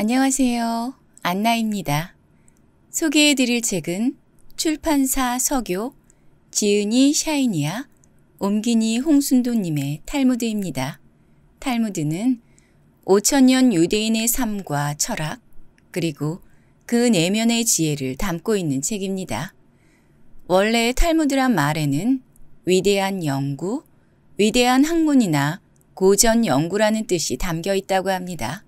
안녕하세요. 안나입니다. 소개해드릴 책은 출판사 서교, 지은이 샤이니아, 옴기니 홍순도님의 탈무드입니다. 탈무드는 5천년 유대인의 삶과 철학, 그리고 그 내면의 지혜를 담고 있는 책입니다. 원래 탈무드란 말에는 위대한 연구, 위대한 학문이나 고전 연구라는 뜻이 담겨 있다고 합니다.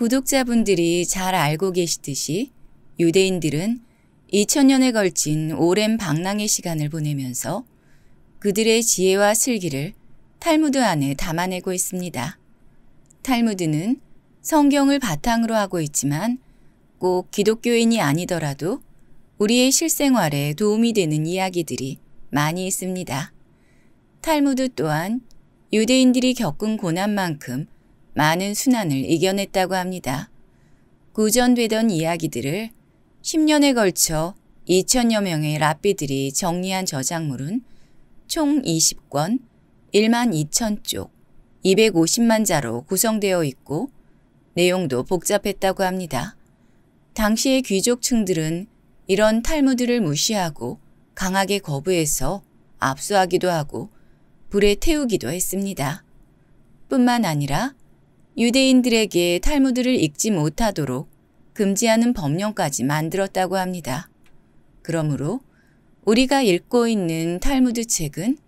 구독자분들이 잘 알고 계시듯이 유대인들은 2000년에 걸친 오랜 방랑의 시간을 보내면서 그들의 지혜와 슬기를 탈무드 안에 담아내고 있습니다. 탈무드는 성경을 바탕으로 하고 있지만 꼭 기독교인이 아니더라도 우리의 실생활에 도움이 되는 이야기들이 많이 있습니다. 탈무드 또한 유대인들이 겪은 고난만큼 많은 순환을 이겨냈다고 합니다. 구전되던 이야기들을 10년에 걸쳐 2천여 명의 랍비들이 정리한 저작물은 총 20권, 1만 2천 쪽, 250만 자로 구성되어 있고 내용도 복잡했다고 합니다. 당시의 귀족층들은 이런 탈무드를 무시하고 강하게 거부해서 압수하기도 하고 불에 태우기도 했습니다. 뿐만 아니라 유대인들에게 탈무드를 읽지 못하도록 금지하는 법령까지 만들었다고 합니다. 그러므로 우리가 읽고 있는 탈무드 책은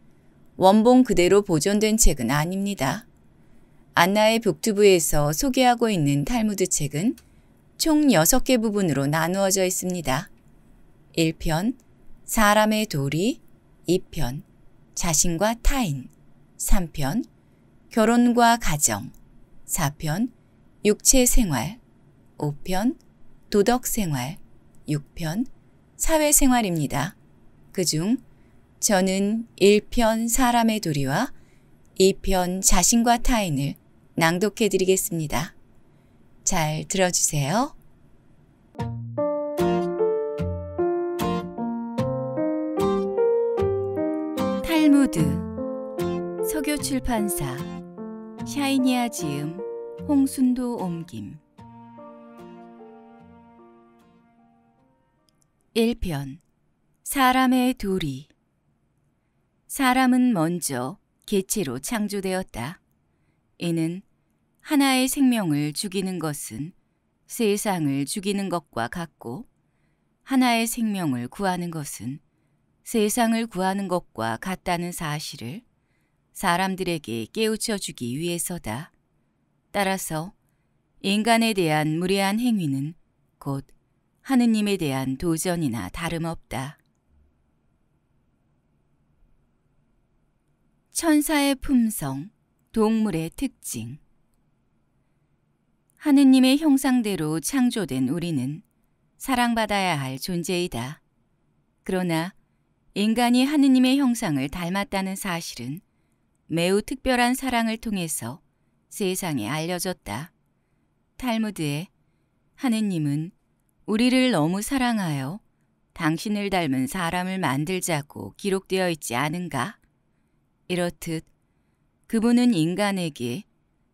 원본 그대로 보존된 책은 아닙니다. 안나의 북두부에서 소개하고 있는 탈무드 책은 총 6개 부분으로 나누어져 있습니다. 1편, 사람의 도리, 2편, 자신과 타인, 3편, 결혼과 가정, 4편 육체생활, 5편 도덕생활, 6편 사회생활입니다. 그 중 저는 1편 사람의 도리와 2편 자신과 타인을 낭독해 드리겠습니다. 잘 들어주세요. 탈무드 서교출판사 샤이니아 지음 홍순도 옮김 1편 사람의 둘이 사람은 먼저 개체로 창조되었다. 이는 하나의 생명을 죽이는 것은 세상을 죽이는 것과 같고 하나의 생명을 구하는 것은 세상을 구하는 것과 같다는 사실을 사람들에게 깨우쳐 주기 위해서다. 따라서 인간에 대한 무례한 행위는 곧 하느님에 대한 도전이나 다름없다. 천사의 품성, 동물의 특징 하느님의 형상대로 창조된 우리는 사랑받아야 할 존재이다. 그러나 인간이 하느님의 형상을 닮았다는 사실은 매우 특별한 사랑을 통해서 세상에 알려졌다. 탈무드에 하느님은 우리를 너무 사랑하여 당신을 닮은 사람을 만들자고 기록되어 있지 않은가? 이렇듯 그분은 인간에게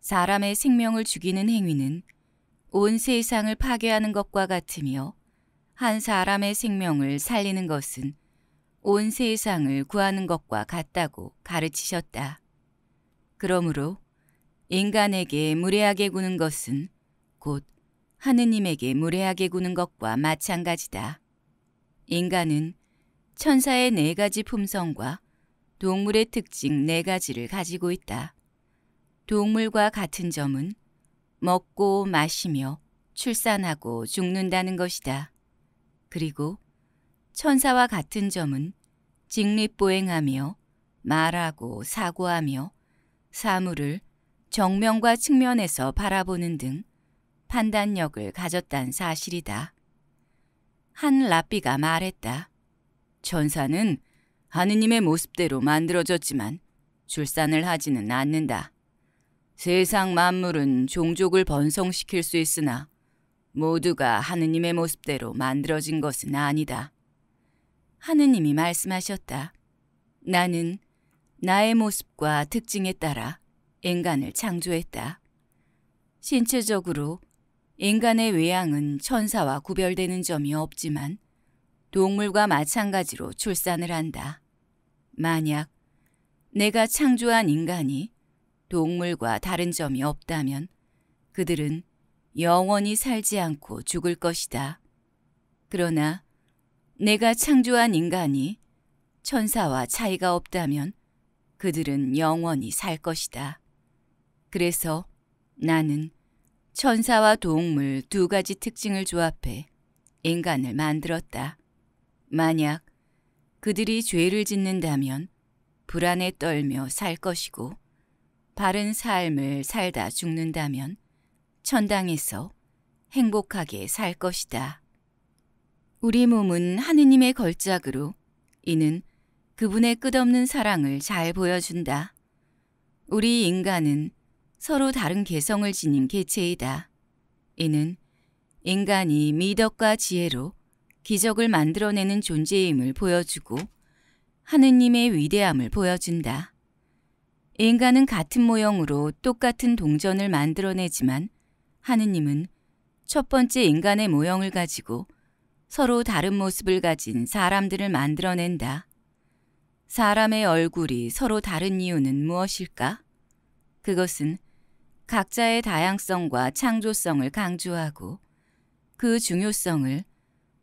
사람의 생명을 죽이는 행위는 온 세상을 파괴하는 것과 같으며 한 사람의 생명을 살리는 것은 온 세상을 구하는 것과 같다고 가르치셨다. 그러므로 인간에게 무례하게 구는 것은 곧 하느님에게 무례하게 구는 것과 마찬가지다. 인간은 천사의 네 가지 품성과 동물의 특징 네 가지를 가지고 있다. 동물과 같은 점은 먹고 마시며 출산하고 죽는다는 것이다. 그리고 천사와 같은 점은 직립보행하며 말하고 사고하며 사물을 정면과 측면에서 바라보는 등 판단력을 가졌단 사실이다. 한 라삐가 말했다. 전사는 하느님의 모습대로 만들어졌지만 출산을 하지는 않는다. 세상 만물은 종족을 번성시킬 수 있으나 모두가 하느님의 모습대로 만들어진 것은 아니다. 하느님이 말씀하셨다. 나는 나의 모습과 특징에 따라 인간을 창조했다. 신체적으로 인간의 외양은 천사와 구별되는 점이 없지만 동물과 마찬가지로 출산을 한다. 만약 내가 창조한 인간이 동물과 다른 점이 없다면 그들은 영원히 살지 않고 죽을 것이다. 그러나 내가 창조한 인간이 천사와 차이가 없다면 그들은 영원히 살 것이다. 그래서 나는 천사와 동물 두 가지 특징을 조합해 인간을 만들었다. 만약 그들이 죄를 짓는다면 불안에 떨며 살 것이고 바른 삶을 살다 죽는다면 천당에서 행복하게 살 것이다. 우리 몸은 하느님의 걸작으로 이는 그분의 끝없는 사랑을 잘 보여준다. 우리 인간은 서로 다른 개성을 지닌 개체이다. 이는 인간이 미덕과 지혜로 기적을 만들어내는 존재임을 보여주고 하느님의 위대함을 보여준다. 인간은 같은 모형으로 똑같은 동전을 만들어내지만 하느님은 첫 번째 인간의 모형을 가지고 서로 다른 모습을 가진 사람들을 만들어낸다. 사람의 얼굴이 서로 다른 이유는 무엇일까? 그것은 각자의 다양성과 창조성을 강조하고 그 중요성을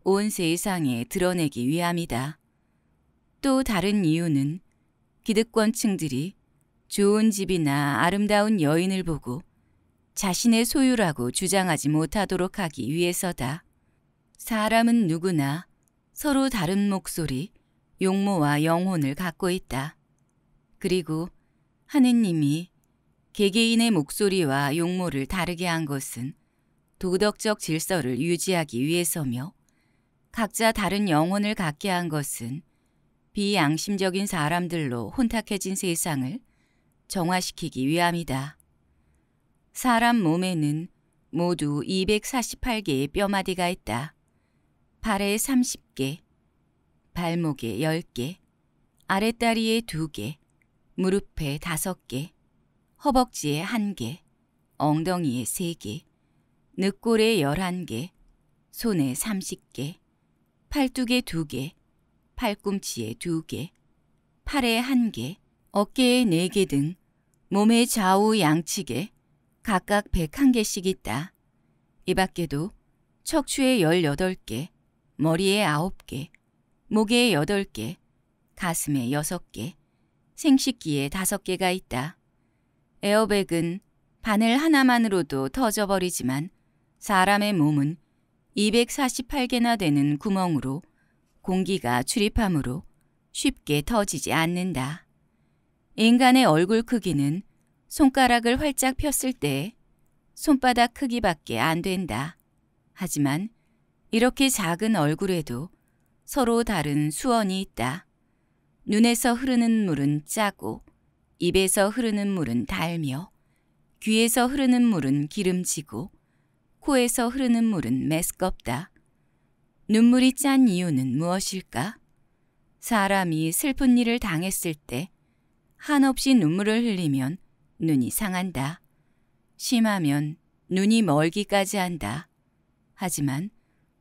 온 세상에 드러내기 위함이다. 또 다른 이유는 기득권층들이 좋은 집이나 아름다운 여인을 보고 자신의 소유라고 주장하지 못하도록 하기 위해서다. 사람은 누구나 서로 다른 목소리, 용모와 영혼을 갖고 있다. 그리고 하느님이 개개인의 목소리와 용모를 다르게 한 것은 도덕적 질서를 유지하기 위해서며 각자 다른 영혼을 갖게 한 것은 비양심적인 사람들로 혼탁해진 세상을 정화시키기 위함이다. 사람 몸에는 모두 248개의 뼈마디가 있다. 발에 30개, 발목에 10개, 아랫다리에 2개, 무릎에 5개, 허벅지에 한 개, 엉덩이에 세 개, 늑골에 열한 개, 손에 삼십 개, 팔뚝에 두 개, 팔꿈치에 두 개, 팔에 한 개, 어깨에 네 개등 몸의 좌우 양측에 각각 백 한개씩 있다. 이 밖에도 척추에 열여덟 개 머리에 아홉 개 목에 여덟 개 가슴에 여섯 개 생식기에 다섯 개가 있다. 에어백은 바늘 하나만으로도 터져버리지만 사람의 몸은 248개나 되는 구멍으로 공기가 출입하므로 쉽게 터지지 않는다. 인간의 얼굴 크기는 손가락을 활짝 폈을 때 손바닥 크기밖에 안 된다. 하지만 이렇게 작은 얼굴에도 서로 다른 수원이 있다. 눈에서 흐르는 물은 짜고 입에서 흐르는 물은 달며 귀에서 흐르는 물은 기름지고 코에서 흐르는 물은 매스껍다 눈물이 짠 이유는 무엇일까? 사람이 슬픈 일을 당했을 때 한없이 눈물을 흘리면 눈이 상한다. 심하면 눈이 멀기까지 한다. 하지만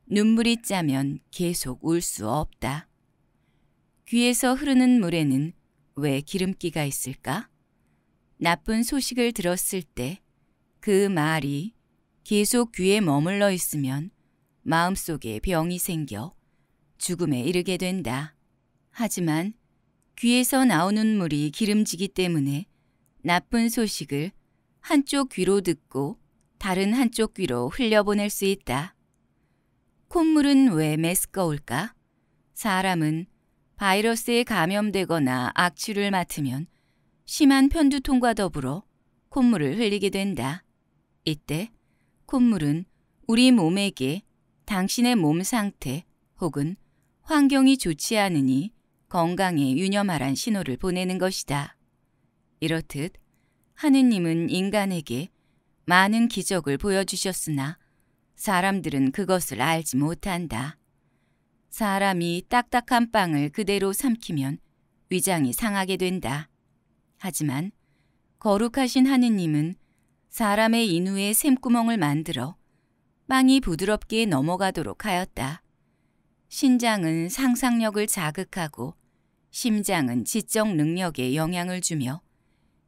눈물이 짜면 계속 울 수 없다. 귀에서 흐르는 물에는 왜 기름기가 있을까? 나쁜 소식을 들었을 때 그 말이 계속 귀에 머물러 있으면 마음속에 병이 생겨 죽음에 이르게 된다. 하지만 귀에서 나오는 물이 기름지기 때문에 나쁜 소식을 한쪽 귀로 듣고 다른 한쪽 귀로 흘려보낼 수 있다. 콧물은 왜 메스꺼울까? 사람은 바이러스에 감염되거나 악취를 맡으면 심한 편두통과 더불어 콧물을 흘리게 된다. 이때 콧물은 우리 몸에게 당신의 몸 상태 혹은 환경이 좋지 않으니 건강에 유념하란 신호를 보내는 것이다. 이렇듯 하느님은 인간에게 많은 기적을 보여주셨으나 사람들은 그것을 알지 못한다. 사람이 딱딱한 빵을 그대로 삼키면 위장이 상하게 된다. 하지만 거룩하신 하느님은 사람의 인후에 샘구멍을 만들어 빵이 부드럽게 넘어가도록 하였다. 신장은 상상력을 자극하고 심장은 지적 능력에 영향을 주며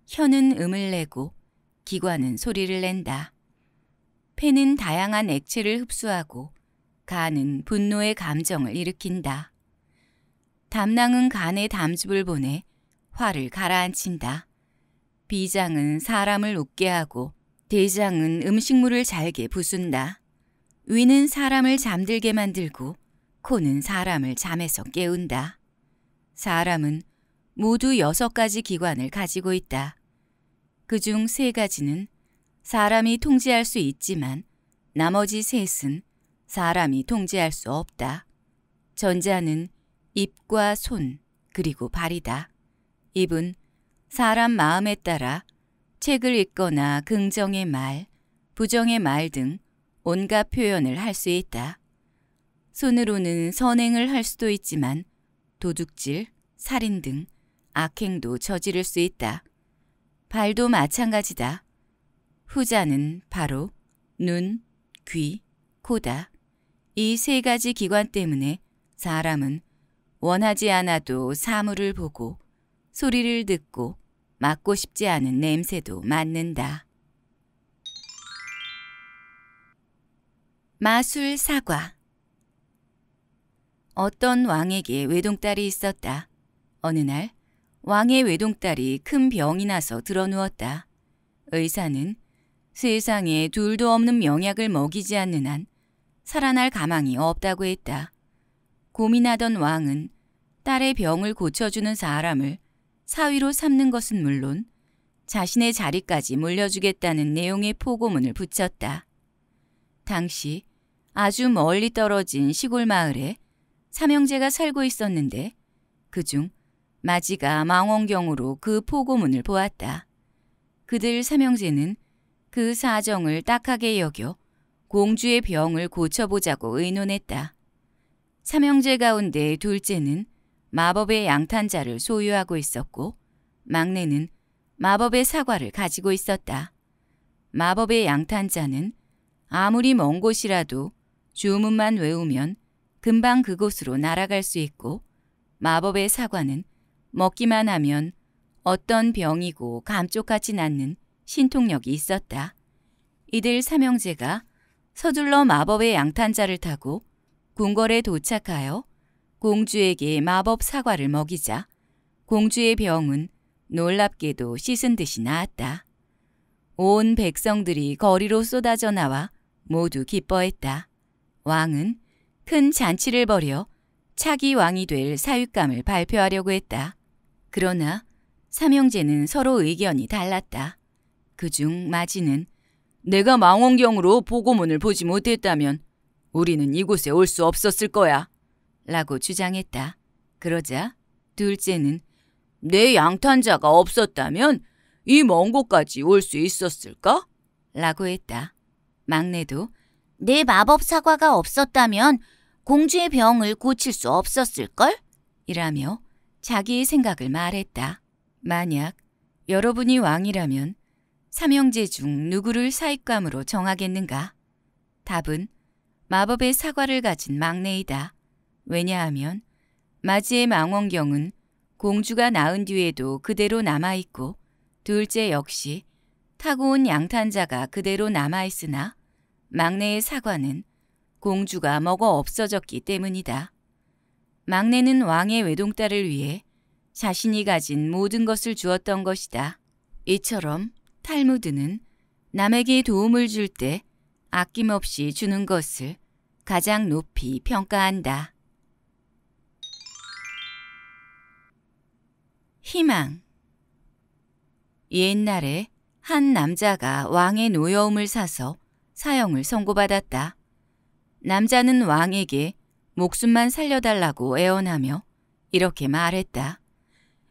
혀는 음을 내고 기관은 소리를 낸다. 폐는 다양한 액체를 흡수하고 간은 분노의 감정을 일으킨다. 담낭은 간의 담즙을 보내 화를 가라앉힌다. 비장은 사람을 웃게 하고 대장은 음식물을 잘게 부순다. 위는 사람을 잠들게 만들고 코는 사람을 잠에서 깨운다. 사람은 모두 여섯 가지 기관을 가지고 있다. 그 중 세 가지는 사람이 통제할 수 있지만 나머지 셋은 사람이 통제할 수 없다. 전자는 입과 손 그리고 발이다. 입은 사람 마음에 따라 책을 읽거나 긍정의 말, 부정의 말 등 온갖 표현을 할 수 있다. 손으로는 선행을 할 수도 있지만 도둑질, 살인 등 악행도 저지를 수 있다. 발도 마찬가지다. 후자는 바로 눈, 귀, 코다. 이세 가지 기관 때문에 사람은 원하지 않아도 사물을 보고 소리를 듣고 맡고 싶지 않은 냄새도 맡는다. 마술 사과 어떤 왕에게 외동딸이 있었다. 어느 날 왕의 외동딸이 큰 병이 나서 드러누웠다. 의사는 세상에 둘도 없는 명약을 먹이지 않는 한 살아날 가망이 없다고 했다. 고민하던 왕은 딸의 병을 고쳐주는 사람을 사위로 삼는 것은 물론 자신의 자리까지 물려주겠다는 내용의 포고문을 붙였다. 당시 아주 멀리 떨어진 시골 마을에 삼형제가 살고 있었는데 그 중 마지가 망원경으로 그 포고문을 보았다. 그들 삼형제는 그 사정을 딱하게 여겨 공주의 병을 고쳐보자고 의논했다. 삼형제 가운데 둘째는 마법의 양탄자를 소유하고 있었고 막내는 마법의 사과를 가지고 있었다. 마법의 양탄자는 아무리 먼 곳이라도 주문만 외우면 금방 그곳으로 날아갈 수 있고 마법의 사과는 먹기만 하면 어떤 병이고 감쪽같이 낫는 신통력이 있었다. 이들 삼형제가 서둘러 마법의 양탄자를 타고 궁궐에 도착하여 공주에게 마법 사과를 먹이자 공주의 병은 놀랍게도 씻은 듯이 나았다. 온 백성들이 거리로 쏟아져 나와 모두 기뻐했다. 왕은 큰 잔치를 벌여 차기 왕이 될 사육감을 발표하려고 했다. 그러나 삼형제는 서로 의견이 달랐다. 그 중 마지는 내가 망원경으로 보고문을 보지 못했다면 우리는 이곳에 올 수 없었을 거야. 라고 주장했다. 그러자 둘째는 내 양탄자가 없었다면 이 먼 곳까지 올 수 있었을까? 라고 했다. 막내도 내 마법 사과가 없었다면 공주의 병을 고칠 수 없었을걸? 이라며 자기의 생각을 말했다. 만약 여러분이 왕이라면 삼형제 중 누구를 사입감으로 정하겠는가? 답은 마법의 사과를 가진 막내이다. 왜냐하면 마지의 망원경은 공주가 낳은 뒤에도 그대로 남아있고 둘째 역시 타고온 양탄자가 그대로 남아있으나 막내의 사과는 공주가 먹어 없어졌기 때문이다. 막내는 왕의 외동딸을 위해 자신이 가진 모든 것을 주었던 것이다. 이처럼 탈무드는 남에게 도움을 줄 때 아낌없이 주는 것을 가장 높이 평가한다. 희망 옛날에 한 남자가 왕의 노여움을 사서 사형을 선고받았다. 남자는 왕에게 목숨만 살려달라고 애원하며 이렇게 말했다.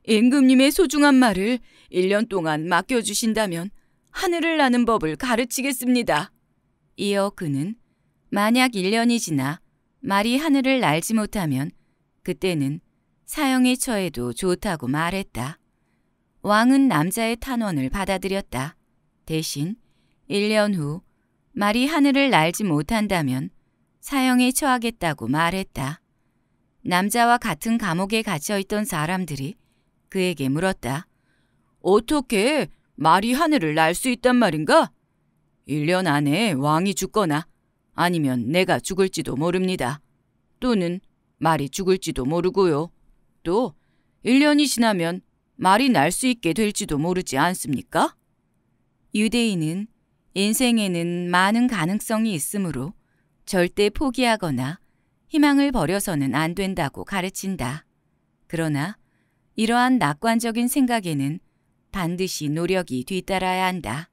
임금님의 소중한 말을 1년 동안 맡겨주신다면 하늘을 나는 법을 가르치겠습니다. 이어 그는 만약 1년이 지나 말이 하늘을 날지 못하면 그때는 사형에 처해도 좋다고 말했다. 왕은 남자의 탄원을 받아들였다. 대신 1년 후 말이 하늘을 날지 못한다면 사형에 처하겠다고 말했다. 남자와 같은 감옥에 갇혀 있던 사람들이 그에게 물었다. 어떻게 말이 하늘을 날 수 있단 말인가? 1년 안에 왕이 죽거나 아니면 내가 죽을지도 모릅니다. 또는 말이 죽을지도 모르고요. 또 1년이 지나면 말이 날 수 있게 될지도 모르지 않습니까? 유대인은 인생에는 많은 가능성이 있으므로 절대 포기하거나 희망을 버려서는 안 된다고 가르친다. 그러나 이러한 낙관적인 생각에는 반드시 노력이 뒤따라야 한다.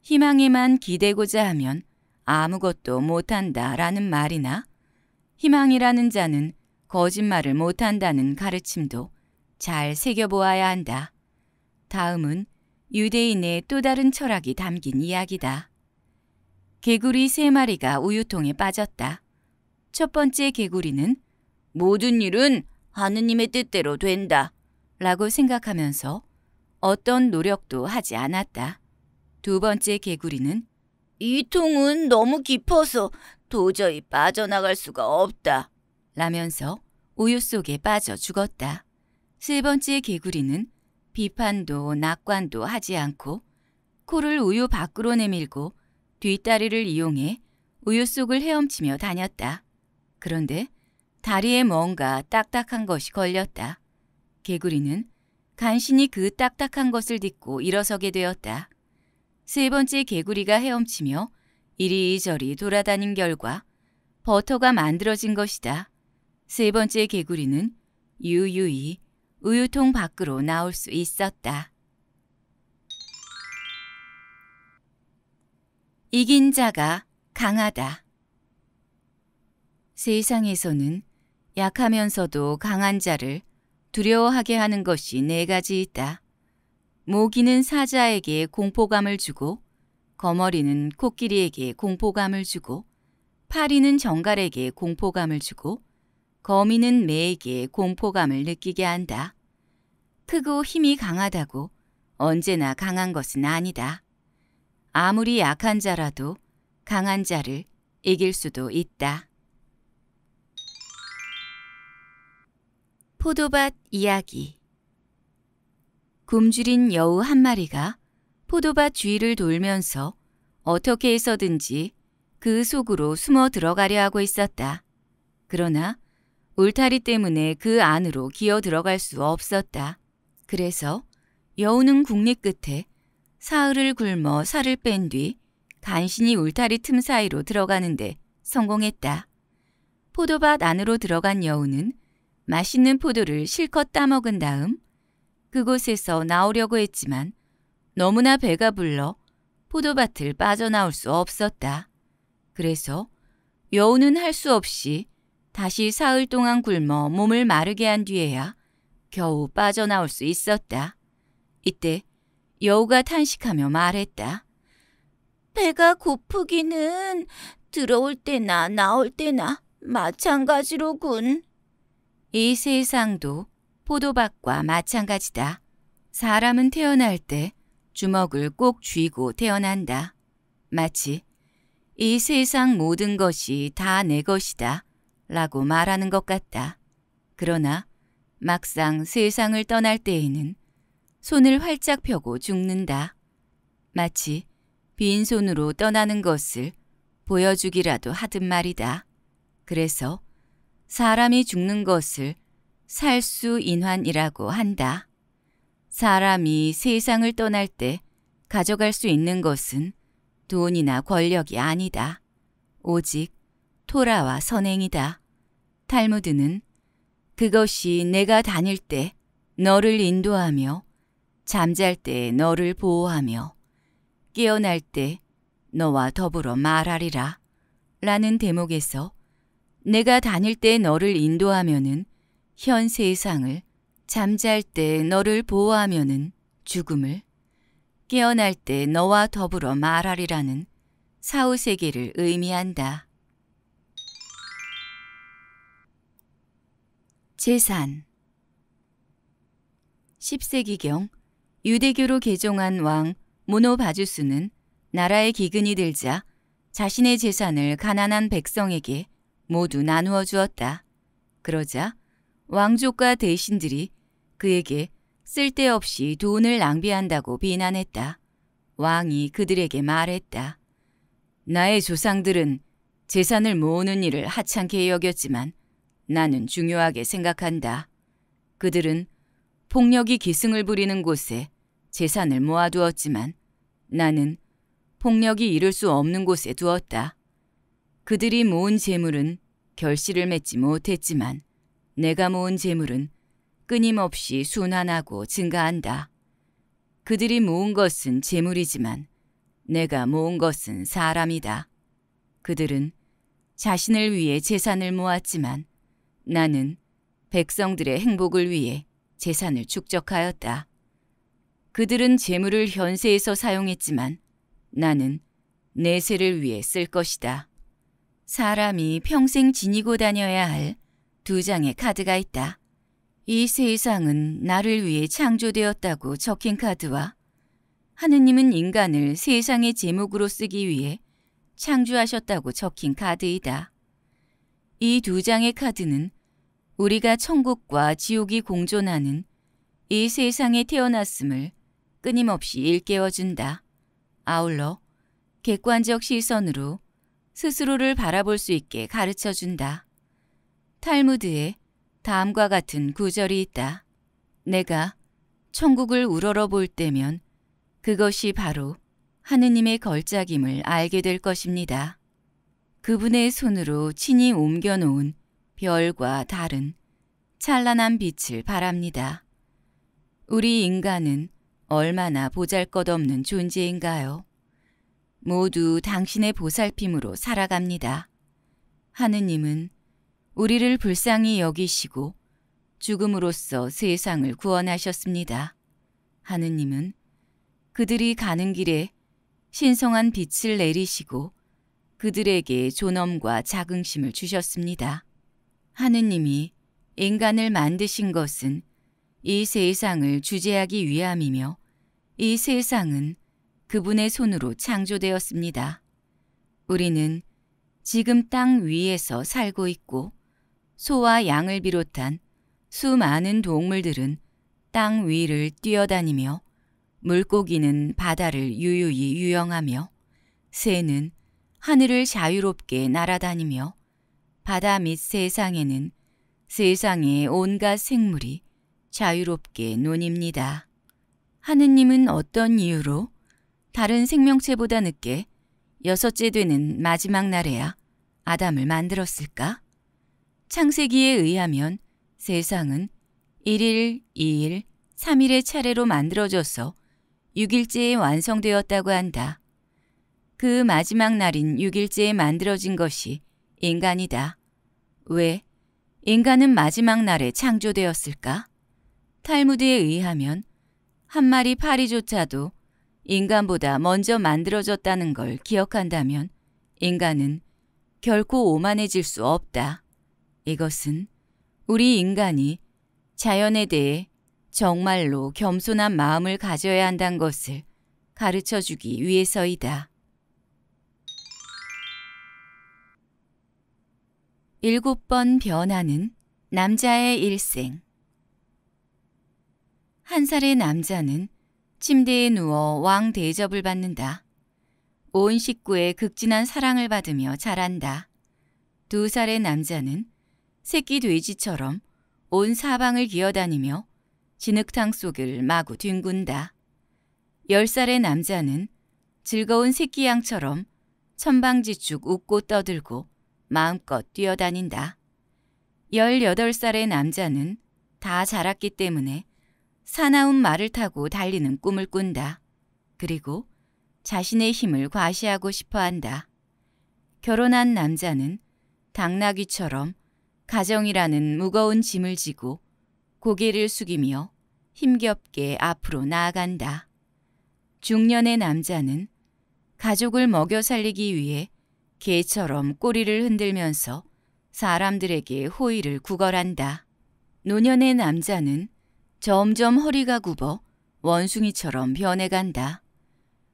희망에만 기대고자 하면 아무것도 못한다 라는 말이나 희망이라는 자는 거짓말을 못한다는 가르침도 잘 새겨보아야 한다. 다음은 유대인의 또 다른 철학이 담긴 이야기다. 개구리 세 마리가 우유통에 빠졌다. 첫 번째 개구리는 모든 일은 하느님의 뜻대로 된다 라고 생각하면서 어떤 노력도 하지 않았다. 두 번째 개구리는 이 통은 너무 깊어서 도저히 빠져나갈 수가 없다 라면서 우유 속에 빠져 죽었다. 세 번째 개구리는 비판도 낙관도 하지 않고 코를 우유 밖으로 내밀고 뒷다리를 이용해 우유 속을 헤엄치며 다녔다. 그런데 다리에 뭔가 딱딱한 것이 걸렸다. 개구리는 간신히 그 딱딱한 것을 딛고 일어서게 되었다. 세 번째 개구리가 헤엄치며 이리저리 돌아다닌 결과 버터가 만들어진 것이다. 세 번째 개구리는 유유히 우유통 밖으로 나올 수 있었다. 이긴 자가 강하다. 세상에서는 약하면서도 강한 자를 두려워하게 하는 것이 네 가지 있다. 모기는 사자에게 공포감을 주고 거머리는 코끼리에게 공포감을 주고 파리는 정갈에게 공포감을 주고 거미는 매에게 공포감을 느끼게 한다. 크고 힘이 강하다고 언제나 강한 것은 아니다. 아무리 약한 자라도 강한 자를 이길 수도 있다. 포도밭 이야기 굶주린 여우 한 마리가 포도밭 주위를 돌면서 어떻게 해서든지 그 속으로 숨어 들어가려 하고 있었다. 그러나 울타리 때문에 그 안으로 기어 들어갈 수 없었다. 그래서 여우는 국립 끝에 사흘을 굶어 살을 뺀 뒤 간신히 울타리 틈 사이로 들어가는데 성공했다. 포도밭 안으로 들어간 여우는 맛있는 포도를 실컷 따먹은 다음 그곳에서 나오려고 했지만 너무나 배가 불러 포도밭을 빠져나올 수 없었다. 그래서 여우는 할 수 없이 다시 사흘 동안 굶어 몸을 마르게 한 뒤에야 겨우 빠져나올 수 있었다. 이때 여우가 탄식하며 말했다. 배가 고프기는 들어올 때나 나올 때나 마찬가지로군. 이 세상도 포도밭과 마찬가지다. 사람은 태어날 때 주먹을 꼭 쥐고 태어난다. 마치 이 세상 모든 것이 다 내 것이다 라고 말하는 것 같다. 그러나 막상 세상을 떠날 때에는 손을 활짝 펴고 죽는다. 마치 빈손으로 떠나는 것을 보여주기라도 하든 말이다. 그래서 사람이 죽는 것을 살수 인환이라고 한다. 사람이 세상을 떠날 때 가져갈 수 있는 것은 돈이나 권력이 아니다. 오직 토라와 선행이다. 탈무드는 그것이 내가 다닐 때 너를 인도하며 잠잘 때 너를 보호하며 깨어날 때 너와 더불어 말하리라 라는 대목에서 내가 다닐 때 너를 인도하면은 현 세상을, 잠잘 때 너를 보호하면은 죽음을, 깨어날 때 너와 더불어 말하리라는 사후 세계를 의미한다. 재산 10세기경 유대교로 개종한 왕 모노바주스는 나라의 기근이 들자 자신의 재산을 가난한 백성에게 모두 나누어 주었다. 그러자 왕족과 대신들이 그에게 쓸데없이 돈을 낭비한다고 비난했다. 왕이 그들에게 말했다. 나의 조상들은 재산을 모으는 일을 하찮게 여겼지만 나는 중요하게 생각한다. 그들은 폭력이 기승을 부리는 곳에 재산을 모아두었지만 나는 폭력이 이룰 수 없는 곳에 두었다. 그들이 모은 재물은 결실을 맺지 못했지만 내가 모은 재물은 끊임없이 순환하고 증가한다. 그들이 모은 것은 재물이지만 내가 모은 것은 사람이다. 그들은 자신을 위해 재산을 모았지만 나는 백성들의 행복을 위해 재산을 축적하였다. 그들은 재물을 현세에서 사용했지만 나는 내세를 위해 쓸 것이다. 사람이 평생 지니고 다녀야 할 두 장의 카드가 있다. 이 세상은 나를 위해 창조되었다고 적힌 카드와 하느님은 인간을 세상의 제목으로 쓰기 위해 창조하셨다고 적힌 카드이다. 이 두 장의 카드는 우리가 천국과 지옥이 공존하는 이 세상에 태어났음을 끊임없이 일깨워준다. 아울러 객관적 시선으로 스스로를 바라볼 수 있게 가르쳐 준다. 탈무드에 다음과 같은 구절이 있다. 내가 천국을 우러러 볼 때면 그것이 바로 하느님의 걸작임을 알게 될 것입니다. 그분의 손으로 친히 옮겨놓은 별과 달은 찬란한 빛을 바랍니다. 우리 인간은 얼마나 보잘것없는 존재인가요? 모두 당신의 보살핌으로 살아갑니다. 하느님은 우리를 불쌍히 여기시고 죽음으로써 세상을 구원하셨습니다. 하느님은 그들이 가는 길에 신성한 빛을 내리시고 그들에게 존엄과 자긍심을 주셨습니다. 하느님이 인간을 만드신 것은 이 세상을 주재하기 위함이며 이 세상은 그분의 손으로 창조되었습니다. 우리는 지금 땅 위에서 살고 있고 소와 양을 비롯한 수많은 동물들은 땅 위를 뛰어다니며 물고기는 바다를 유유히 유영하며 새는 하늘을 자유롭게 날아다니며 바다 및 세상에는 세상의 온갖 생물이 자유롭게 논입니다. 하느님은 어떤 이유로 다른 생명체보다 늦게 여섯째 되는 마지막 날에야 아담을 만들었을까? 창세기에 의하면 세상은 1일, 2일, 3일의 차례로 만들어져서 6일째에 완성되었다고 한다. 그 마지막 날인 6일째에 만들어진 것이 인간이다. 왜? 인간은 마지막 날에 창조되었을까? 탈무드에 의하면 한 마리 파리조차도 인간보다 먼저 만들어졌다는 걸 기억한다면 인간은 결코 오만해질 수 없다. 이것은 우리 인간이 자연에 대해 정말로 겸손한 마음을 가져야 한다는 것을 가르쳐 주기 위해서이다. 일곱 번 변화는 남자의 일생 한 살의 남자는 침대에 누워 왕 대접을 받는다. 온 식구의 극진한 사랑을 받으며 자란다. 두 살의 남자는 새끼 돼지처럼 온 사방을 기어다니며 진흙탕 속을 마구 뒹군다. 열 살의 남자는 즐거운 새끼 양처럼 천방지축 웃고 떠들고 마음껏 뛰어다닌다. 열여덟 살의 남자는 다 자랐기 때문에 사나운 말을 타고 달리는 꿈을 꾼다. 그리고 자신의 힘을 과시하고 싶어 한다. 결혼한 남자는 당나귀처럼 가정이라는 무거운 짐을 지고 고개를 숙이며 힘겹게 앞으로 나아간다. 중년의 남자는 가족을 먹여 살리기 위해 개처럼 꼬리를 흔들면서 사람들에게 호의를 구걸한다. 노년의 남자는 점점 허리가 굽어 원숭이처럼 변해간다.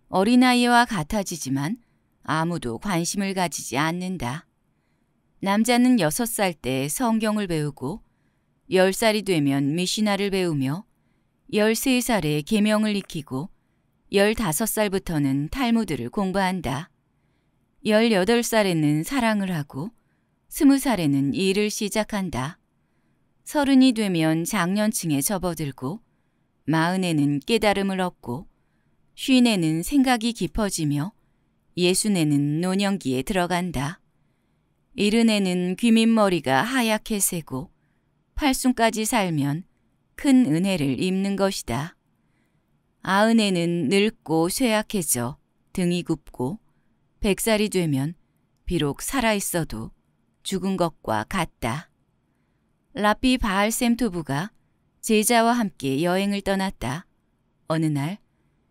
어린아이와 같아지지만 아무도 관심을 가지지 않는다. 남자는 여섯 살 때 성경을 배우고 열살이 되면 미시나를 배우며 열세 살에 계명을 익히고 열다섯 살부터는 탈무드를 공부한다. 열여덟 살에는 사랑을 하고 스무 살에는 일을 시작한다. 서른이 되면 장년층에 접어들고 마흔에는 깨달음을 얻고 쉰에는 생각이 깊어지며 예순에는 노년기에 들어간다. 이른에는 귀밑머리가 하얗게 새고 팔순까지 살면 큰 은혜를 입는 것이다. 아흔에는 늙고 쇠약해져 등이 굽고 백살이 되면 비록 살아있어도 죽은 것과 같다. 라비 바알샘 토부가 제자와 함께 여행을 떠났다. 어느 날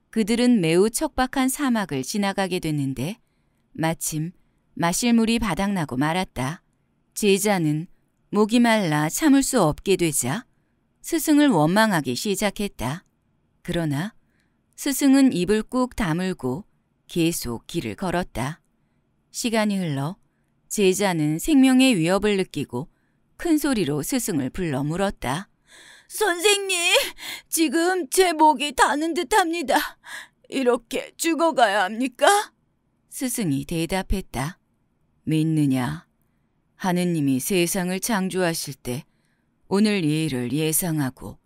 그들은 매우 척박한 사막을 지나가게 됐는데 마침 마실 물이 바닥나고 말았다. 제자는 목이 말라 참을 수 없게 되자 스승을 원망하기 시작했다. 그러나 스승은 입을 꾹 다물고 계속 길을 걸었다. 시간이 흘러 제자는 생명의 위협을 느끼고 큰 소리로 스승을 불러 물었다. 선생님, 지금 제 목이 다는 듯합니다. 이렇게 죽어가야 합니까? 스승이 대답했다. 믿느냐? 하느님이 세상을 창조하실 때 오늘 이 일을 예상하고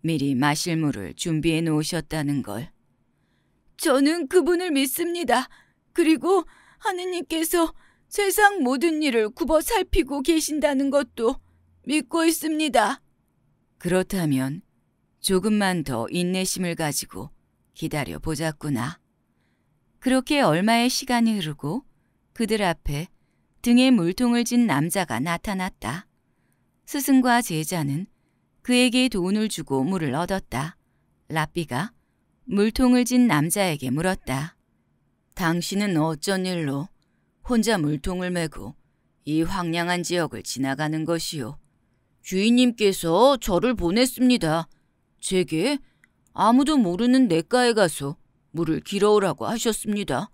미리 마실 물을 준비해 놓으셨다는 걸. 저는 그분을 믿습니다. 그리고 하느님께서 세상 모든 일을 굽어 살피고 계신다는 것도 믿고 있습니다. 그렇다면 조금만 더 인내심을 가지고 기다려 보자꾸나. 그렇게 얼마의 시간이 흐르고 그들 앞에 등에 물통을 진 남자가 나타났다. 스승과 제자는 그에게 돈을 주고 물을 얻었다. 라삐가 물통을 진 남자에게 물었다. 당신은 어쩐 일로 혼자 물통을 메고 이 황량한 지역을 지나가는 것이요. 주인님께서 저를 보냈습니다. 제게 아무도 모르는 내가에 가서 물을 길어오라고 하셨습니다.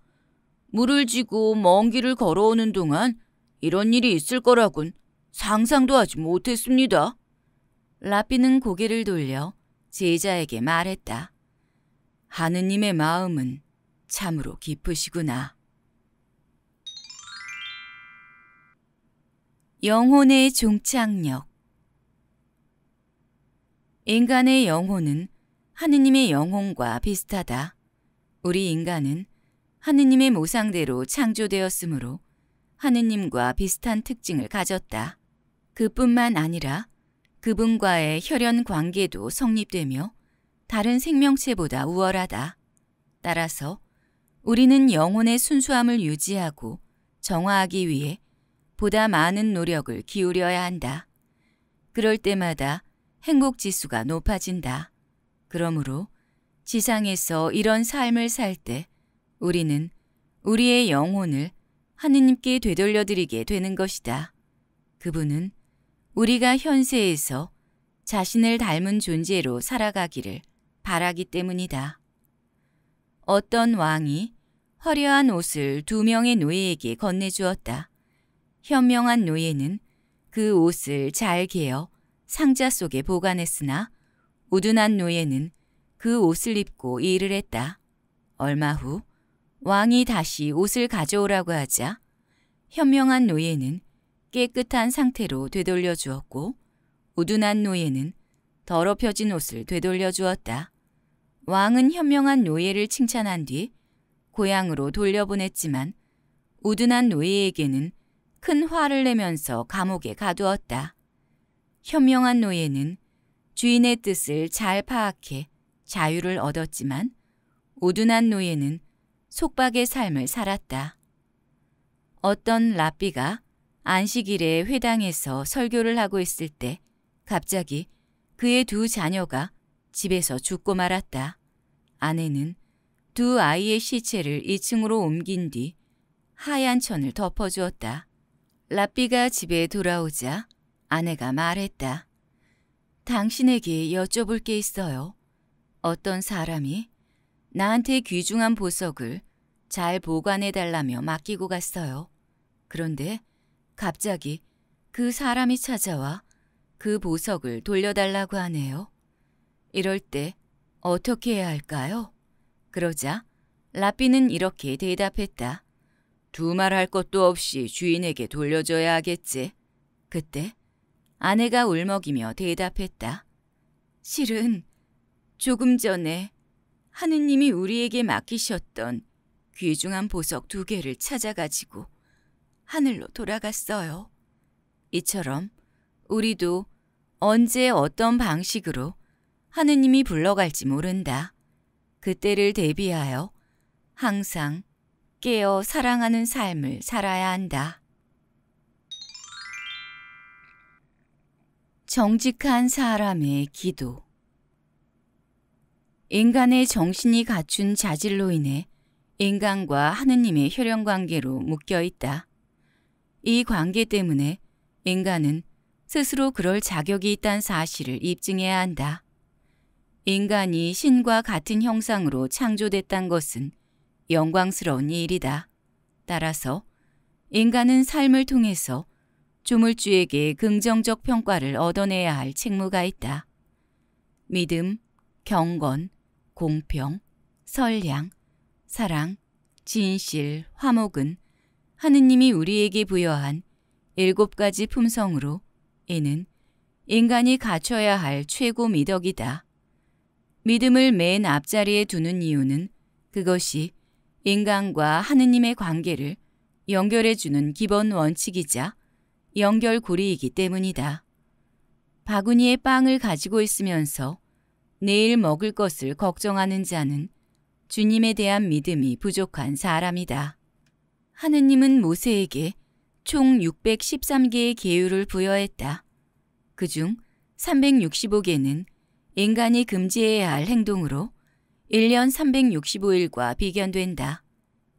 물을 지고 먼 길을 걸어오는 동안 이런 일이 있을 거라곤 상상도 하지 못했습니다. 라피는 고개를 돌려 제자에게 말했다. 하느님의 마음은 참으로 깊으시구나. 영혼의 종착역 인간의 영혼은 하느님의 영혼과 비슷하다. 우리 인간은 하느님의 모상대로 창조되었으므로 하느님과 비슷한 특징을 가졌다. 그뿐만 아니라 그분과의 혈연 관계도 성립되며 다른 생명체보다 우월하다. 따라서 우리는 영혼의 순수함을 유지하고 정화하기 위해 보다 많은 노력을 기울여야 한다. 그럴 때마다 행복 지수가 높아진다. 그러므로 지상에서 이런 삶을 살 때 우리는 우리의 영혼을 하느님께 되돌려드리게 되는 것이다. 그분은 우리가 현세에서 자신을 닮은 존재로 살아가기를 바라기 때문이다. 어떤 왕이 화려한 옷을 두 명의 노예에게 건네주었다. 현명한 노예는 그 옷을 잘 개어 상자 속에 보관했으나 우둔한 노예는 그 옷을 입고 일을 했다. 얼마 후 왕이 다시 옷을 가져오라고 하자 현명한 노예는 깨끗한 상태로 되돌려 주었고 우둔한 노예는 더럽혀진 옷을 되돌려 주었다. 왕은 현명한 노예를 칭찬한 뒤 고향으로 돌려보냈지만 우둔한 노예에게는 큰 화를 내면서 감옥에 가두었다. 현명한 노예는 주인의 뜻을 잘 파악해 자유를 얻었지만 오둔한 노예는 속박의 삶을 살았다. 어떤 라비가 안식일에 회당에서 설교를 하고 있을 때 갑자기 그의 두 자녀가 집에서 죽고 말았다. 아내는 두 아이의 시체를 2층으로 옮긴 뒤 하얀 천을 덮어주었다. 라삐가 집에 돌아오자 아내가 말했다. 당신에게 여쭤볼 게 있어요. 어떤 사람이 나한테 귀중한 보석을 잘 보관해 달라며 맡기고 갔어요. 그런데 갑자기 그 사람이 찾아와 그 보석을 돌려달라고 하네요. 이럴 때 어떻게 해야 할까요? 그러자 라삐는 이렇게 대답했다. 두말할 것도 없이 주인에게 돌려줘야 하겠지. 그때 아내가 울먹이며 대답했다. 실은 조금 전에 하느님이 우리에게 맡기셨던 귀중한 보석 두 개를 찾아가지고 하늘로 돌아갔어요. 이처럼 우리도 언제 어떤 방식으로 하느님이 불러갈지 모른다. 그때를 대비하여 항상 깨어 사랑하는 삶을 살아야 한다. 정직한 사람의 기도 인간의 정신이 갖춘 자질로 인해 인간과 하느님의 혈연관계로 묶여 있다. 이 관계 때문에 인간은 스스로 그럴 자격이 있다는 사실을 입증해야 한다. 인간이 신과 같은 형상으로 창조됐단 것은 영광스러운 일이다. 따라서 인간은 삶을 통해서 조물주에게 긍정적 평가를 얻어내야 할 책무가 있다. 믿음, 경건, 공평, 선량, 사랑, 진실, 화목은 하느님이 우리에게 부여한 일곱 가지 품성으로 이는 인간이 갖춰야 할 최고 미덕이다. 믿음을 맨 앞자리에 두는 이유는 그것이 인간과 하느님의 관계를 연결해주는 기본 원칙이자 연결고리이기 때문이다. 바구니에 빵을 가지고 있으면서 내일 먹을 것을 걱정하는 자는 주님에 대한 믿음이 부족한 사람이다. 하느님은 모세에게 총 613개의 계율을 부여했다. 그 중 365개는 인간이 금지해야 할 행동으로 1년 365일과 비견된다.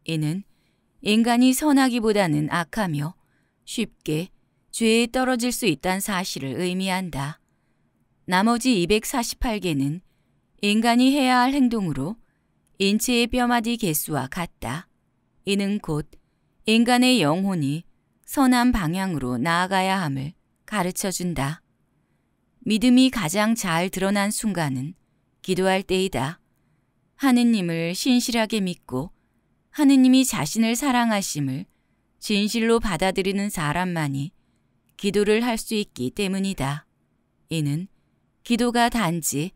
이는 인간이 선하기보다는 악하며 쉽게 죄에 떨어질 수 있다는 사실을 의미한다. 나머지 248개는 인간이 해야 할 행동으로 인체의 뼈마디 개수와 같다. 이는 곧 인간의 영혼이 선한 방향으로 나아가야 함을 가르쳐준다. 믿음이 가장 잘 드러난 순간은 기도할 때이다. 하느님을 신실하게 믿고 하느님이 자신을 사랑하심을 진실로 받아들이는 사람만이 기도를 할 수 있기 때문이다. 이는 기도가 단지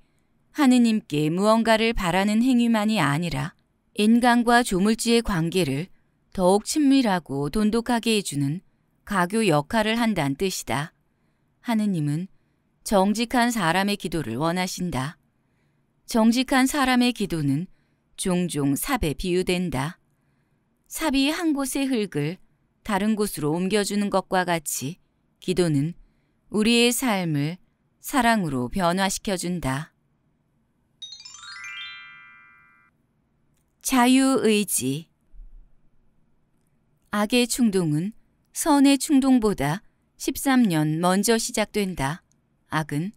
하느님께 무언가를 바라는 행위만이 아니라 인간과 조물주의 관계를 더욱 친밀하고 돈독하게 해주는 가교 역할을 한다는 뜻이다. 하느님은 정직한 사람의 기도를 원하신다. 정직한 사람의 기도는 종종 삽에 비유된다. 삽이 한 곳의 흙을 다른 곳으로 옮겨주는 것과 같이 기도는 우리의 삶을 사랑으로 변화시켜준다. 자유의지 악의 충동은 선의 충동보다 13년 먼저 시작된다. 악은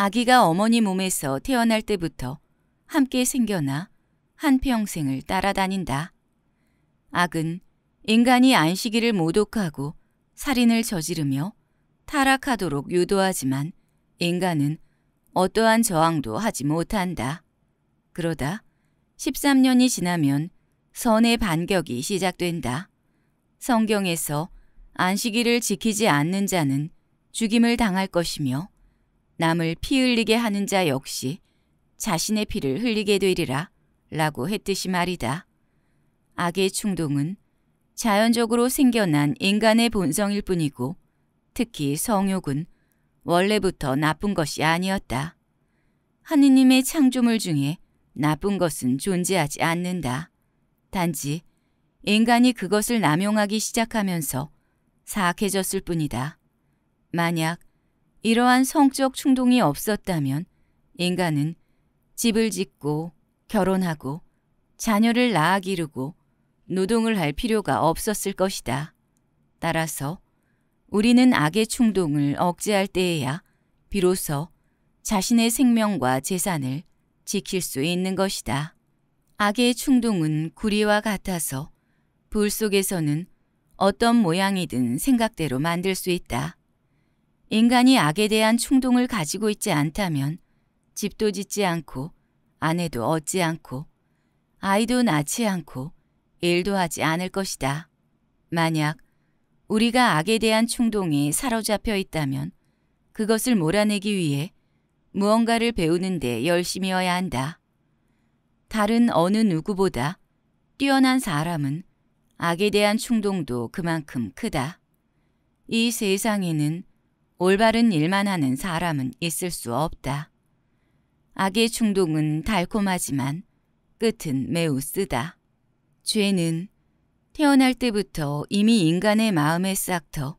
아기가 어머니 몸에서 태어날 때부터 함께 생겨나 한평생을 따라다닌다. 악은 인간이 안식일을 모독하고 살인을 저지르며 타락하도록 유도하지만 인간은 어떠한 저항도 하지 못한다. 그러다 13년이 지나면 선의 반격이 시작된다. 성경에서 안식일을 지키지 않는 자는 죽임을 당할 것이며 남을 피 흘리게 하는 자 역시 자신의 피를 흘리게 되리라 라고 했듯이 말이다. 악의 충동은 자연적으로 생겨난 인간의 본성일 뿐이고 특히 성욕은 원래부터 나쁜 것이 아니었다. 하느님의 창조물 중에 나쁜 것은 존재하지 않는다. 단지 인간이 그것을 남용하기 시작하면서 사악해졌을 뿐이다. 만약 이러한 성적 충동이 없었다면 인간은 집을 짓고 결혼하고 자녀를 낳아 기르고 노동을 할 필요가 없었을 것이다. 따라서 우리는 악의 충동을 억제할 때에야 비로소 자신의 생명과 재산을 지킬 수 있는 것이다. 악의 충동은 구리와 같아서 불 속에서는 어떤 모양이든 생각대로 만들 수 있다. 인간이 악에 대한 충동을 가지고 있지 않다면 집도 짓지 않고 아내도 얻지 않고 아이도 낳지 않고 일도 하지 않을 것이다. 만약 우리가 악에 대한 충동이 사로잡혀 있다면 그것을 몰아내기 위해 무언가를 배우는데 열심히어야 한다. 다른 어느 누구보다 뛰어난 사람은 악에 대한 충동도 그만큼 크다. 이 세상에는 올바른 일만 하는 사람은 있을 수 없다. 악의 충동은 달콤하지만 끝은 매우 쓰다. 죄는 태어날 때부터 이미 인간의 마음에 싹터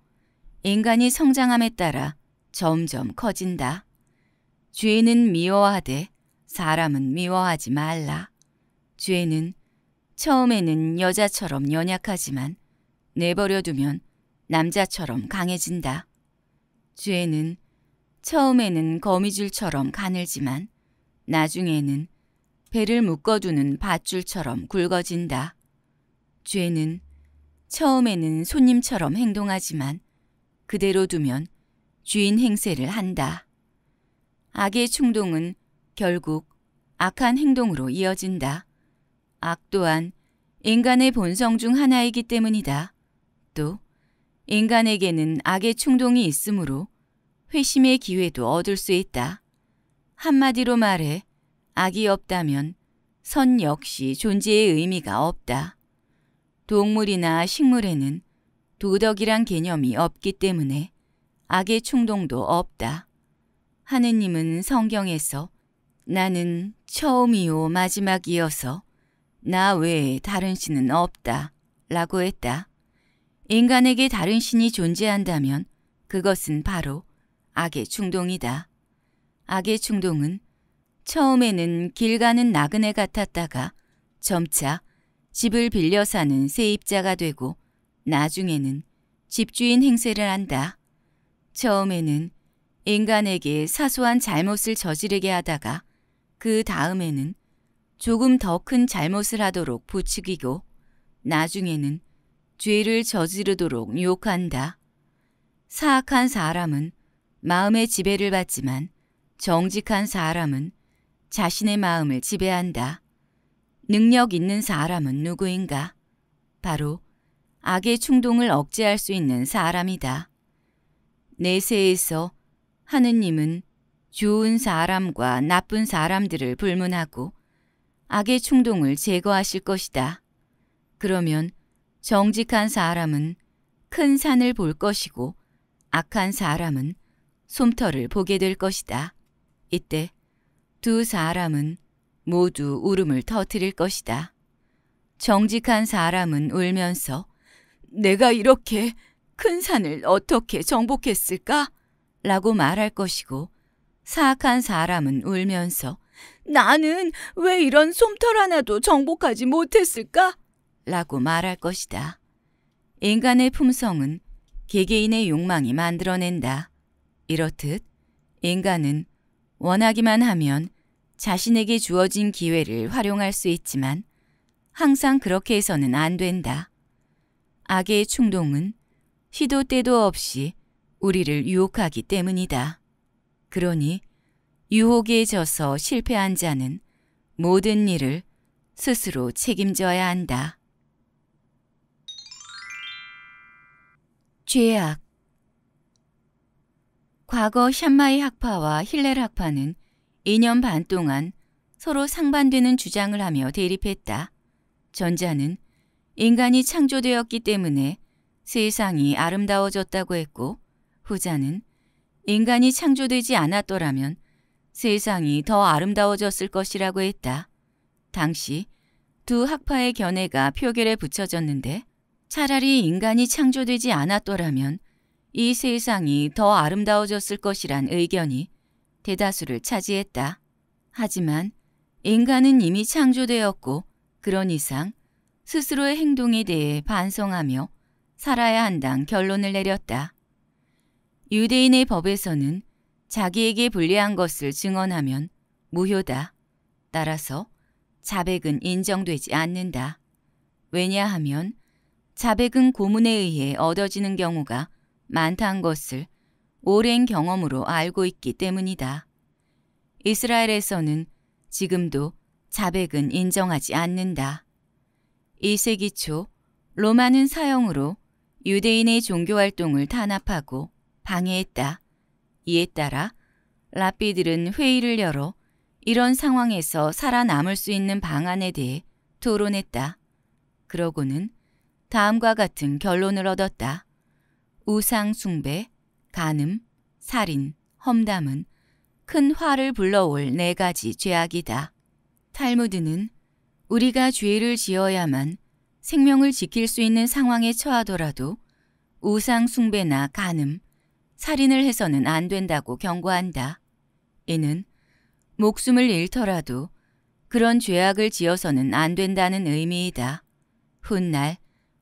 인간이 성장함에 따라 점점 커진다. 죄는 미워하되 사람은 미워하지 말라. 죄는 처음에는 여자처럼 연약하지만 내버려두면 남자처럼 강해진다. 죄는 처음에는 거미줄처럼 가늘지만 나중에는 배를 묶어두는 밧줄처럼 굵어진다. 죄는 처음에는 손님처럼 행동하지만 그대로 두면 주인 행세를 한다. 악의 충동은 결국 악한 행동으로 이어진다. 악 또한 인간의 본성 중 하나이기 때문이다. 또 인간에게는 악의 충동이 있으므로 회심의 기회도 얻을 수 있다. 한마디로 말해 악이 없다면 선 역시 존재의 의미가 없다. 동물이나 식물에는 도덕이란 개념이 없기 때문에 악의 충동도 없다. 하느님은 성경에서 나는 처음이요 마지막이어서 나 외에 다른 신은 없다 라고 했다. 인간에게 다른 신이 존재한다면 그것은 바로 악의 충동이다. 악의 충동은 처음에는 길 가는 나그네 같았다가 점차 집을 빌려 사는 세입자가 되고 나중에는 집주인 행세를 한다. 처음에는 인간에게 사소한 잘못을 저지르게 하다가 그 다음에는 조금 더 큰 잘못을 하도록 부추기고 나중에는 죄를 저지르도록 유혹한다. 사악한 사람은 마음의 지배를 받지만 정직한 사람은 자신의 마음을 지배한다. 능력 있는 사람은 누구인가? 바로 악의 충동을 억제할 수 있는 사람이다. 내세에서 하느님은 좋은 사람과 나쁜 사람들을 불문하고 악의 충동을 제거하실 것이다. 그러면 정직한 사람은 큰 산을 볼 것이고 악한 사람은 솜털을 보게 될 것이다. 이때 두 사람은 모두 울음을 터뜨릴 것이다. 정직한 사람은 울면서 내가 이렇게 큰 산을 어떻게 정복했을까? 라고 말할 것이고 사악한 사람은 울면서 나는 왜 이런 솜털 하나도 정복하지 못했을까? 라고 말할 것이다. 인간의 품성은 개개인의 욕망이 만들어낸다. 이렇듯 인간은 원하기만 하면 자신에게 주어진 기회를 활용할 수 있지만 항상 그렇게 해서는 안 된다. 악의 충동은 시도 때도 없이 우리를 유혹하기 때문이다. 그러니 유혹에 져서 실패한 자는 모든 일을 스스로 책임져야 한다. 죄악 과거 샴마의 학파와 힐렐 학파는 2년 반 동안 서로 상반되는 주장을 하며 대립했다. 전자는 인간이 창조되었기 때문에 세상이 아름다워졌다고 했고 후자는 인간이 창조되지 않았더라면 세상이 더 아름다워졌을 것이라고 했다. 당시 두 학파의 견해가 표결에 붙여졌는데 차라리 인간이 창조되지 않았더라면 이 세상이 더 아름다워졌을 것이란 의견이 대다수를 차지했다. 하지만 인간은 이미 창조되었고 그런 이상 스스로의 행동에 대해 반성하며 살아야 한다는 결론을 내렸다. 유대인의 법에서는 자기에게 불리한 것을 증언하면 무효다. 따라서 자백은 인정되지 않는다. 왜냐하면 자백은 고문에 의해 얻어지는 경우가 많다는 것을 오랜 경험으로 알고 있기 때문이다. 이스라엘에서는 지금도 자백은 인정하지 않는다. 2세기 초 로마는 사형으로 유대인의 종교활동을 탄압하고 방해했다. 이에 따라 라피들은 회의를 열어 이런 상황에서 살아남을 수 있는 방안에 대해 토론했다. 그러고는 다음과 같은 결론을 얻었다. 우상 숭배, 간음, 살인, 험담은 큰 화를 불러올 네 가지 죄악이다. 탈무드는 우리가 죄를 지어야만 생명을 지킬 수 있는 상황에 처하더라도 우상 숭배나 간음, 살인을 해서는 안 된다고 경고한다. 이는 목숨을 잃더라도 그런 죄악을 지어서는 안 된다는 의미이다. 훗날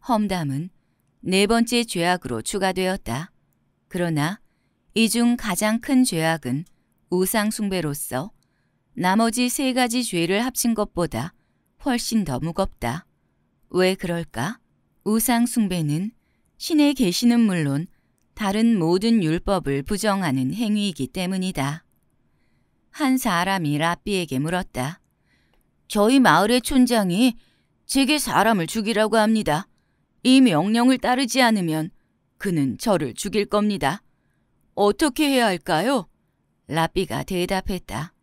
험담은 네 번째 죄악으로 추가되었다. 그러나 이 중 가장 큰 죄악은 우상숭배로서 나머지 세 가지 죄를 합친 것보다 훨씬 더 무겁다. 왜 그럴까? 우상숭배는 신에 계시는 물론 다른 모든 율법을 부정하는 행위이기 때문이다. 한 사람이 라삐에게 물었다. 저희 마을의 촌장이 제게 사람을 죽이라고 합니다. 이 명령을 따르지 않으면 그는 저를 죽일 겁니다. 어떻게 해야 할까요? 라삐가 대답했다.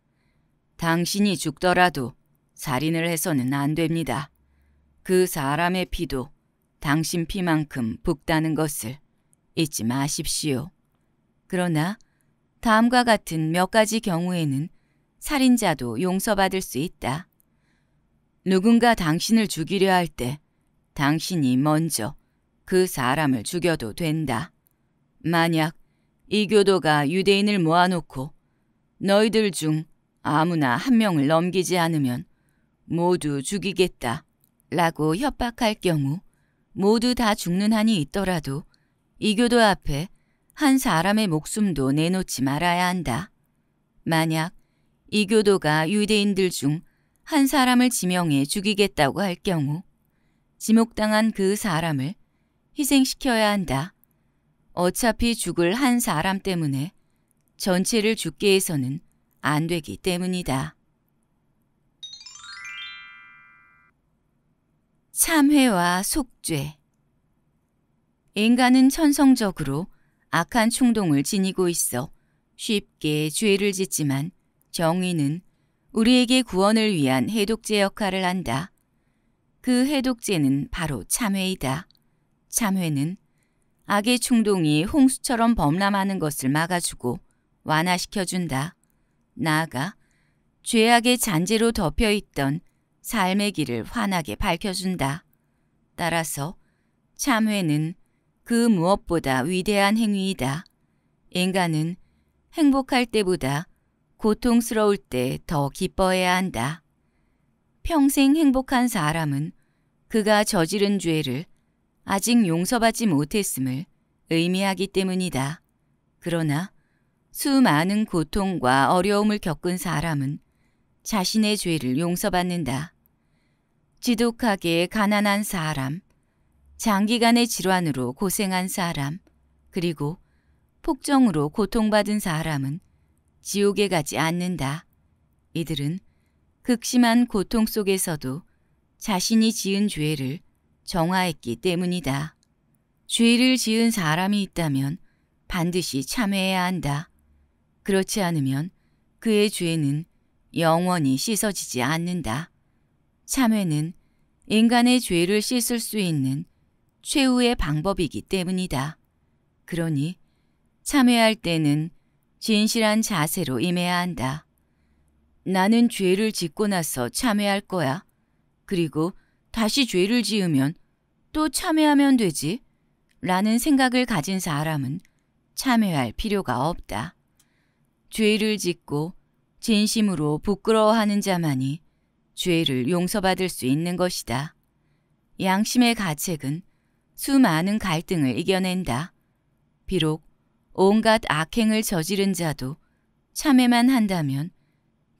당신이 죽더라도 살인을 해서는 안 됩니다. 그 사람의 피도 당신 피만큼 붓다는 것을 잊지 마십시오. 그러나 다음과 같은 몇 가지 경우에는 살인자도 용서받을 수 있다. 누군가 당신을 죽이려 할때 당신이 먼저 그 사람을 죽여도 된다. 만약 이 교도가 유대인을 모아놓고 너희들 중 아무나 한 명을 넘기지 않으면 모두 죽이겠다 라고 협박할 경우 모두 다 죽는 한이 있더라도 이 교도 앞에 한 사람의 목숨도 내놓지 말아야 한다. 만약 이 교도가 유대인들 중 한 사람을 지명해 죽이겠다고 할 경우 지목당한 그 사람을 희생시켜야 한다. 어차피 죽을 한 사람 때문에 전체를 죽게 해서는 안 되기 때문이다. 참회와 속죄 인간은 천성적으로 악한 충동을 지니고 있어 쉽게 죄를 짓지만 정의는 우리에게 구원을 위한 해독제 역할을 한다. 그 해독제는 바로 참회이다. 참회는 악의 충동이 홍수처럼 범람하는 것을 막아주고 완화시켜준다. 나아가 죄악의 잔재로 덮여있던 삶의 길을 환하게 밝혀준다. 따라서 참회는 그 무엇보다 위대한 행위이다. 인간은 행복할 때보다 고통스러울 때 더 기뻐해야 한다. 평생 행복한 사람은 그가 저지른 죄를 아직 용서받지 못했음을 의미하기 때문이다. 그러나 수많은 고통과 어려움을 겪은 사람은 자신의 죄를 용서받는다. 지독하게 가난한 사람, 장기간의 질환으로 고생한 사람, 그리고 폭정으로 고통받은 사람은 지옥에 가지 않는다. 이들은 극심한 고통 속에서도 자신이 지은 죄를 정화했기 때문이다. 죄를 지은 사람이 있다면 반드시 참회해야 한다. 그렇지 않으면 그의 죄는 영원히 씻어지지 않는다. 참회는 인간의 죄를 씻을 수 있는 최후의 방법이기 때문이다. 그러니 참회할 때는 진실한 자세로 임해야 한다. 나는 죄를 짓고 나서 참회할 거야. 그리고 다시 죄를 지으면 또 참회하면 되지. 라는 생각을 가진 사람은 참회할 필요가 없다. 죄를 짓고 진심으로 부끄러워하는 자만이 죄를 용서받을 수 있는 것이다. 양심의 가책은 수많은 갈등을 이겨낸다. 비록 온갖 악행을 저지른 자도 참회만 한다면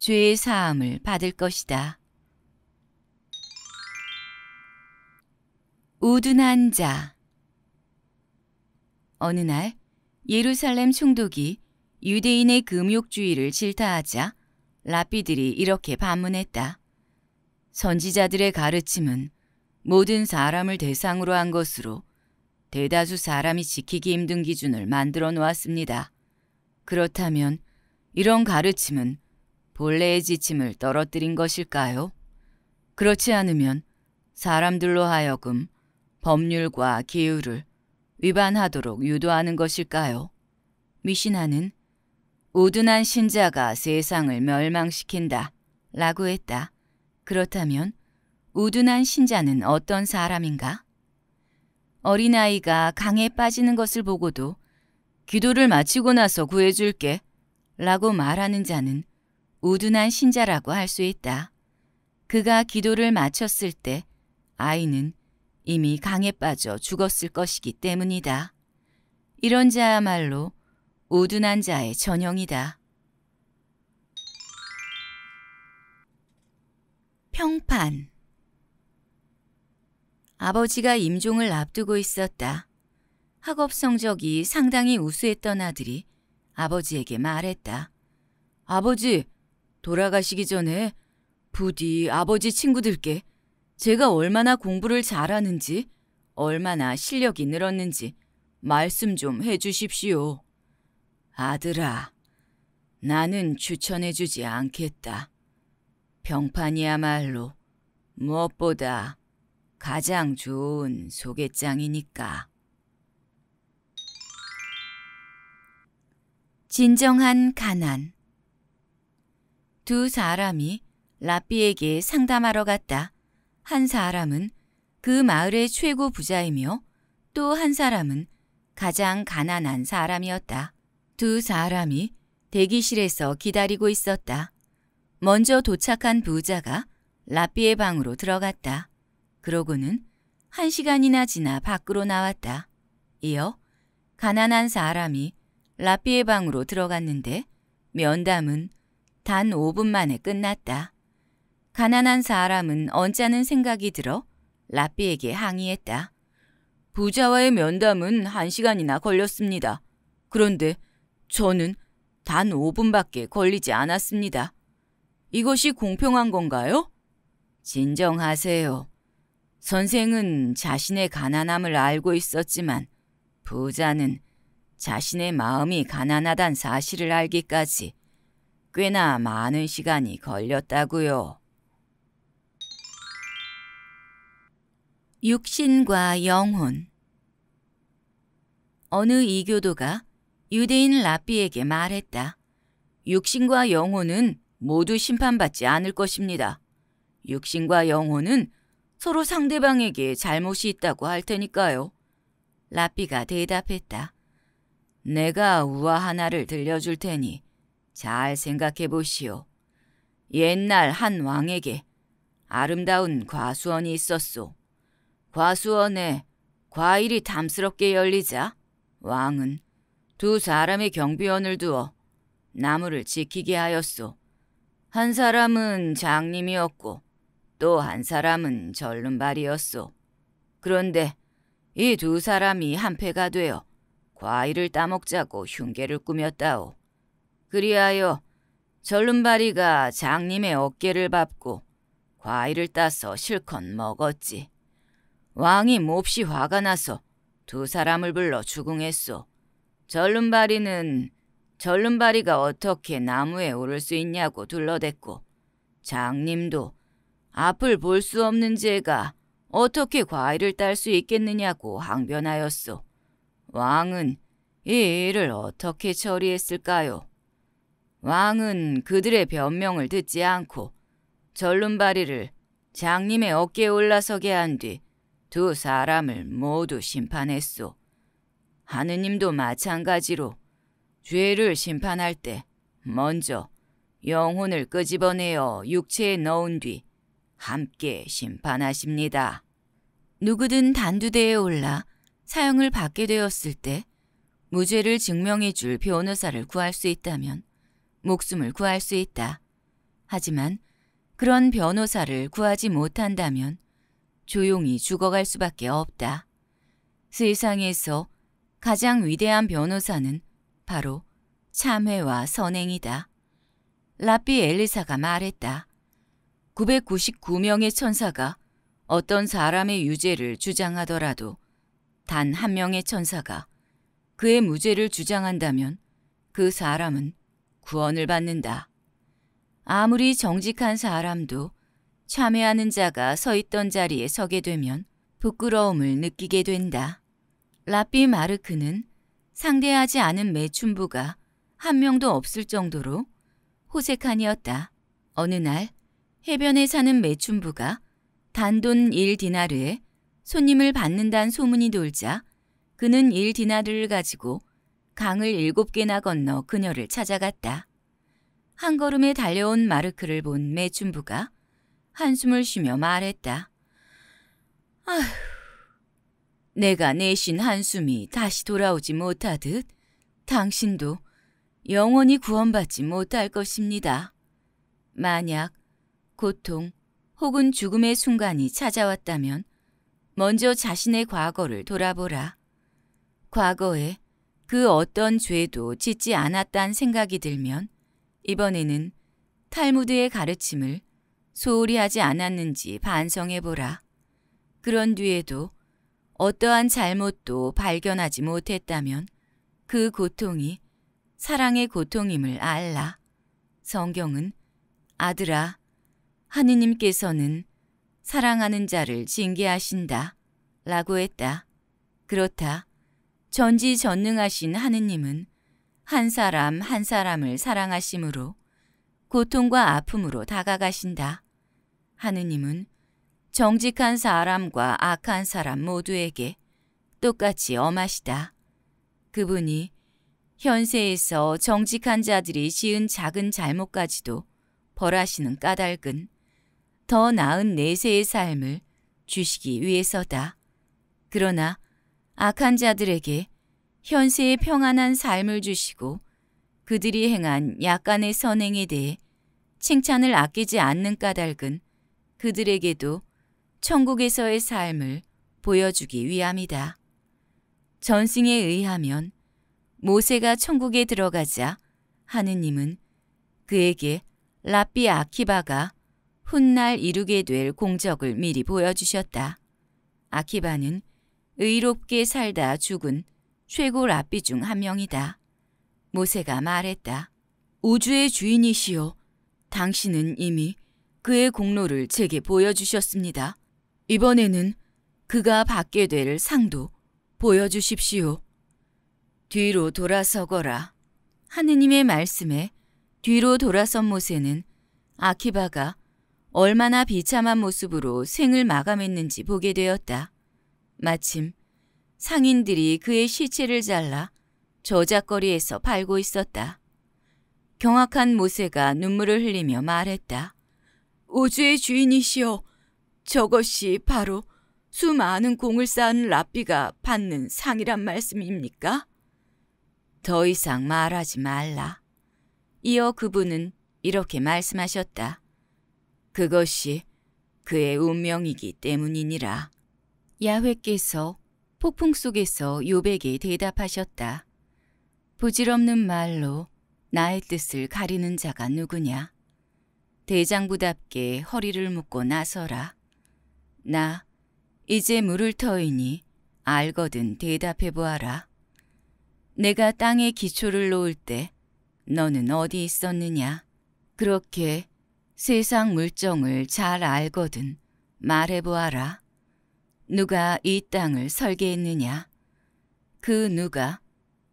죄의 사함을 받을 것이다. 우둔한 자 어느 날 예루살렘 총독이 유대인의 금욕주의를 질타하자 라피들이 이렇게 반문했다. 선지자들의 가르침은 모든 사람을 대상으로 한 것으로 대다수 사람이 지키기 힘든 기준을 만들어 놓았습니다. 그렇다면 이런 가르침은 본래의 지침을 떨어뜨린 것일까요? 그렇지 않으면 사람들로 하여금 법률과 기율을 위반하도록 유도하는 것일까요? 미신하는 우둔한 신자가 세상을 멸망시킨다 라고 했다. 그렇다면 우둔한 신자는 어떤 사람인가? 어린아이가 강에 빠지는 것을 보고도 기도를 마치고 나서 구해줄게 라고 말하는 자는 우둔한 신자라고 할 수 있다. 그가 기도를 마쳤을 때 아이는 이미 강에 빠져 죽었을 것이기 때문이다. 이런 자야말로 우둔한 자의 전형이다. 평판 아버지가 임종을 앞두고 있었다. 학업 성적이 상당히 우수했던 아들이 아버지에게 말했다. 아버지, 돌아가시기 전에 부디 아버지 친구들께 제가 얼마나 공부를 잘하는지, 얼마나 실력이 늘었는지 말씀 좀 해주십시오. 아들아, 나는 추천해주지 않겠다. 병판이야말로 무엇보다 가장 좋은 소개장이니까. 진정한 가난 두 사람이 라삐에게 상담하러 갔다. 한 사람은 그 마을의 최고 부자이며 또 한 사람은 가장 가난한 사람이었다. 두 사람이 대기실에서 기다리고 있었다. 먼저 도착한 부자가 라삐의 방으로 들어갔다. 그러고는 한 시간이나 지나 밖으로 나왔다. 이어 가난한 사람이 라삐의 방으로 들어갔는데 면담은 단 5분 만에 끝났다. 가난한 사람은 언짢은 생각이 들어 라삐에게 항의했다. 부자와의 면담은 한시간이나 걸렸습니다. 그런데 저는 단 5분밖에 걸리지 않았습니다. 이것이 공평한 건가요? 진정하세요. 선생은 자신의 가난함을 알고 있었지만 부자는 자신의 마음이 가난하단 사실을 알기까지 꽤나 많은 시간이 걸렸다고요. 육신과 영혼 어느 이교도가 유대인 라비에게 말했다. 육신과 영혼은 모두 심판받지 않을 것입니다. 육신과 영혼은 서로 상대방에게 잘못이 있다고 할 테니까요. 라비가 대답했다. 내가 우아 하나를 들려줄 테니 잘 생각해 보시오. 옛날 한 왕에게 아름다운 과수원이 있었소. 과수원에 과일이 담스럽게 열리자 왕은 두 사람의 경비원을 두어 나무를 지키게 하였소. 한 사람은 장님이었고 또 한 사람은 절름발이었소. 그런데 이 두 사람이 한패가 되어 과일을 따먹자고 흉계를 꾸몄다오. 그리하여 절름발이가 장님의 어깨를 밟고 과일을 따서 실컷 먹었지. 왕이 몹시 화가 나서 두 사람을 불러 주궁했소. 절름발이는 절름발이가 어떻게 나무에 오를 수 있냐고 둘러댔고 장님도 앞을 볼 수 없는 제가 어떻게 과일을 딸 수 있겠느냐고 항변하였소. 왕은 이 일을 어떻게 처리했을까요? 왕은 그들의 변명을 듣지 않고 절름발이를 장님의 어깨에 올라서게 한 뒤 두 사람을 모두 심판했소. 하느님도 마찬가지로 죄를 심판할 때 먼저 영혼을 끄집어내어 육체에 넣은 뒤 함께 심판하십니다. 누구든 단두대에 올라 사형을 받게 되었을 때 무죄를 증명해 줄 변호사를 구할 수 있다면 목숨을 구할 수 있다. 하지만 그런 변호사를 구하지 못한다면 조용히 죽어갈 수밖에 없다. 세상에서 가장 위대한 변호사는 바로 참회와 선행이다. 라비 엘리사가 말했다. 999명의 천사가 어떤 사람의 유죄를 주장하더라도 단 한 명의 천사가 그의 무죄를 주장한다면 그 사람은 구원을 받는다. 아무리 정직한 사람도 참회하는 자가 서 있던 자리에 서게 되면 부끄러움을 느끼게 된다. 라비 마르크는 상대하지 않은 매춘부가 한 명도 없을 정도로 호색한이었다. 어느 날 해변에 사는 매춘부가 단돈 1디나르에 손님을 받는다는 소문이 돌자 그는 1디나르를 가지고 강을 일곱 개나 건너 그녀를 찾아갔다. 한 걸음에 달려온 마르크를 본 매춘부가 한숨을 쉬며 말했다. 아휴, 내가 내신 한숨이 다시 돌아오지 못하듯 당신도 영원히 구원받지 못할 것입니다. 만약 고통 혹은 죽음의 순간이 찾아왔다면 먼저 자신의 과거를 돌아보라. 과거에 그 어떤 죄도 짓지 않았단 생각이 들면 이번에는 탈무드의 가르침을 소홀히 하지 않았는지 반성해 보라. 그런 뒤에도 어떠한 잘못도 발견하지 못했다면 그 고통이 사랑의 고통임을 알라. 성경은 아들아 하느님께서는 사랑하는 자를 징계하신다 라고 했다. 그렇다. 전지전능하신 하느님은 한 사람 한 사람을 사랑하심으로 고통과 아픔으로 다가가신다. 하느님은 정직한 사람과 악한 사람 모두에게 똑같이 엄하시다. 그분이 현세에서 정직한 자들이 지은 작은 잘못까지도 벌하시는 까닭은 더 나은 내세의 삶을 주시기 위해서다. 그러나 악한 자들에게 현세의 평안한 삶을 주시고 그들이 행한 약간의 선행에 대해 칭찬을 아끼지 않는 까닭은 그들에게도 천국에서의 삶을 보여주기 위함이다. 전승에 의하면 모세가 천국에 들어가자 하느님은 그에게 라비 아키바가 훗날 이루게 될 공적을 미리 보여주셨다. 아키바는 의롭게 살다 죽은 최고 랍비 중 한 명이다. 모세가 말했다. 우주의 주인이시여 당신은 이미 그의 공로를 제게 보여주셨습니다. 이번에는 그가 받게 될 상도 보여주십시오. 뒤로 돌아서거라. 하느님의 말씀에 뒤로 돌아선 모세는 아키바가 얼마나 비참한 모습으로 생을 마감했는지 보게 되었다. 마침 상인들이 그의 시체를 잘라 저작거리에서 팔고 있었다. 경악한 모세가 눈물을 흘리며 말했다. 우주의 주인이시여, 저것이 바로 수많은 공을 쌓은 라비가 받는 상이란 말씀입니까? 더 이상 말하지 말라. 이어 그분은 이렇게 말씀하셨다. 그것이 그의 운명이기 때문이니라. 야훼께서 폭풍 속에서 요백에 대답하셨다. 부질없는 말로 나의 뜻을 가리는 자가 누구냐. 대장부답게 허리를 묶고 나서라. 나 이제 물을 터이니 알거든 대답해보아라. 내가 땅에 기초를 놓을 때 너는 어디 있었느냐. 그렇게 세상 물정을 잘 알거든 말해보아라. 누가 이 땅을 설계했느냐? 그 누가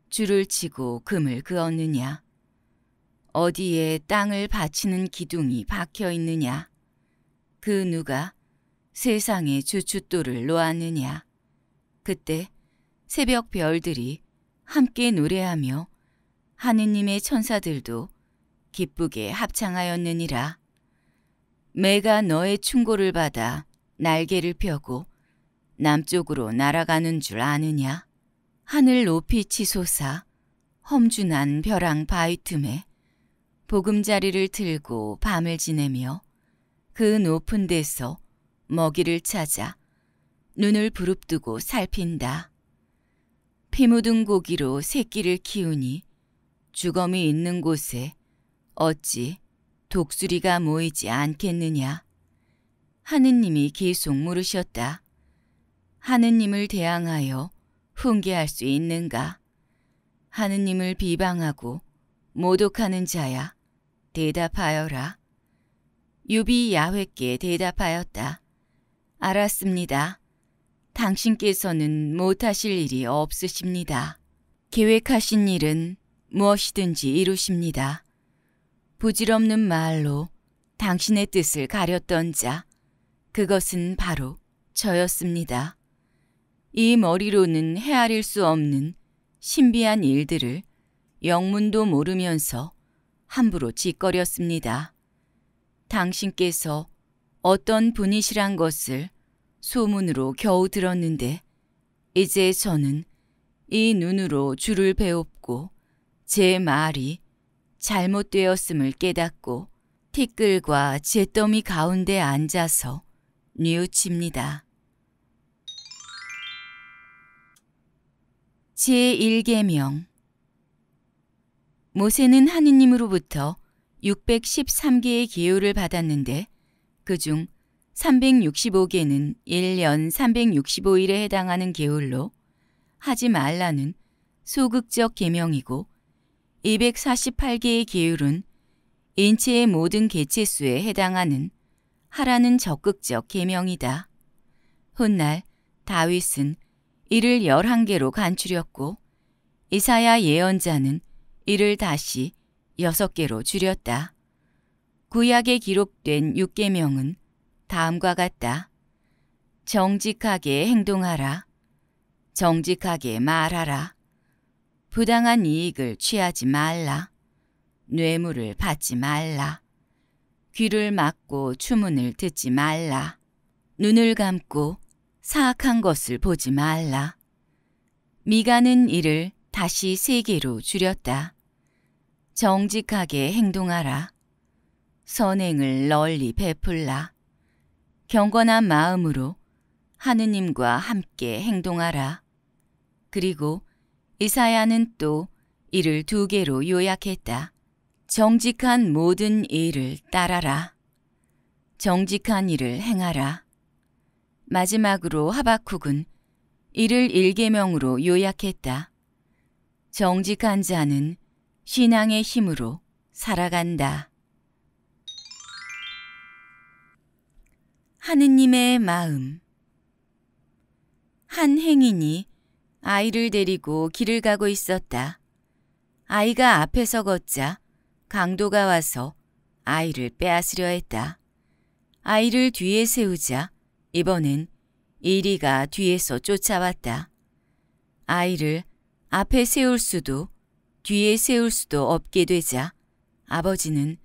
줄을 치고 금을 그었느냐? 어디에 땅을 바치는 기둥이 박혀 있느냐? 그 누가 세상에 주춧돌을 놓았느냐? 그때 새벽 별들이 함께 노래하며 하느님의 천사들도 기쁘게 합창하였느니라. 매가 너의 충고를 받아 날개를 펴고 남쪽으로 날아가는 줄 아느냐? 하늘 높이 치솟아 험준한 벼랑 바위 틈에 보금자리를 들고 밤을 지내며 그 높은 데서 먹이를 찾아 눈을 부릅뜨고 살핀다. 피 묻은 고기로 새끼를 키우니 주검이 있는 곳에 어찌 독수리가 모이지 않겠느냐. 하느님이 계속 물으셨다. 하느님을 대항하여 훈계할 수 있는가? 하느님을 비방하고 모독하는 자야 대답하여라. 유비 야훼께 대답하였다. 알았습니다. 당신께서는 못하실 일이 없으십니다. 계획하신 일은 무엇이든지 이루십니다. 부질없는 말로 당신의 뜻을 가렸던 자, 그것은 바로 저였습니다. 이 머리로는 헤아릴 수 없는 신비한 일들을 영문도 모르면서 함부로 짓거렸습니다. 당신께서 어떤 분이시란 것을 소문으로 겨우 들었는데 이제 저는 이 눈으로 줄을 배웁고제 말이 잘못되었음을 깨닫고 티끌과 잿더미 가운데 앉아서 뉘우칩니다. 제1계명 모세는 하느님으로부터 613개의 계율을 받았는데 그 중 365개는 1년 365일에 해당하는 계율로 하지 말라는 소극적 계명이고 248개의 계율은 인체의 모든 개체수에 해당하는 하라는 적극적 계명이다. 훗날 다윗은 이를 열한 개로 간추렸고 이사야 예언자는 이를 다시 여섯 개로 줄였다. 구약에 기록된 육계명은 다음과 같다. 정직하게 행동하라. 정직하게 말하라. 부당한 이익을 취하지 말라. 뇌물을 받지 말라. 귀를 막고 추문을 듣지 말라. 눈을 감고 사악한 것을 보지 말라. 미가는 이를 다시 세 개로 줄였다. 정직하게 행동하라. 선행을 널리 베풀라. 경건한 마음으로 하느님과 함께 행동하라. 그리고 이사야는 또 이를 두 개로 요약했다. 정직한 모든 일을 따라라. 정직한 일을 행하라. 마지막으로 하박국은 이를 일계명으로 요약했다. 정직한 자는 신앙의 힘으로 살아간다. 하느님의 마음 한 행인이 아이를 데리고 길을 가고 있었다. 아이가 앞에서 걷자 강도가 와서 아이를 빼앗으려 했다. 아이를 뒤에 세우자 이번엔 이리가 뒤에서 쫓아왔다. 아이를 앞에 세울 수도 뒤에 세울 수도 없게 되자 아버지는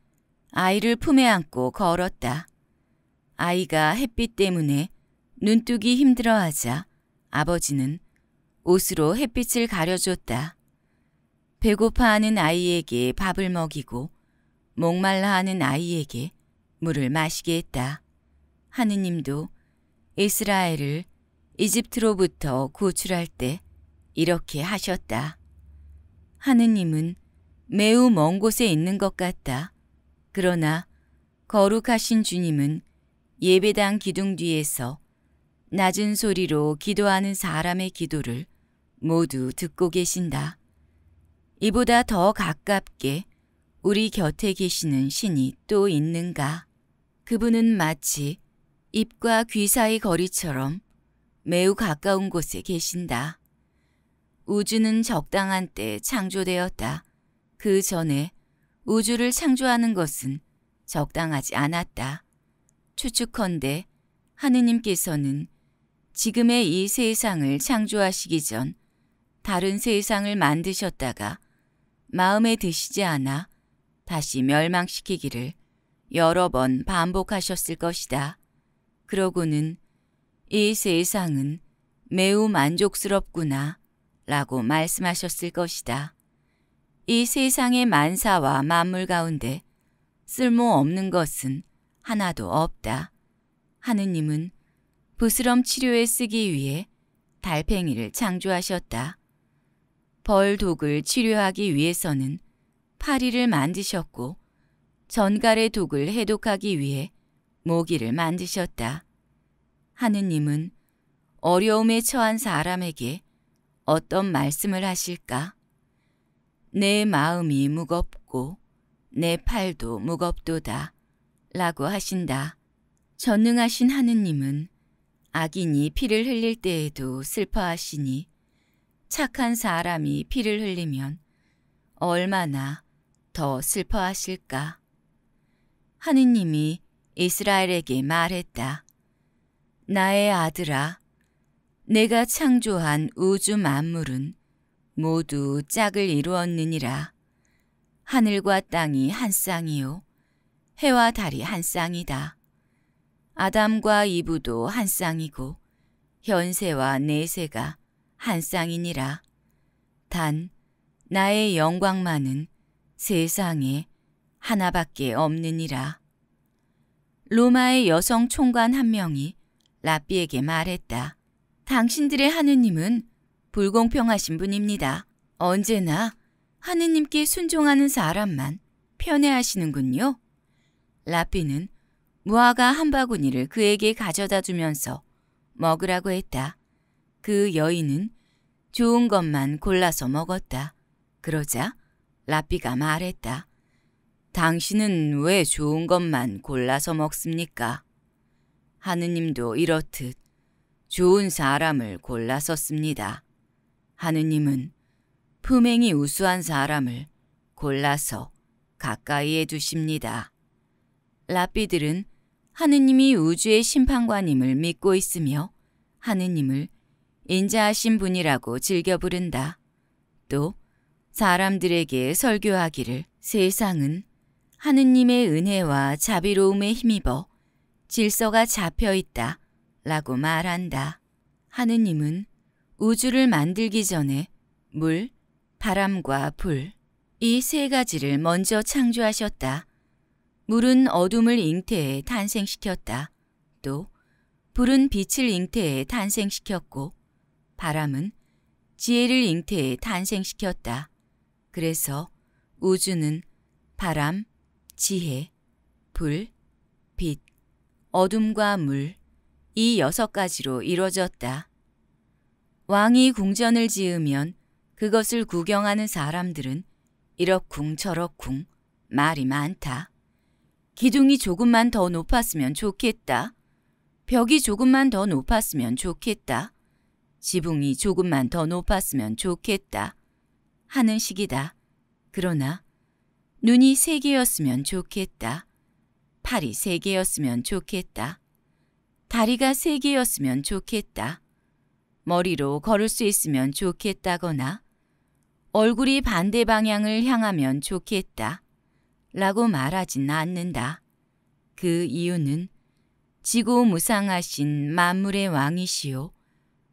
아이를 품에 안고 걸었다. 아이가 햇빛 때문에 눈뜨기 힘들어하자 아버지는 옷으로 햇빛을 가려줬다. 배고파하는 아이에게 밥을 먹이고 목말라하는 아이에게 물을 마시게 했다. 하느님도 이스라엘을 이집트로부터 구출할 때 이렇게 하셨다. 하느님은 매우 먼 곳에 있는 것 같다. 그러나 거룩하신 주님은 예배당 기둥 뒤에서 낮은 소리로 기도하는 사람의 기도를 모두 듣고 계신다. 이보다 더 가깝게 우리 곁에 계시는 신이 또 있는가? 그분은 마치 입과 귀 사이 거리처럼 매우 가까운 곳에 계신다. 우주는 적당한 때에 창조되었다. 그 전에 우주를 창조하는 것은 적당하지 않았다. 추측컨대 하느님께서는 지금의 이 세상을 창조하시기 전 다른 세상을 만드셨다가 마음에 드시지 않아 다시 멸망시키기를 여러 번 반복하셨을 것이다. 그러고는 이 세상은 매우 만족스럽구나 라고 말씀하셨을 것이다. 이 세상의 만사와 만물 가운데 쓸모없는 것은 하나도 없다. 하느님은 부스럼 치료에 쓰기 위해 달팽이를 창조하셨다. 벌독을 치료하기 위해서는 파리를 만드셨고 전갈의 독을 해독하기 위해 모기를 만드셨다. 하느님은 어려움에 처한 사람에게 어떤 말씀을 하실까? 내 마음이 무겁고 내 팔도 무겁도다 라고 하신다. 전능하신 하느님은 악인이 피를 흘릴 때에도 슬퍼하시니 착한 사람이 피를 흘리면 얼마나 더 슬퍼하실까. 하느님이 이스라엘에게 말했다. 나의 아들아, 내가 창조한 우주 만물은 모두 짝을 이루었느니라. 하늘과 땅이 한 쌍이요. 해와 달이 한 쌍이다. 아담과 이브도 한 쌍이고 현세와 내세가 한 쌍이니라. 단 나의 영광만은 세상에 하나밖에 없느니라. 로마의 여성 총관 한 명이 라삐에게 말했다. 당신들의 하느님은 불공평하신 분입니다. 언제나 하느님께 순종하는 사람만 편애하시는군요. 라삐는 무화과 한 바구니를 그에게 가져다 주면서 먹으라고 했다. 그 여인은 좋은 것만 골라서 먹었다. 그러자 라삐가 말했다. 당신은 왜 좋은 것만 골라서 먹습니까? 하느님도 이렇듯 좋은 사람을 골라서 씁니다. 하느님은 품행이 우수한 사람을 골라서 가까이에 두십니다. 라삐들은 하느님이 우주의 심판관임을 믿고 있으며 하느님을 인자하신 분이라고 즐겨 부른다. 또 사람들에게 설교하기를 세상은 하느님의 은혜와 자비로움에 힘입어 질서가 잡혀 있다 라고 말한다. 하느님은 우주를 만들기 전에 물, 바람과 불, 이 세 가지를 먼저 창조하셨다. 물은 어둠을 잉태해 탄생시켰다. 또 불은 빛을 잉태해 탄생시켰고 바람은 지혜를 잉태해 탄생시켰다. 그래서 우주는 바람, 지혜, 불, 빛, 어둠과 물, 이 여섯 가지로 이루어졌다. 왕이 궁전을 지으면 그것을 구경하는 사람들은 이렇쿵 저렇쿵 말이 많다. 기둥이 조금만 더 높았으면 좋겠다. 벽이 조금만 더 높았으면 좋겠다. 지붕이 조금만 더 높았으면 좋겠다. 하는 식이다. 그러나 눈이 세 개였으면 좋겠다. 팔이 세 개였으면 좋겠다. 다리가 세 개였으면 좋겠다. 머리로 걸을 수 있으면 좋겠다거나 얼굴이 반대 방향을 향하면 좋겠다. 라고 말하진 않는다. 그 이유는 지고 무상하신 만물의 왕이시요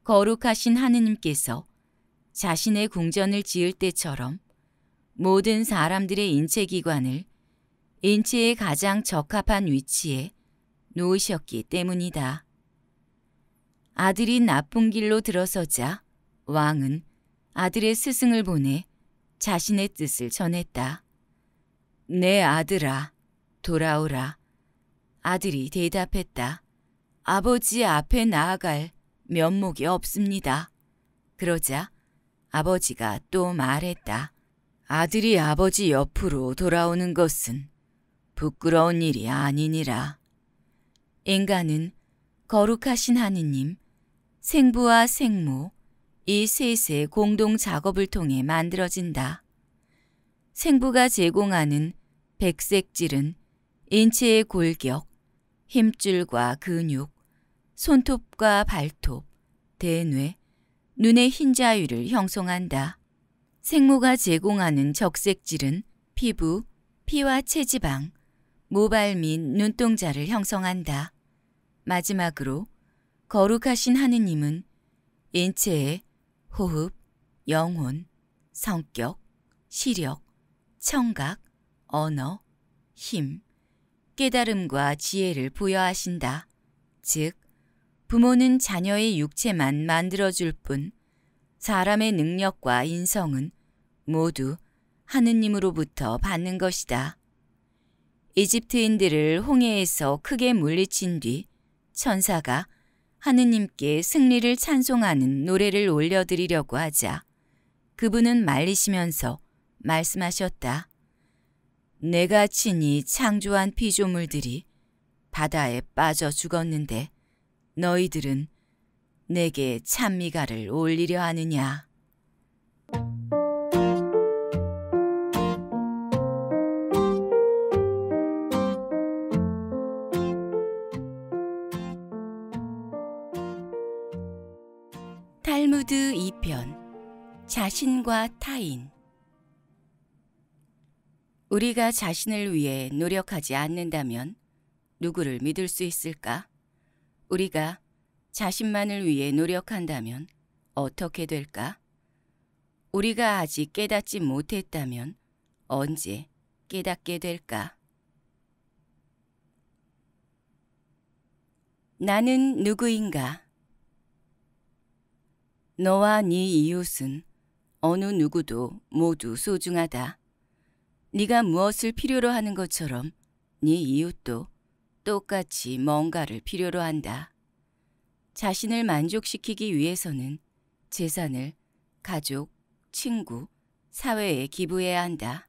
거룩하신 하느님께서 자신의 궁전을 지을 때처럼 모든 사람들의 인체기관을 인체에 가장 적합한 위치에 놓으셨기 때문이다. 아들이 나쁜 길로 들어서자 왕은 아들의 스승을 보내 자신의 뜻을 전했다. 내 아들아, 돌아오라. 아들이 대답했다. 아버지 앞에 나아갈 면목이 없습니다. 그러자 아버지가 또 말했다. 아들이 아버지 옆으로 돌아오는 것은 부끄러운 일이 아니니라. 인간은 거룩하신 하느님, 생부와 생모, 이 셋의 공동 작업을 통해 만들어진다. 생부가 제공하는 백색질은 인체의 골격, 힘줄과 근육, 손톱과 발톱, 대뇌, 눈의 흰자위를 형성한다. 생모가 제공하는 적색질은 피부, 피와 체지방, 모발 및 눈동자를 형성한다. 마지막으로 거룩하신 하느님은 인체의 호흡, 영혼, 성격, 시력, 청각, 언어, 힘, 깨달음과 지혜를 부여하신다. 즉, 부모는 자녀의 육체만 만들어줄 뿐 사람의 능력과 인성은 모두 하느님으로부터 받는 것이다. 이집트인들을 홍해에서 크게 물리친 뒤 천사가 하느님께 승리를 찬송하는 노래를 올려드리려고 하자 그분은 말리시면서 말씀하셨다. 내가 친히 창조한 피조물들이 바다에 빠져 죽었는데 너희들은 내게 찬미가를 올리려 하느냐? 탈무드 2편 자신과 타인 우리가 자신을 위해 노력하지 않는다면 누구를 믿을 수 있을까? 우리가 자신만을 위해 노력한다면 어떻게 될까? 우리가 아직 깨닫지 못했다면 언제 깨닫게 될까? 나는 누구인가? 너와 네 이웃은 어느 누구도 모두 소중하다. 네가 무엇을 필요로 하는 것처럼 네 이웃도 똑같이 뭔가를 필요로 한다. 자신을 만족시키기 위해서는 재산을 가족, 친구, 사회에 기부해야 한다.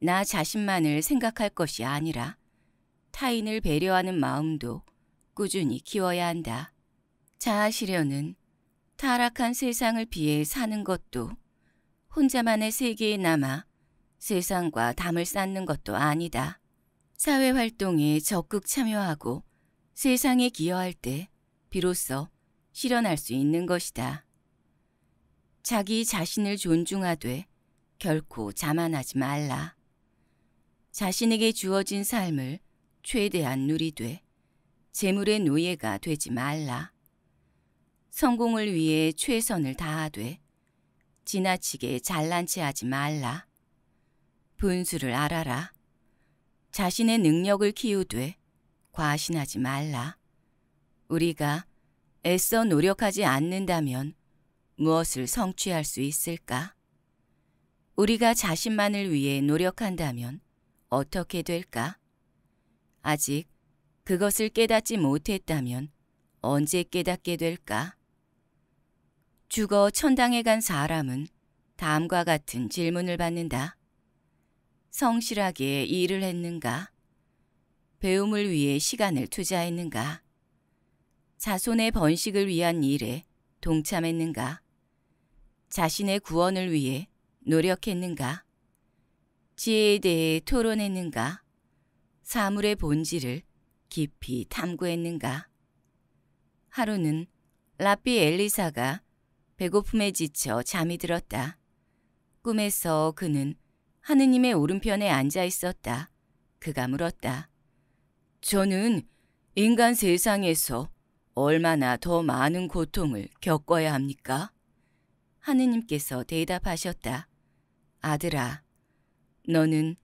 나 자신만을 생각할 것이 아니라 타인을 배려하는 마음도 꾸준히 키워야 한다. 자아시현은 타락한 세상을 비해 사는 것도 혼자만의 세계에 남아 세상과 담을 쌓는 것도 아니다. 사회활동에 적극 참여하고 세상에 기여할 때 비로소 실현할 수 있는 것이다. 자기 자신을 존중하되 결코 자만하지 말라. 자신에게 주어진 삶을 최대한 누리되 재물의 노예가 되지 말라. 성공을 위해 최선을 다하되 지나치게 잘난 체 하지 말라. 분수를 알아라. 자신의 능력을 키우되 과신하지 말라. 우리가 애써 노력하지 않는다면 무엇을 성취할 수 있을까? 우리가 자신만을 위해 노력한다면 어떻게 될까? 아직 그것을 깨닫지 못했다면 언제 깨닫게 될까? 죽어 천당에 간 사람은 다음과 같은 질문을 받는다. 성실하게 일을 했는가? 배움을 위해 시간을 투자했는가? 자손의 번식을 위한 일에 동참했는가? 자신의 구원을 위해 노력했는가? 지혜에 대해 토론했는가? 사물의 본질을 깊이 탐구했는가? 하루는 라비 엘리사가 배고픔에 지쳐 잠이 들었다. 꿈에서 그는 하느님의 오른편에 앉아 있었다. 그가 물었다. 저는 인간 세상에서 얼마나 더 많은 고통을 겪어야 합니까? 하느님께서 대답하셨다. 아들아, 너는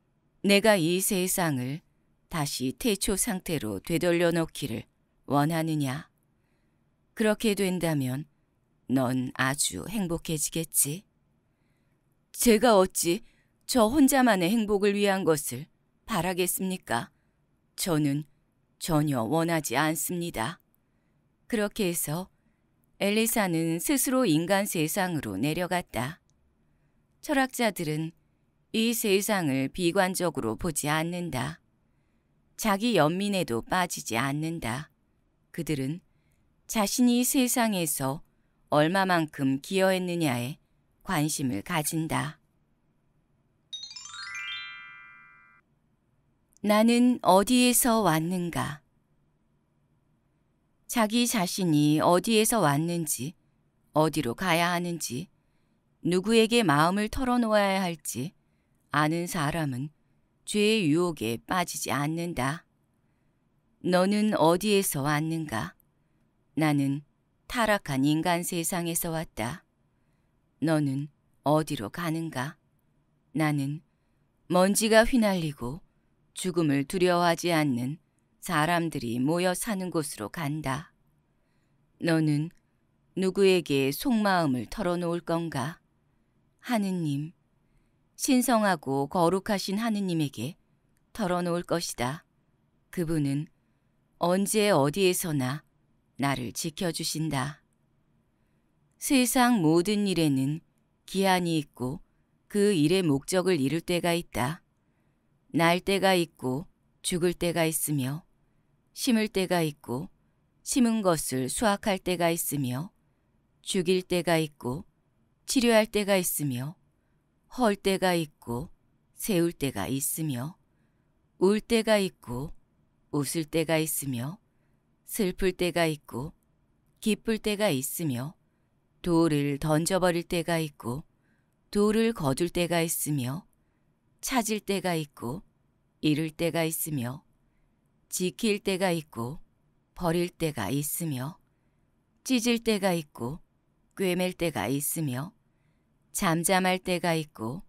내가 이 세상을 다시 태초 상태로 되돌려 놓기를 원하느냐? 그렇게 된다면 넌 아주 행복해지겠지. 제가 어찌 저 혼자만의 행복을 위한 것을 바라겠습니까? 저는 전혀 원하지 않습니다. 그렇게 해서 엘리사는 스스로 인간 세상으로 내려갔다. 철학자들은 이 세상을 비관적으로 보지 않는다. 자기 연민에도 빠지지 않는다. 그들은 자신이 세상에서 얼마만큼 기여했느냐에 관심을 가진다. 나는 어디에서 왔는가? 자기 자신이 어디에서 왔는지, 어디로 가야 하는지, 누구에게 마음을 털어놓아야 할지 아는 사람은 죄의 유혹에 빠지지 않는다. 너는 어디에서 왔는가? 나는 타락한 인간 세상에서 왔다. 너는 어디로 가는가? 나는 먼지가 휘날리고 죽음을 두려워하지 않는 사람들이 모여 사는 곳으로 간다. 너는 누구에게 속마음을 털어놓을 건가? 하느님, 신성하고 거룩하신 하느님에게 털어놓을 것이다. 그분은 언제 어디에서나 나를 지켜주신다. 세상 모든 일에는 기한이 있고 그 일의 목적을 이룰 때가 있다. 날 때가 있고 죽을 때가 있으며 심을 때가 있고 심은 것을 수확할 때가 있으며 죽일 때가 있고 치료할 때가 있으며 헐 때가 있고 세울 때가 있으며 울 때가 있고 웃을 때가 있으며 슬플 때가 있고 기쁠 때가 있으며 돌을 던져버릴 때가 있고 돌을 거둘 때가 있으며 찾을 때가 있고 잃을 때가 있으며 지킬 때가 있고 버릴 때가 있으며 찢을 때가 있고 꿰맬 때가 있으며 잠잠할 때가 있고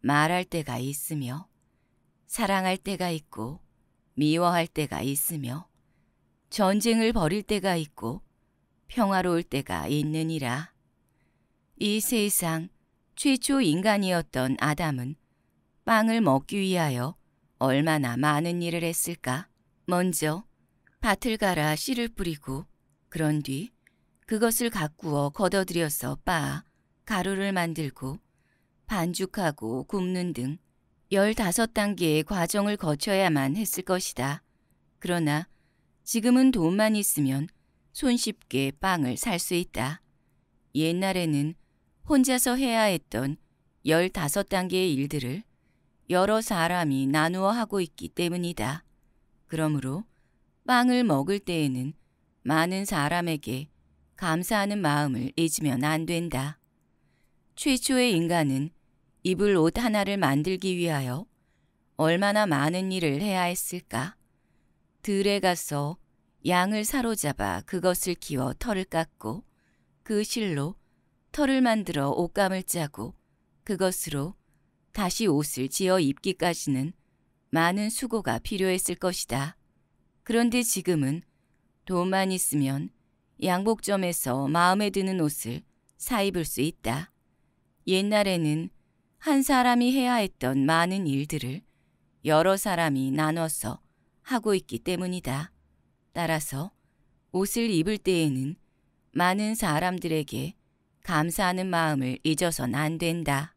말할 때가 있으며 사랑할 때가 있고 미워할 때가 있으며 전쟁을 벌일 때가 있고 평화로울 때가 있느니라. 이 세상 최초 인간이었던 아담은 빵을 먹기 위하여 얼마나 많은 일을 했을까? 먼저 밭을 갈아 씨를 뿌리고 그런 뒤 그것을 가꾸어 걷어들여서 빻아 가루를 만들고 반죽하고 굽는 등 15단계의 과정을 거쳐야만 했을 것이다. 그러나 지금은 돈만 있으면 손쉽게 빵을 살 수 있다. 옛날에는 혼자서 해야 했던 15단계의 일들을 여러 사람이 나누어 하고 있기 때문이다. 그러므로 빵을 먹을 때에는 많은 사람에게 감사하는 마음을 잊으면 안 된다. 최초의 인간은 입을 옷 하나를 만들기 위하여 얼마나 많은 일을 해야 했을까? 들에 가서 양을 사로잡아 그것을 키워 털을 깎고 그 실로 털을 만들어 옷감을 짜고 그것으로 다시 옷을 지어 입기까지는 많은 수고가 필요했을 것이다. 그런데 지금은 돈만 있으면 양복점에서 마음에 드는 옷을 사 입을 수 있다. 옛날에는 한 사람이 해야 했던 많은 일들을 여러 사람이 나눠서 하고 있기 때문이다. 따라서 옷을 입을 때에는 많은 사람들에게 감사하는 마음을 잊어서는안 된다.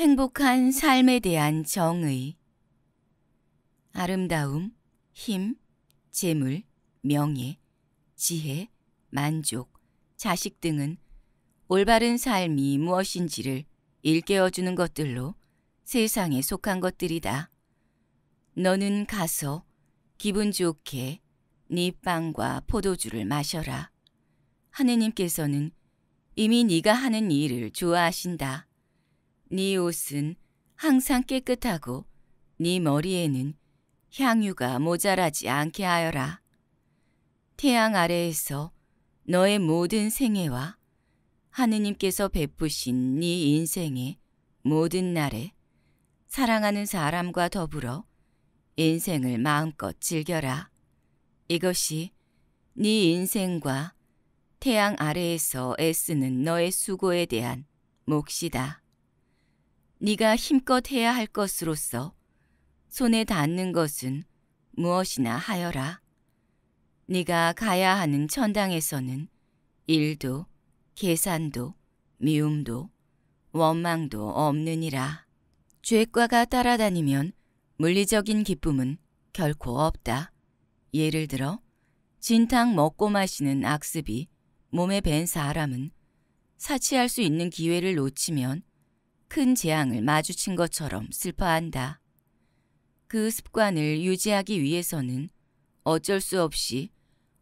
행복한 삶에 대한 정의 아름다움, 힘, 재물, 명예, 지혜, 만족, 자식 등은 올바른 삶이 무엇인지를 일깨워주는 것들로 세상에 속한 것들이다. 너는 가서 기분 좋게 네 빵과 포도주를 마셔라. 하느님께서는 이미 네가 하는 일을 좋아하신다. 네 옷은 항상 깨끗하고 네 머리에는 향유가 모자라지 않게 하여라. 태양 아래에서 너의 모든 생애와 하느님께서 베푸신 네 인생의 모든 날에 사랑하는 사람과 더불어 인생을 마음껏 즐겨라. 이것이 네 인생과 태양 아래에서 애쓰는 너의 수고에 대한 몫이다. 네가 힘껏 해야 할 것으로서 손에 닿는 것은 무엇이나 하여라. 네가 가야 하는 천당에서는 일도 계산도 미움도 원망도 없느니라. 죄과가 따라다니면 물리적인 기쁨은 결코 없다. 예를 들어 진탕 먹고 마시는 악습이 몸에 밴 사람은 사치할 수 있는 기회를 놓치면 큰 재앙을 마주친 것처럼 슬퍼한다. 그 습관을 유지하기 위해서는 어쩔 수 없이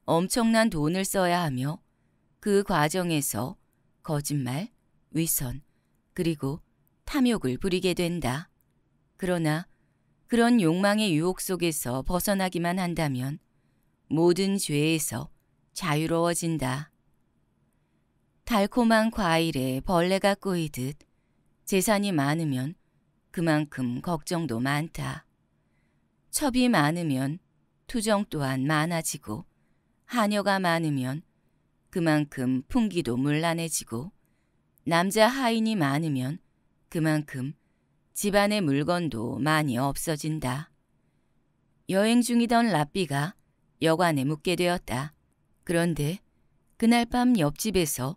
엄청난 돈을 써야 하며 그 과정에서 거짓말, 위선, 그리고 탐욕을 부리게 된다. 그러나 그런 욕망의 유혹 속에서 벗어나기만 한다면 모든 죄에서 자유로워진다. 달콤한 과일에 벌레가 꼬이듯 재산이 많으면 그만큼 걱정도 많다. 첩이 많으면 투정 또한 많아지고 하녀가 많으면 그만큼 풍기도 물란해지고 남자 하인이 많으면 그만큼 집안의 물건도 많이 없어진다. 여행 중이던 라삐가 여관에 묵게 되었다. 그런데 그날 밤 옆집에서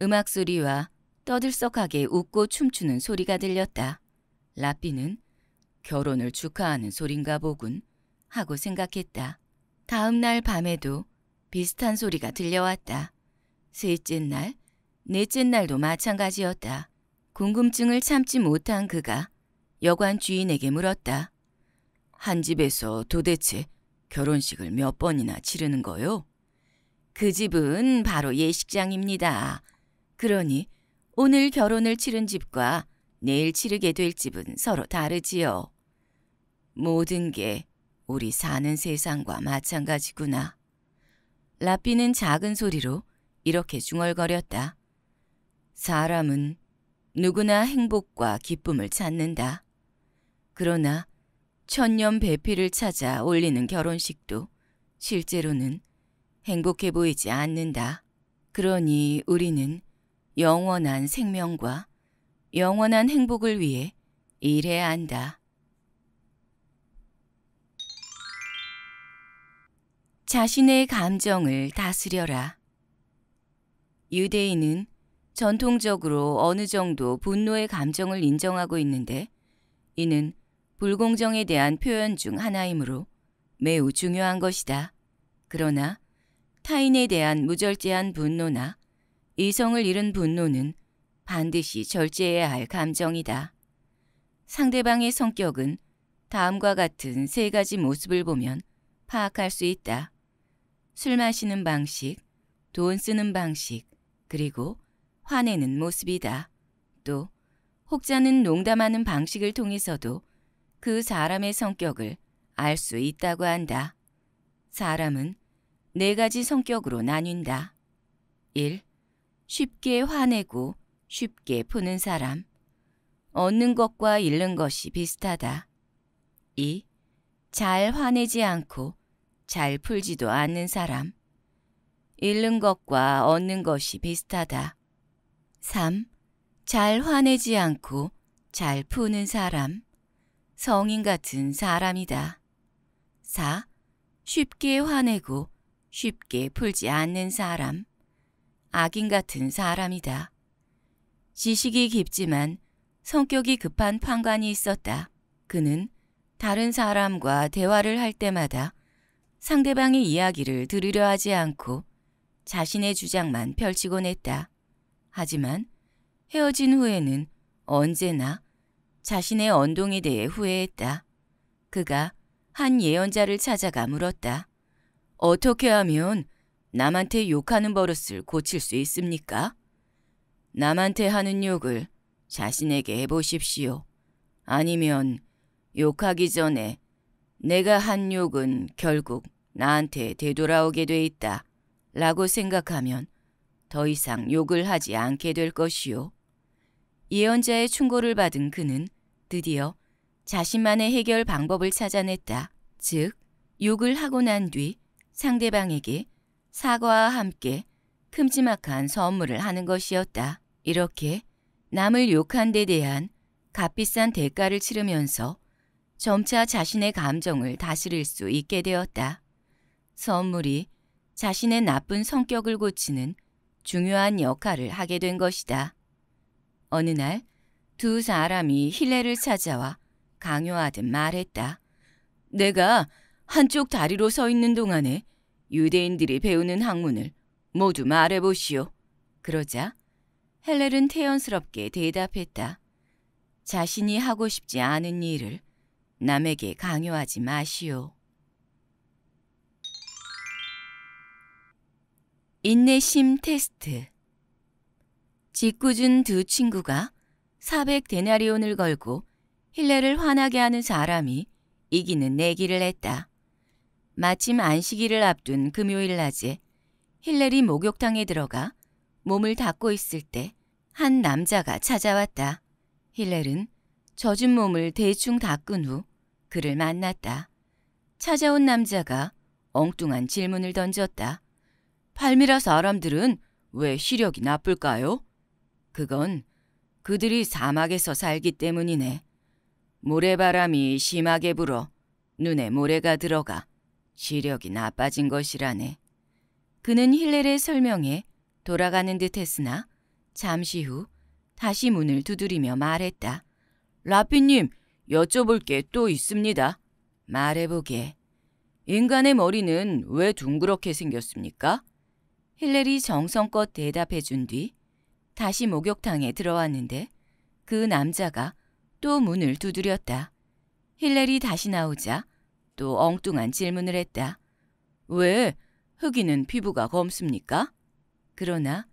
음악 소리와 떠들썩하게 웃고 춤추는 소리가 들렸다. 라삐는 결혼을 축하하는 소린가 보군 하고 생각했다. 다음 날 밤에도 비슷한 소리가 들려왔다. 셋째 날, 넷째 날도 마찬가지였다. 궁금증을 참지 못한 그가 여관 주인에게 물었다. 한 집에서 도대체 결혼식을 몇 번이나 치르는 거요? 그 집은 바로 예식장입니다. 그러니 오늘 결혼을 치른 집과 내일 치르게 될 집은 서로 다르지요. 모든 게 우리 사는 세상과 마찬가지구나. 라삐는 작은 소리로 이렇게 중얼거렸다. 사람은 누구나 행복과 기쁨을 찾는다. 그러나 천년 배필을 찾아 올리는 결혼식도 실제로는 행복해 보이지 않는다. 그러니 우리는 영원한 생명과 영원한 행복을 위해 일해야 한다. 자신의 감정을 다스려라. 유대인은 전통적으로 어느 정도 분노의 감정을 인정하고 있는데 이는 불공정에 대한 표현 중 하나이므로 매우 중요한 것이다. 그러나 타인에 대한 무절제한 분노나 이성을 잃은 분노는 반드시 절제해야 할 감정이다. 상대방의 성격은 다음과 같은 세 가지 모습을 보면 파악할 수 있다. 술 마시는 방식, 돈 쓰는 방식, 그리고 화내는 모습이다. 또 혹자는 농담하는 방식을 통해서도 그 사람의 성격을 알 수 있다고 한다. 사람은 네 가지 성격으로 나뉜다. 1. 쉽게 화내고 쉽게 푸는 사람. 얻는 것과 잃는 것이 비슷하다. 2. 잘 화내지 않고 잘 풀지도 않는 사람. 잃는 것과 얻는 것이 비슷하다. 3. 잘 화내지 않고 잘 푸는 사람. 성인 같은 사람이다. 4. 쉽게 화내고 쉽게 풀지 않는 사람. 악인 같은 사람이다. 지식이 깊지만 성격이 급한 판관이 있었다. 그는 다른 사람과 대화를 할 때마다 상대방의 이야기를 들으려 하지 않고 자신의 주장만 펼치곤 했다. 하지만 헤어진 후에는 언제나 자신의 언동에 대해 후회했다. 그가 한 예언자를 찾아가 물었다. 어떻게 하면 남한테 욕하는 버릇을 고칠 수 있습니까? 남한테 하는 욕을 자신에게 해보십시오. 아니면 욕하기 전에 내가 한 욕은 결국 나한테 되돌아오게 돼 있다 라고 생각하면 더 이상 욕을 하지 않게 될 것이요. 예언자의 충고를 받은 그는 드디어 자신만의 해결 방법을 찾아냈다. 즉, 욕을 하고 난 뒤 상대방에게 사과와 함께 큼지막한 선물을 하는 것이었다. 이렇게 남을 욕한 데 대한 값비싼 대가를 치르면서 점차 자신의 감정을 다스릴 수 있게 되었다. 선물이 자신의 나쁜 성격을 고치는 중요한 역할을 하게 된 것이다. 어느 날 두 사람이 힐레를 찾아와 강요하듯 말했다. 내가 한쪽 다리로 서 있는 동안에 유대인들이 배우는 학문을 모두 말해보시오. 그러자 헬렐은 태연스럽게 대답했다. 자신이 하고 싶지 않은 일을 남에게 강요하지 마시오. 인내심 테스트 짓궂은 두 친구가 400데나리온을 걸고 힐레를 화나게 하는 사람이 이기는 내기를 했다. 마침 안식일을 앞둔 금요일 낮에 힐렐이 목욕탕에 들어가 몸을 닦고 있을 때 한 남자가 찾아왔다. 힐렐은 젖은 몸을 대충 닦은 후 그를 만났다. 찾아온 남자가 엉뚱한 질문을 던졌다. 팔미라 사람들은 왜 시력이 나쁠까요? 그건 그들이 사막에서 살기 때문이네. 모래바람이 심하게 불어 눈에 모래가 들어가 시력이 나빠진 것이라네. 그는 힐렐의 설명에 돌아가는 듯 했으나 잠시 후 다시 문을 두드리며 말했다. 라피님, 여쭤볼 게 또 있습니다. 말해보게. 인간의 머리는 왜 둥그렇게 생겼습니까? 힐렐이 정성껏 대답해 준 뒤 다시 목욕탕에 들어왔는데 그 남자가 또 문을 두드렸다. 힐렐이 다시 나오자 또 엉뚱한 질문을 했다. 왜 흑인은 피부가 검습니까? 그러나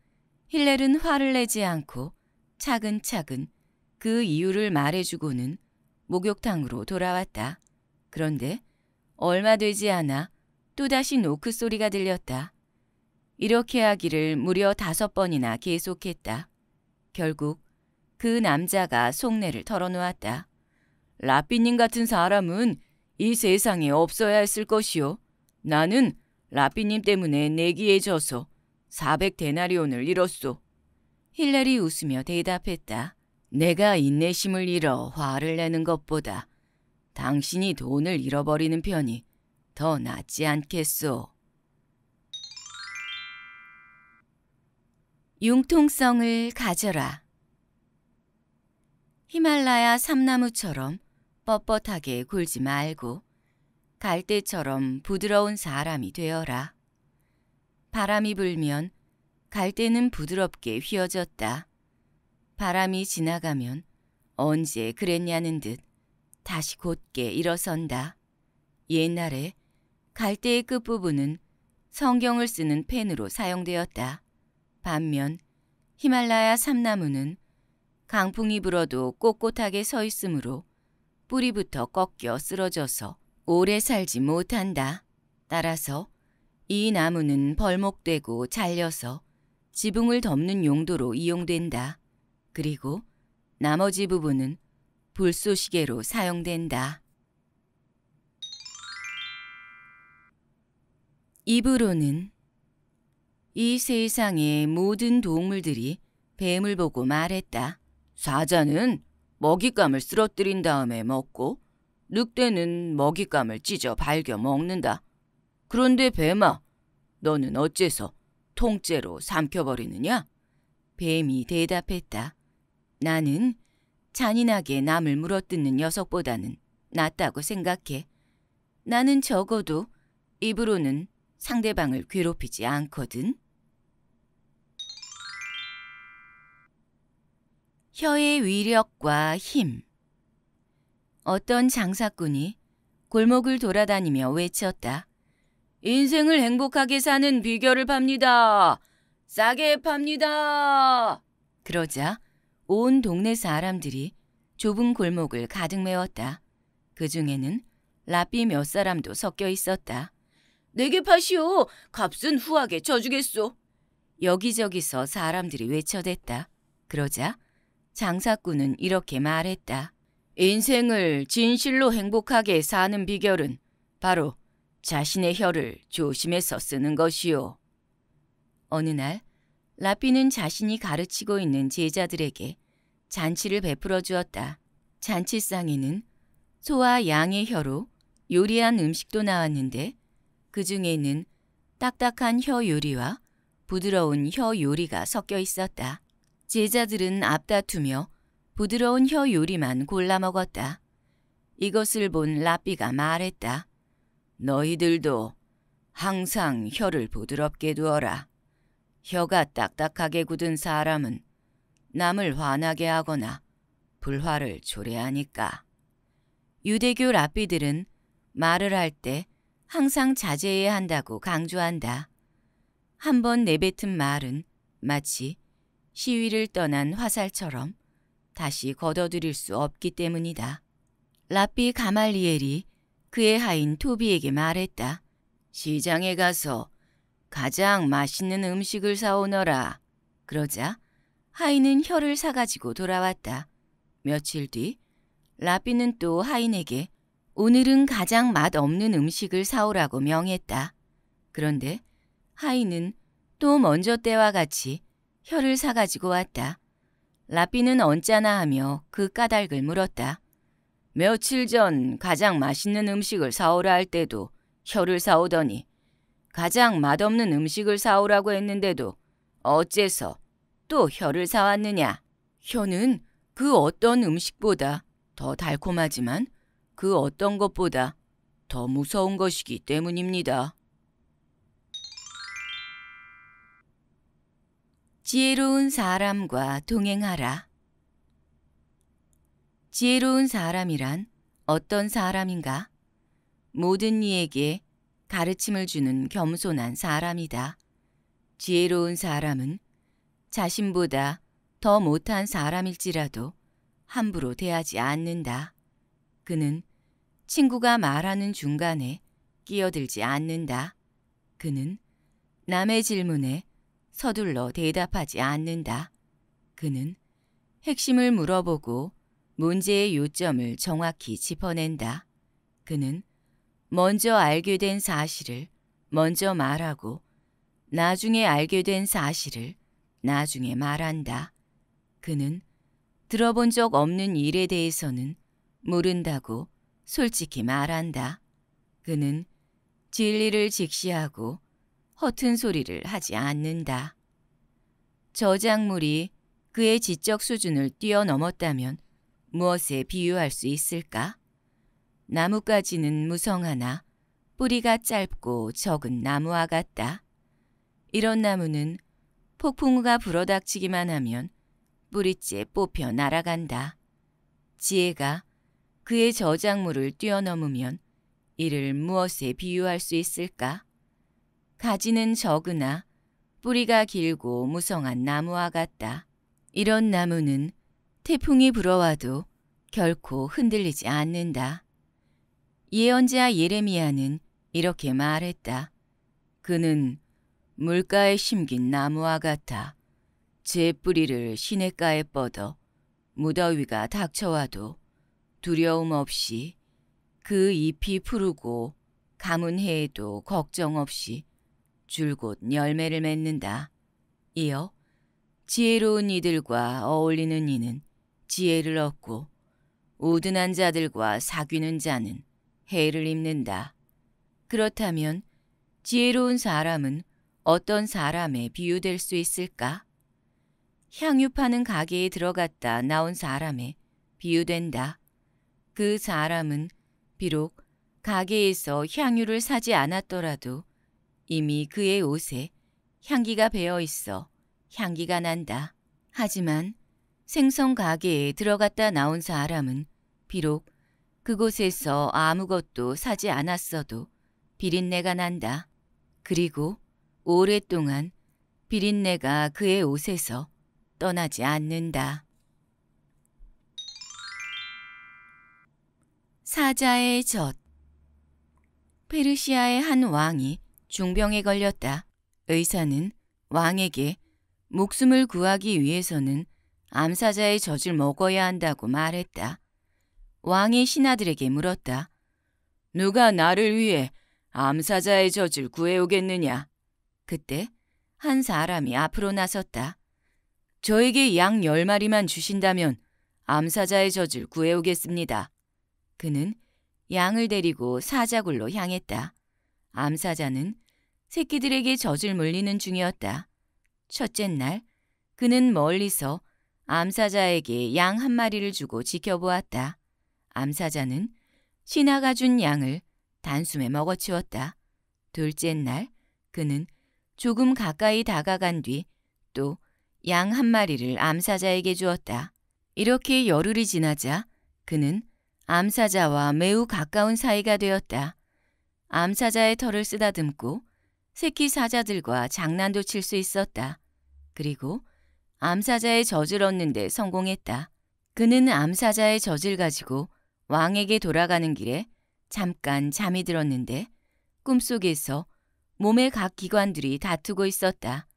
힐렐은 화를 내지 않고 차근차근 그 이유를 말해주고는 목욕탕으로 돌아왔다. 그런데 얼마 되지 않아 또다시 노크 소리가 들렸다. 이렇게 하기를 무려 다섯 번이나 계속했다. 결국 그 남자가 속내를 털어놓았다. 라삐님 같은 사람은 이 세상에 없어야 했을 것이요. 나는 라피님 때문에 내기에 져서 400데나리온을 잃었소. 힐렐리 웃으며 대답했다. 내가 인내심을 잃어 화를 내는 것보다 당신이 돈을 잃어버리는 편이 더 낫지 않겠소. 융통성을 가져라. 히말라야 삼나무처럼 뻣뻣하게 굴지 말고 갈대처럼 부드러운 사람이 되어라. 바람이 불면 갈대는 부드럽게 휘어졌다. 바람이 지나가면 언제 그랬냐는 듯 다시 곧게 일어선다. 옛날에 갈대의 끝부분은 성경을 쓰는 펜으로 사용되었다. 반면 히말라야 삼나무는 강풍이 불어도 꼿꼿하게 서 있으므로 뿌리부터 꺾여 쓰러져서 오래 살지 못한다. 따라서 이 나무는 벌목되고 잘려서 지붕을 덮는 용도로 이용된다. 그리고 나머지 부분은 불쏘시개로 사용된다. 입으로는 이 세상의 모든 동물들이 뱀을 보고 말했다. 사자는 먹잇감을 쓰러뜨린 다음에 먹고 늑대는 먹잇감을 찢어 발겨 먹는다. 그런데 뱀아, 너는 어째서 통째로 삼켜버리느냐? 뱀이 대답했다. 나는 잔인하게 남을 물어뜯는 녀석보다는 낫다고 생각해. 나는 적어도 입으로는 상대방을 괴롭히지 않거든. 혀의 위력과 힘 어떤 장사꾼이 골목을 돌아다니며 외쳤다. 인생을 행복하게 사는 비결을 팝니다. 싸게 팝니다. 그러자 온 동네 사람들이 좁은 골목을 가득 메웠다. 그 중에는 라삐 몇 사람도 섞여 있었다. 내게 파시오. 값은 후하게 쳐주겠소 여기저기서 사람들이 외쳐댔다. 그러자 장사꾼은 이렇게 말했다. 인생을 진실로 행복하게 사는 비결은 바로 자신의 혀를 조심해서 쓰는 것이요. 어느 날 라피는 자신이 가르치고 있는 제자들에게 잔치를 베풀어 주었다. 잔치상에는 소와 양의 혀로 요리한 음식도 나왔는데 그 중에는 딱딱한 혀 요리와 부드러운 혀 요리가 섞여 있었다. 제자들은 앞다투며 부드러운 혀 요리만 골라 먹었다. 이것을 본 라삐가 말했다. 너희들도 항상 혀를 부드럽게 두어라. 혀가 딱딱하게 굳은 사람은 남을 화나게 하거나 불화를 초래하니까. 유대교 라삐들은 말을 할 때 항상 자제해야 한다고 강조한다. 한 번 내뱉은 말은 마치 시위를 떠난 화살처럼 다시 걷어들일 수 없기 때문이다. 라삐 가말리엘이 그의 하인 토비에게 말했다. 시장에 가서 가장 맛있는 음식을 사오너라. 그러자 하인은 혀를 사가지고 돌아왔다. 며칠 뒤 라삐는 또 하인에게 오늘은 가장 맛없는 음식을 사오라고 명했다. 그런데 하인은 또 먼저 때와 같이 혀를 사가지고 왔다. 라삐는 언짢아 하며 그 까닭을 물었다. 며칠 전 가장 맛있는 음식을 사오라 할 때도 혀를 사오더니 가장 맛없는 음식을 사오라고 했는데도 어째서 또 혀를 사왔느냐. 혀는 그 어떤 음식보다 더 달콤하지만 그 어떤 것보다 더 무서운 것이기 때문입니다. 지혜로운 사람과 동행하라. 지혜로운 사람이란 어떤 사람인가? 모든 이에게 가르침을 주는 겸손한 사람이다. 지혜로운 사람은 자신보다 더 못한 사람일지라도 함부로 대하지 않는다. 그는 친구가 말하는 중간에 끼어들지 않는다. 그는 남의 질문에 서둘러 대답하지 않는다. 그는 핵심을 물어보고 문제의 요점을 정확히 짚어낸다. 그는 먼저 알게 된 사실을 먼저 말하고 나중에 알게 된 사실을 나중에 말한다. 그는 들어본 적 없는 일에 대해서는 모른다고 솔직히 말한다. 그는 진리를 직시하고 허튼 소리를 하지 않는다. 저작물이 그의 지적 수준을 뛰어넘었다면 무엇에 비유할 수 있을까? 나뭇가지는 무성하나 뿌리가 짧고 적은 나무와 같다. 이런 나무는 폭풍우가 불어닥치기만 하면 뿌리째 뽑혀 날아간다. 지혜가 그의 저작물을 뛰어넘으면 이를 무엇에 비유할 수 있을까? 가지는 적으나 뿌리가 길고 무성한 나무와 같다. 이런 나무는 태풍이 불어와도 결코 흔들리지 않는다. 예언자 예레미야는 이렇게 말했다. 그는 물가에 심긴 나무와 같아 제 뿌리를 시냇가에 뻗어 무더위가 닥쳐와도 두려움 없이 그 잎이 푸르고 가문 해에도 걱정 없이 줄곧 열매를 맺는다. 이어 지혜로운 이들과 어울리는 이는 지혜를 얻고 우둔한 자들과 사귀는 자는 해를 입는다. 그렇다면 지혜로운 사람은 어떤 사람에 비유될 수 있을까? 향유 파는 가게에 들어갔다 나온 사람에 비유된다. 그 사람은 비록 가게에서 향유를 사지 않았더라도 이미 그의 옷에 향기가 배어 있어 향기가 난다. 하지만 생선 가게에 들어갔다 나온 사람은 비록 그곳에서 아무것도 사지 않았어도 비린내가 난다. 그리고 오랫동안 비린내가 그의 옷에서 떠나지 않는다. 사자의 젖 페르시아의 한 왕이 중병에 걸렸다. 의사는 왕에게 목숨을 구하기 위해서는 암사자의 젖을 먹어야 한다고 말했다. 왕이 신하들에게 물었다. 누가 나를 위해 암사자의 젖을 구해오겠느냐? 그때 한 사람이 앞으로 나섰다. 저에게 양 열마리만 주신다면 암사자의 젖을 구해오겠습니다. 그는 양을 데리고 사자굴로 향했다. 암사자는 새끼들에게 젖을 물리는 중이었다. 첫째 날 그는 멀리서 암사자에게 양 한 마리를 주고 지켜보았다. 암사자는 신하가 준 양을 단숨에 먹어치웠다. 둘째 날 그는 조금 가까이 다가간 뒤 또 양 한 마리를 암사자에게 주었다. 이렇게 열흘이 지나자 그는 암사자와 매우 가까운 사이가 되었다. 암사자의 털을 쓰다듬고 새끼 사자들과 장난도 칠 수 있었다. 그리고 암사자의 젖을 얻는데 성공했다. 그는 암사자의 젖을 가지고 왕에게 돌아가는 길에 잠깐 잠이 들었는데 꿈속에서 몸의 각 기관들이 다투고 있었다.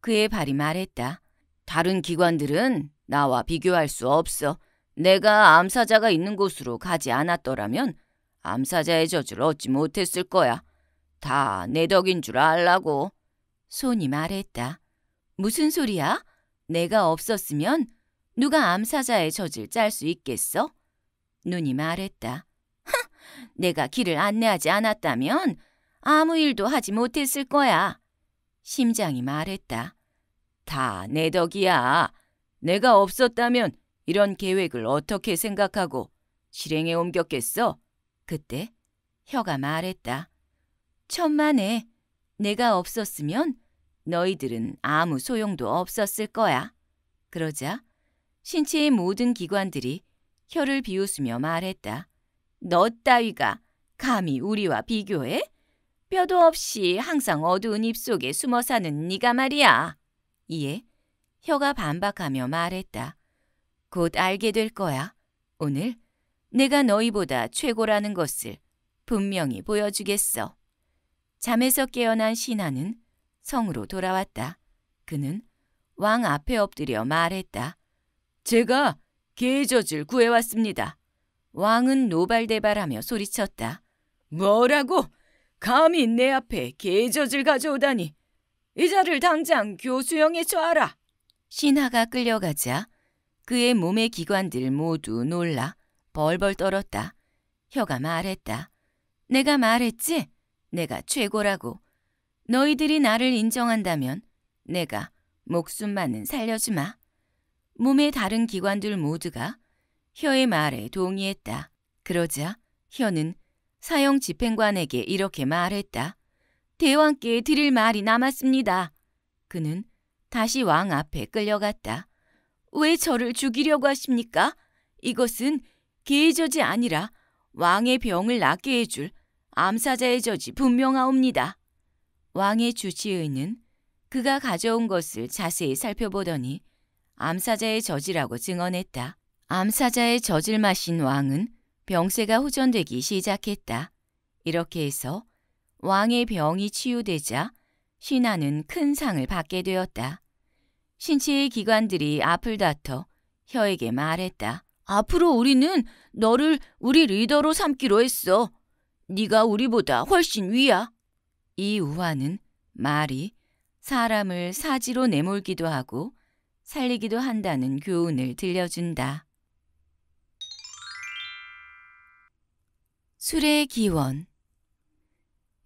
그의 발이 말했다. 다른 기관들은 나와 비교할 수 없어. 내가 암사자가 있는 곳으로 가지 않았더라면 암사자의 젖을 얻지 못했을 거야. 다내 덕인 줄 알라고. 손이 말했다. 무슨 소리야? 내가 없었으면 누가 암사자의 젖을 짤 수 있겠어? 눈이 말했다. 내가 길을 안내하지 않았다면 아무 일도 하지 못했을 거야. 심장이 말했다. 다 내 덕이야. 내가 없었다면 이런 계획을 어떻게 생각하고 실행에 옮겼겠어? 그때 혀가 말했다. 천만에 내가 없었으면 너희들은 아무 소용도 없었을 거야. 그러자 신체의 모든 기관들이 혀를 비웃으며 말했다. 너 따위가 감히 우리와 비교해? 뼈도 없이 항상 어두운 입속에 숨어 사는 네가 말이야. 이에 혀가 반박하며 말했다. 곧 알게 될 거야. 오늘 내가 너희보다 최고라는 것을 분명히 보여주겠어. 잠에서 깨어난 신하는 성으로 돌아왔다. 그는 왕 앞에 엎드려 말했다. 제가 개젖을 구해왔습니다. 왕은 노발대발하며 소리쳤다. 뭐라고? 감히 내 앞에 개젖을 가져오다니. 이 자를 당장 교수형에 처하라. 신하가 끌려가자 그의 몸의 기관들 모두 놀라 벌벌 떨었다. 혀가 말했다. 내가 말했지? 내가 최고라고. 너희들이 나를 인정한다면 내가 목숨만은 살려주마. 몸의 다른 기관들 모두가 혀의 말에 동의했다. 그러자 혀는 사형 집행관에게 이렇게 말했다. 대왕께 드릴 말이 남았습니다. 그는 다시 왕 앞에 끌려갔다. 왜 저를 죽이려고 하십니까? 이것은 계의저지 아니라 왕의 병을 낫게 해줄 암사자의 저지 분명하옵니다. 왕의 주치의는 그가 가져온 것을 자세히 살펴보더니 암사자의 저지라고 증언했다. 암사자의 저질 마신 왕은 병세가 호전되기 시작했다. 이렇게 해서 왕의 병이 치유되자 신하는 큰 상을 받게 되었다. 신체의 기관들이 앞을 다퉈 혀에게 말했다. 앞으로 우리는 너를 우리 리더로 삼기로 했어. 네가 우리보다 훨씬 위야. 이 우화는 말이 사람을 사지로 내몰기도 하고 살리기도 한다는 교훈을 들려준다. 술의 기원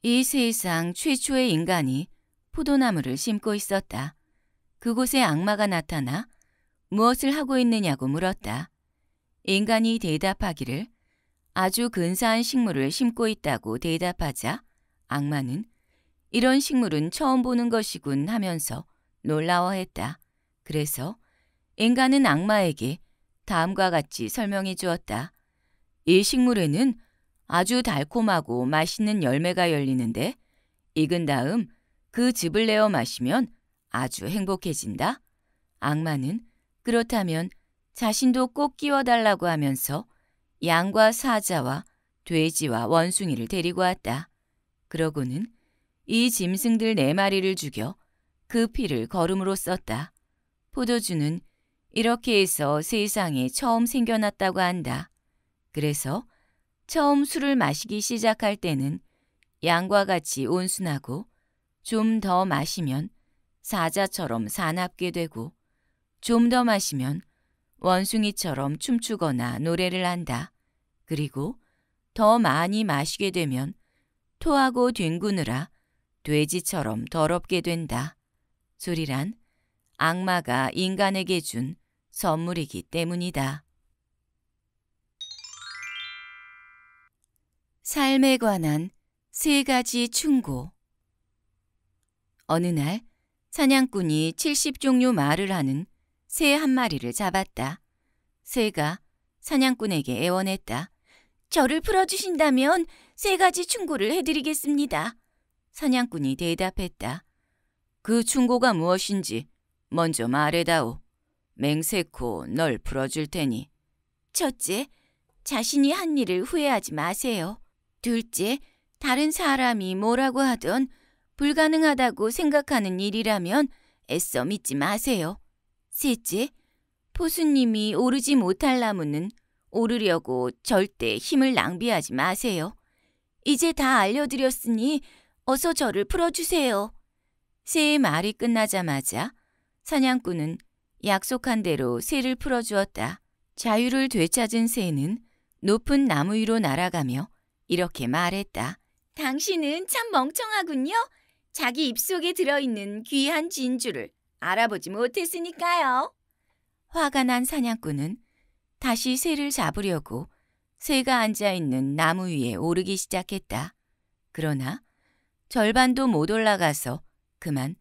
이 세상 최초의 인간이 포도나무를 심고 있었다. 그곳에 악마가 나타나 무엇을 하고 있느냐고 물었다. 인간이 대답하기를 아주 근사한 식물을 심고 있다고 대답하자 악마는 이런 식물은 처음 보는 것이군 하면서 놀라워했다. 그래서 인간은 악마에게 다음과 같이 설명해 주었다. 이 식물에는 아주 달콤하고 맛있는 열매가 열리는데 익은 다음 그 즙을 내어 마시면 아주 행복해진다. 악마는 그렇다면 자신도 꼭 끼워달라고 하면서 양과 사자와 돼지와 원숭이를 데리고 왔다. 그러고는 이 짐승들 네 마리를 죽여 그 피를 거름으로 썼다. 포도주는 이렇게 해서 세상에 처음 생겨났다고 한다. 그래서 처음 술을 마시기 시작할 때는 양과 같이 온순하고 좀 더 마시면 사자처럼 사납게 되고 좀 더 마시면 원숭이처럼 춤추거나 노래를 한다. 그리고 더 많이 마시게 되면 토하고 뒹구느라 돼지처럼 더럽게 된다. 술이란 악마가 인간에게 준 선물이기 때문이다. 삶에 관한 세 가지 충고 어느 날 사냥꾼이 70종류 말을 하는 새한 마리를 잡았다. 새가 사냥꾼에게 애원했다. 저를 풀어주신다면 세 가지 충고를 해드리겠습니다. 사냥꾼이 대답했다. 그 충고가 무엇인지 먼저 말해다오. 맹세코 널 풀어줄 테니. 첫째, 자신이 한 일을 후회하지 마세요. 둘째, 다른 사람이 뭐라고 하든 불가능하다고 생각하는 일이라면 애써 믿지 마세요. 셋째, 포수님이 오르지 못할 나무는 오르려고 절대 힘을 낭비하지 마세요. 이제 다 알려드렸으니 어서 저를 풀어주세요. 새의 말이 끝나자마자 사냥꾼은 약속한 대로 새를 풀어주었다. 자유를 되찾은 새는 높은 나무 위로 날아가며 이렇게 말했다. 당신은 참 멍청하군요. 자기 입속에 들어있는 귀한 진주를 알아보지 못했으니까요. 화가 난 사냥꾼은 다시 새를 잡으려고 새가 앉아있는 나무 위에 오르기 시작했다. 그러나 절반도 못 올라가서 그만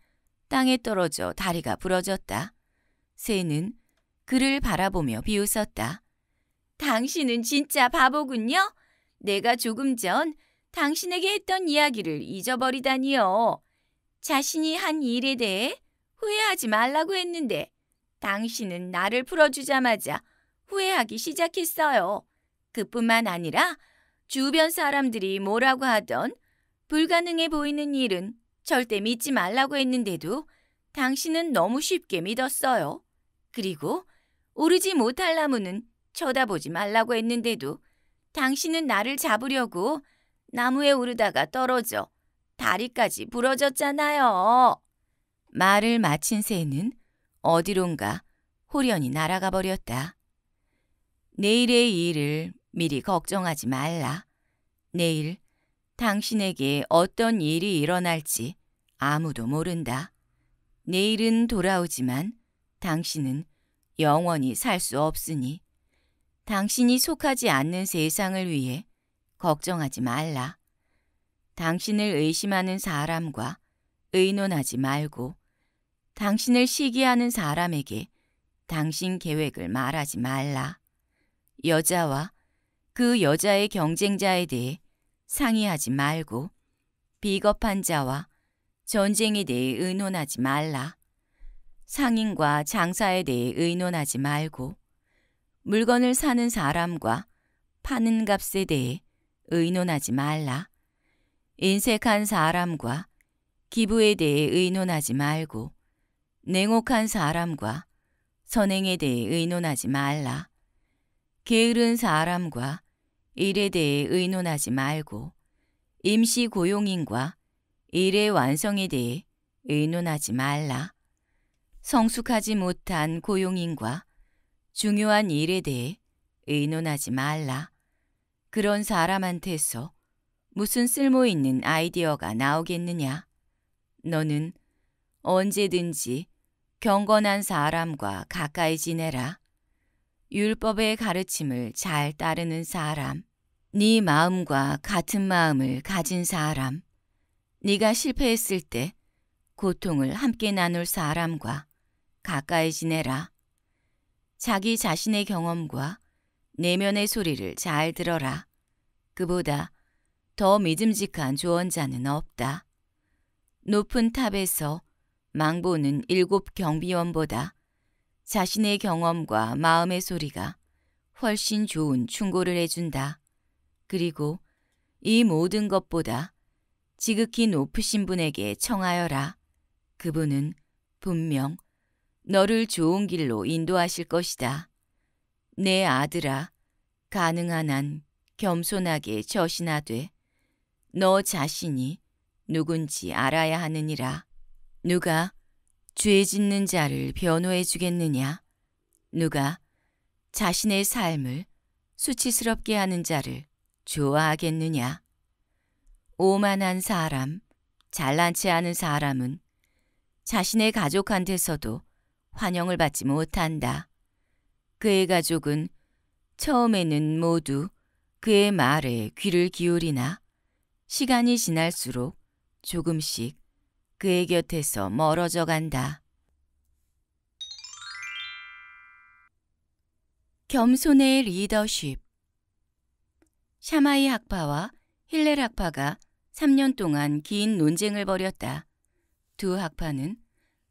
땅에 떨어져 다리가 부러졌다. 새는 그를 바라보며 비웃었다. 당신은 진짜 바보군요. 내가 조금 전 당신에게 했던 이야기를 잊어버리다니요. 자신이 한 일에 대해 후회하지 말라고 했는데 당신은 나를 풀어주자마자 후회하기 시작했어요. 그뿐만 아니라 주변 사람들이 뭐라고 하던 불가능해 보이는 일은 절대 믿지 말라고 했는데도 당신은 너무 쉽게 믿었어요. 그리고 오르지 못할 나무는 쳐다보지 말라고 했는데도 당신은 나를 잡으려고 나무에 오르다가 떨어져 다리까지 부러졌잖아요. 말을 마친 새는 어디론가 호련히 날아가 버렸다. 내일의 일을 미리 걱정하지 말라. 내일 당신에게 어떤 일이 일어날지 아무도 모른다. 내일은 돌아오지만 당신은 영원히 살 수 없으니 당신이 속하지 않는 세상을 위해 걱정하지 말라. 당신을 의심하는 사람과 의논하지 말고 당신을 시기하는 사람에게 당신 계획을 말하지 말라. 여자와 그 여자의 경쟁자에 대해 상의하지 말고 비겁한 자와 전쟁에 대해 의논하지 말라. 상인과 장사에 대해 의논하지 말고 물건을 사는 사람과 파는 값에 대해 의논하지 말라. 인색한 사람과 기부에 대해 의논하지 말고 냉혹한 사람과 선행에 대해 의논하지 말라. 게으른 사람과 일에 대해 의논하지 말고 임시 고용인과 일의 완성에 대해 의논하지 말라. 성숙하지 못한 고용인과 중요한 일에 대해 의논하지 말라. 그런 사람한테서 무슨 쓸모있는 아이디어가 나오겠느냐. 너는 언제든지 경건한 사람과 가까이 지내라. 율법의 가르침을 잘 따르는 사람. 네 마음과 같은 마음을 가진 사람. 네가 실패했을 때 고통을 함께 나눌 사람과 가까이 지내라. 자기 자신의 경험과 내면의 소리를 잘 들어라. 그보다 더 믿음직한 조언자는 없다. 높은 탑에서 망보는 일곱 경비원보다 자신의 경험과 마음의 소리가 훨씬 좋은 충고를 해준다. 그리고 이 모든 것보다 지극히 높으신 분에게 청하여라. 그분은 분명 너를 좋은 길로 인도하실 것이다. 내 아들아, 가능한 한 겸손하게 저신하되 너 자신이 누군지 알아야 하느니라. 누가 죄 짓는 자를 변호해 주겠느냐? 누가 자신의 삶을 수치스럽게 하는 자를 좋아하겠느냐? 오만한 사람, 잘난 치 않은 사람은 자신의 가족한테서도 환영을 받지 못한다. 그의 가족은 처음에는 모두 그의 말에 귀를 기울이나 시간이 지날수록 조금씩 그의 곁에서 멀어져 간다. 겸손의 리더십 샤마이 학파와 힐렐 학파가 3년 동안 긴 논쟁을 벌였다. 두 학파는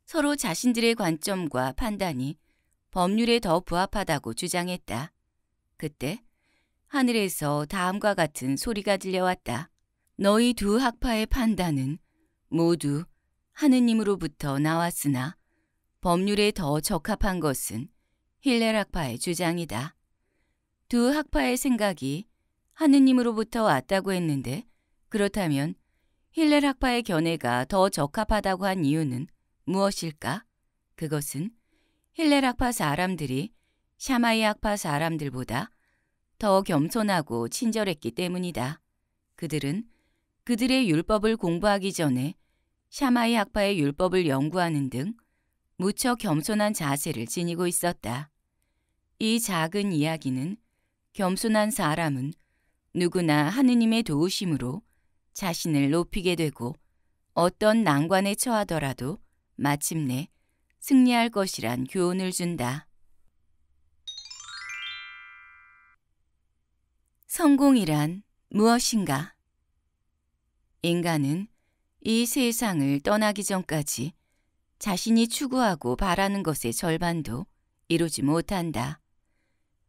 서로 자신들의 관점과 판단이 법률에 더 부합하다고 주장했다. 그때 하늘에서 다음과 같은 소리가 들려왔다. 너희 두 학파의 판단은 모두 하느님으로부터 나왔으나 법률에 더 적합한 것은 힐레락파의 주장이다. 두 학파의 생각이 하느님으로부터 왔다고 했는데 그렇다면 힐렐 학파의 견해가 더 적합하다고 한 이유는 무엇일까? 그것은 힐렐 학파 사람들이 샤마이 학파 사람들보다 더 겸손하고 친절했기 때문이다. 그들은 그들의 율법을 공부하기 전에 샤마이 학파의 율법을 연구하는 등 무척 겸손한 자세를 지니고 있었다. 이 작은 이야기는 겸손한 사람은 누구나 하느님의 도우심으로 자신을 높이게 되고 어떤 난관에 처하더라도 마침내 승리할 것이란 교훈을 준다. 성공이란 무엇인가? 인간은 이 세상을 떠나기 전까지 자신이 추구하고 바라는 것의 절반도 이루지 못한다.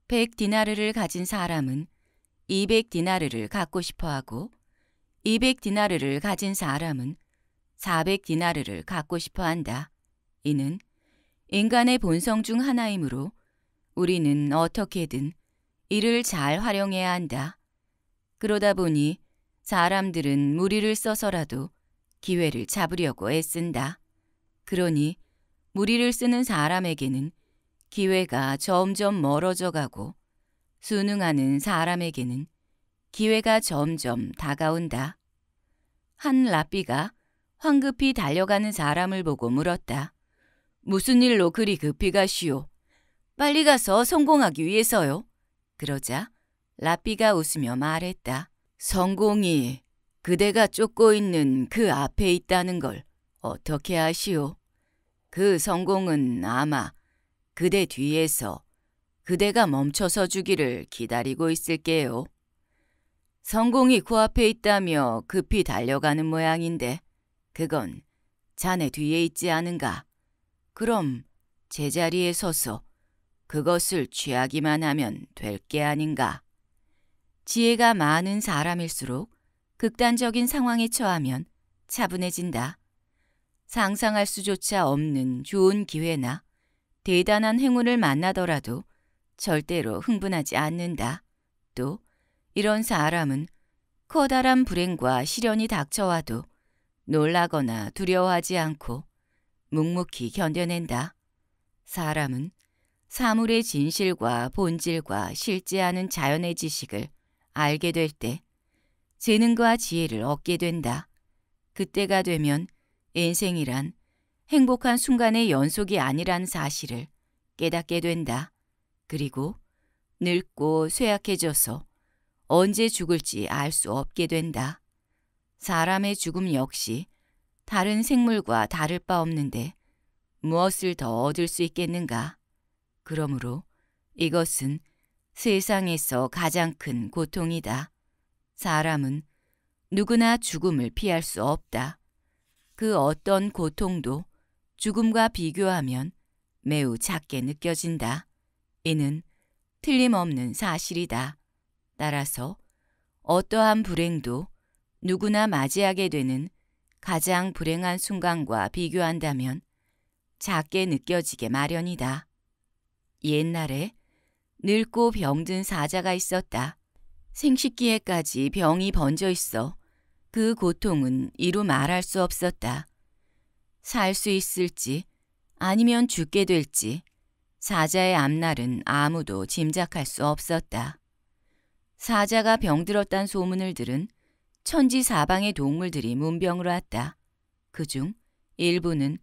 100디나르를 가진 사람은 200디나르를 갖고 싶어하고 200디나르를 가진 사람은 400디나르를 갖고 싶어한다. 이는 인간의 본성 중 하나이므로 우리는 어떻게든 이를 잘 활용해야 한다. 그러다 보니 사람들은 무리를 써서라도 기회를 잡으려고 애쓴다. 그러니 무리를 쓰는 사람에게는 기회가 점점 멀어져 가고 순응하는 사람에게는 기회가 점점 다가온다. 한 라삐가 황급히 달려가는 사람을 보고 물었다. 무슨 일로 그리 급히 가시오? 빨리 가서 성공하기 위해서요. 그러자 라삐가 웃으며 말했다. 성공이 그대가 쫓고 있는 그 앞에 있다는 걸 어떻게 아시오? 그 성공은 아마 그대 뒤에서 그대가 멈춰서 주기를 기다리고 있을게요. 성공이 그앞에 있다며 급히 달려가는 모양인데 그건 자네 뒤에 있지 않은가? 그럼 제자리에 서서 그것을 취하기만 하면 될 게 아닌가? 지혜가 많은 사람일수록 극단적인 상황에 처하면 차분해진다. 상상할 수조차 없는 좋은 기회나 대단한 행운을 만나더라도 절대로 흥분하지 않는다. 또 이런 사람은 커다란 불행과 시련이 닥쳐와도 놀라거나 두려워하지 않고 묵묵히 견뎌낸다. 사람은 사물의 진실과 본질과 실제하는 자연의 지식을 알게 될때 재능과 지혜를 얻게 된다. 그때가 되면 인생이란 행복한 순간의 연속이 아니란 사실을 깨닫게 된다. 그리고 늙고 쇠약해져서 언제 죽을지 알 수 없게 된다. 사람의 죽음 역시 다른 생물과 다를 바 없는데 무엇을 더 얻을 수 있겠는가? 그러므로 이것은 세상에서 가장 큰 고통이다. 사람은 누구나 죽음을 피할 수 없다. 그 어떤 고통도 죽음과 비교하면 매우 작게 느껴진다. 이는 틀림없는 사실이다. 따라서 어떠한 불행도 누구나 맞이하게 되는 가장 불행한 순간과 비교한다면 작게 느껴지게 마련이다. 옛날에 늙고 병든 사자가 있었다. 생식기에까지 병이 번져 있어 그 고통은 이루 말할 수 없었다. 살 수 있을지 아니면 죽게 될지 사자의 앞날은 아무도 짐작할 수 없었다. 사자가 병들었단 소문을 들은 천지 사방의 동물들이 문병으로 왔다. 그 중 일부는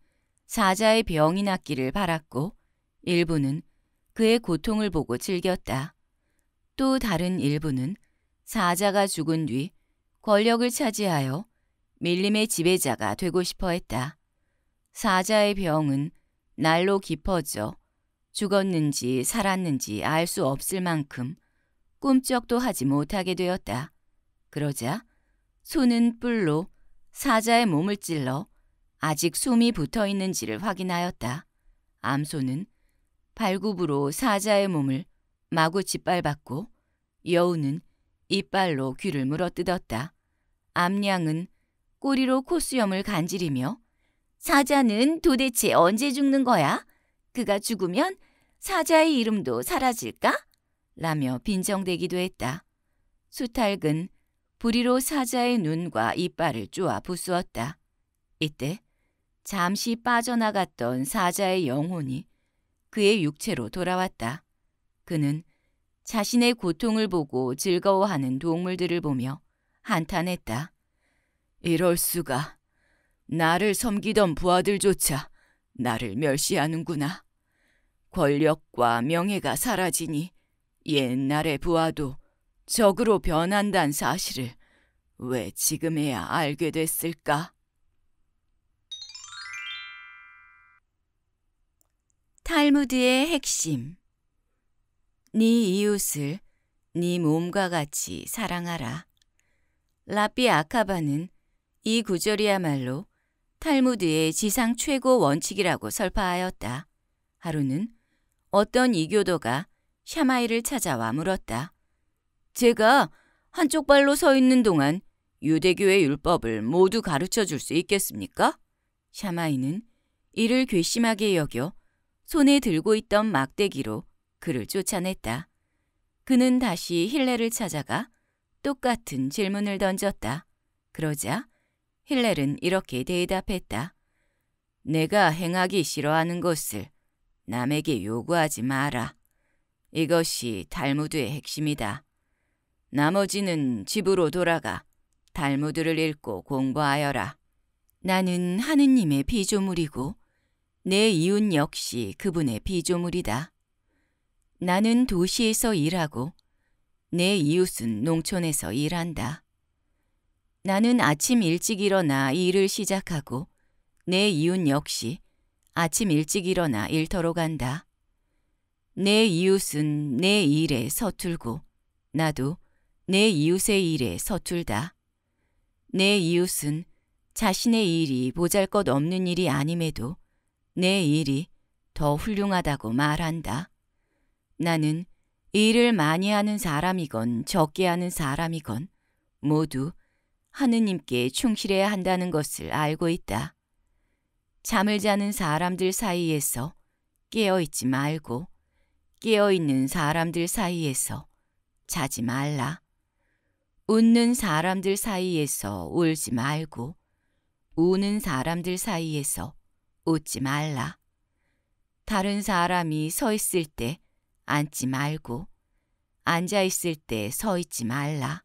사자의 병이 낫기를 바랐고 일부는 그의 고통을 보고 즐겼다. 또 다른 일부는 사자가 죽은 뒤 권력을 차지하여 밀림의 지배자가 되고 싶어 했다. 사자의 병은 날로 깊어져 죽었는지 살았는지 알 수 없을 만큼 꿈쩍도 하지 못하게 되었다. 그러자 손은 뿔로 사자의 몸을 찔러 아직 숨이 붙어 있는지를 확인하였다. 암소는 발굽으로 사자의 몸을 마구 짓밟았고 여우는 이빨로 귀를 물어뜯었다. 암양은 꼬리로 코수염을 간지리며 사자는 도대체 언제 죽는 거야? 그가 죽으면 사자의 이름도 사라질까? 라며 빈정대기도 했다. 수탈근 부리로 사자의 눈과 이빨을 쪼아 부수었다. 이때 잠시 빠져나갔던 사자의 영혼이 그의 육체로 돌아왔다. 그는 자신의 고통을 보고 즐거워하는 동물들을 보며 한탄했다. 이럴 수가. 나를 섬기던 부하들조차 나를 멸시하는구나. 권력과 명예가 사라지니 옛날의 부하도 적으로 변한단 사실을 왜 지금에야 알게 됐을까? 탈무드의 핵심 네 이웃을 네 몸과 같이 사랑하라. 라비 아카바는 이 구절이야말로 탈무드의 지상 최고 원칙이라고 설파하였다. 하루는 어떤 이교도가 샤마이를 찾아와 물었다. 제가 한쪽 발로 서 있는 동안 유대교의 율법을 모두 가르쳐 줄 수 있겠습니까? 샤마이는 이를 괘씸하게 여겨 손에 들고 있던 막대기로 그를 쫓아냈다. 그는 다시 힐레를 찾아가 똑같은 질문을 던졌다. 그러자 힐렐은 이렇게 대답했다. 내가 행하기 싫어하는 것을 남에게 요구하지 마라. 이것이 달무드의 핵심이다. 나머지는 집으로 돌아가 달무드를 읽고 공부하여라. 나는 하느님의 비조물이고 내 이웃 역시 그분의 비조물이다. 나는 도시에서 일하고 내 이웃은 농촌에서 일한다. 나는 아침 일찍 일어나 일을 시작하고 내 이웃 역시 아침 일찍 일어나 일터로 간다. 내 이웃은 내 일에 서툴고 나도 내 이웃의 일에 서툴다. 내 이웃은 자신의 일이 보잘것 없는 일이 아님에도 내 일이 더 훌륭하다고 말한다. 나는 일을 많이 하는 사람이건 적게 하는 사람이건 모두 하느님께 충실해야 한다는 것을 알고 있다. 잠을 자는 사람들 사이에서 깨어있지 말고 깨어있는 사람들 사이에서 자지 말라. 웃는 사람들 사이에서 울지 말고 우는 사람들 사이에서 웃지 말라. 다른 사람이 서 있을 때 앉지 말고 앉아 있을 때 서 있지 말라.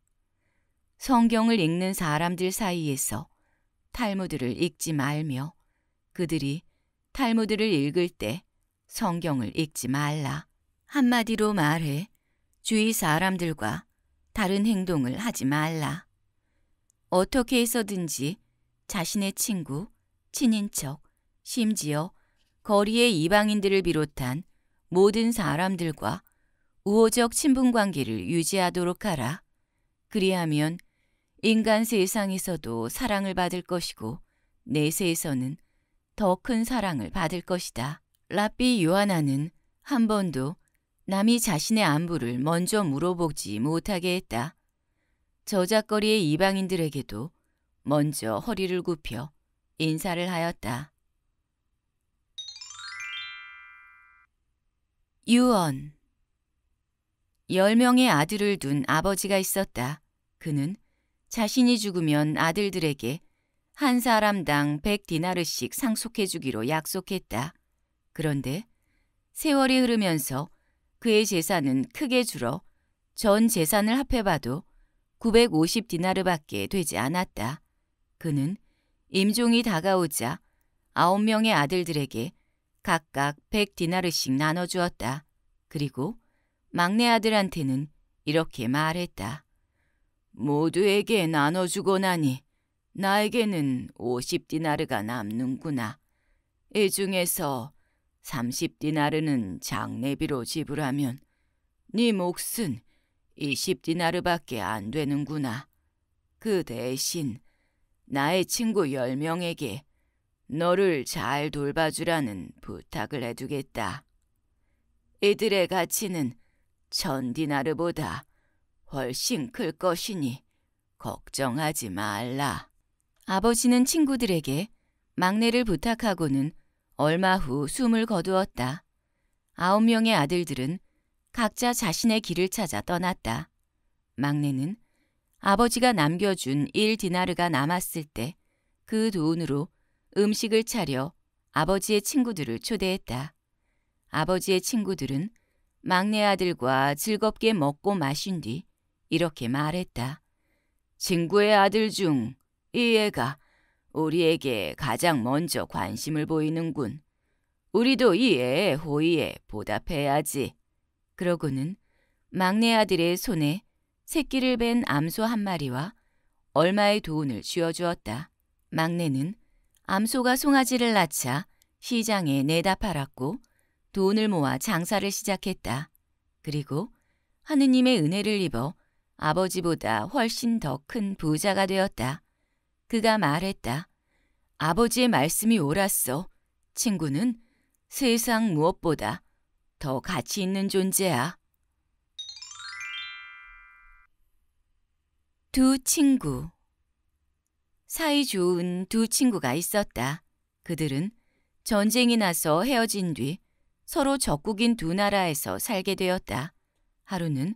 성경을 읽는 사람들 사이에서 탈무드를 읽지 말며 그들이 탈무드를 읽을 때 성경을 읽지 말라. 한마디로 말해 주위 사람들과 다른 행동을 하지 말라. 어떻게 해서든지 자신의 친구, 친인척, 심지어 거리의 이방인들을 비롯한 모든 사람들과 우호적 친분 관계를 유지하도록 하라. 그리하면 인간 세상에서도 사랑을 받을 것이고 내세에서는 더 큰 사랑을 받을 것이다. 라비 요하나는 한 번도 남이 자신의 안부를 먼저 물어보지 못하게 했다. 저작거리의 이방인들에게도 먼저 허리를 굽혀 인사를 하였다. 유언. 열 명의 아들을 둔 아버지가 있었다. 그는 자신이 죽으면 아들들에게 한 사람당 100디나르씩 상속해 주기로 약속했다. 그런데 세월이 흐르면서 그의 재산은 크게 줄어 전 재산을 합해봐도 950디나르밖에 되지 않았다. 그는 임종이 다가오자 9명의 아들들에게 각각 100디나르씩 나눠주었다. 그리고 막내 아들한테는 이렇게 말했다. 모두에게 나눠주고 나니 나에게는 50디나르가 남는구나. 이 중에서 30디나르는 장례비로 지불하면 네 몫은 20디나르밖에 안 되는구나. 그 대신 나의 친구 10명에게 너를 잘 돌봐주라는 부탁을 해두겠다. 이들의 가치는 천 디나르보다 훨씬 클 것이니 걱정하지 말라. 아버지는 친구들에게 막내를 부탁하고는 얼마 후 숨을 거두었다. 아홉 명의 아들들은 각자 자신의 길을 찾아 떠났다. 막내는 아버지가 남겨준 1디나르가 남았을 때 그 돈으로 음식을 차려 아버지의 친구들을 초대했다. 아버지의 친구들은 막내 아들과 즐겁게 먹고 마신 뒤 이렇게 말했다. 친구의 아들 중 이 애가 우리에게 가장 먼저 관심을 보이는군. 우리도 이 애의 호의에 보답해야지. 그러고는 막내 아들의 손에 새끼를 벤 암소 한 마리와 얼마의 돈을 쥐어주었다. 막내는 암소가 송아지를 낳자 시장에 내다 팔았고 돈을 모아 장사를 시작했다. 그리고 하느님의 은혜를 입어 아버지보다 훨씬 더 큰 부자가 되었다. 그가 말했다. 아버지의 말씀이 옳았어. 친구는 세상 무엇보다 더 가치 있는 존재야. 두 친구 사이 좋은 두 친구가 있었다. 그들은 전쟁이 나서 헤어진 뒤 서로 적국인 두 나라에서 살게 되었다. 하루는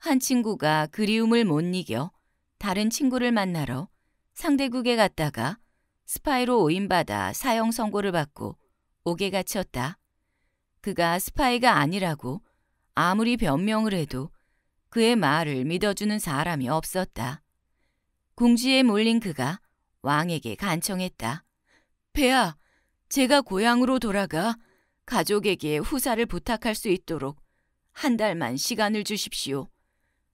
한 친구가 그리움을 못 이겨 다른 친구를 만나러 상대국에 갔다가 스파이로 오인받아 사형 선고를 받고 옥에 갇혔다. 그가 스파이가 아니라고 아무리 변명을 해도 그의 말을 믿어주는 사람이 없었다. 궁지에 몰린 그가 왕에게 간청했다. 배아, 제가 고향으로 돌아가 가족에게 후사를 부탁할 수 있도록 한 달만 시간을 주십시오.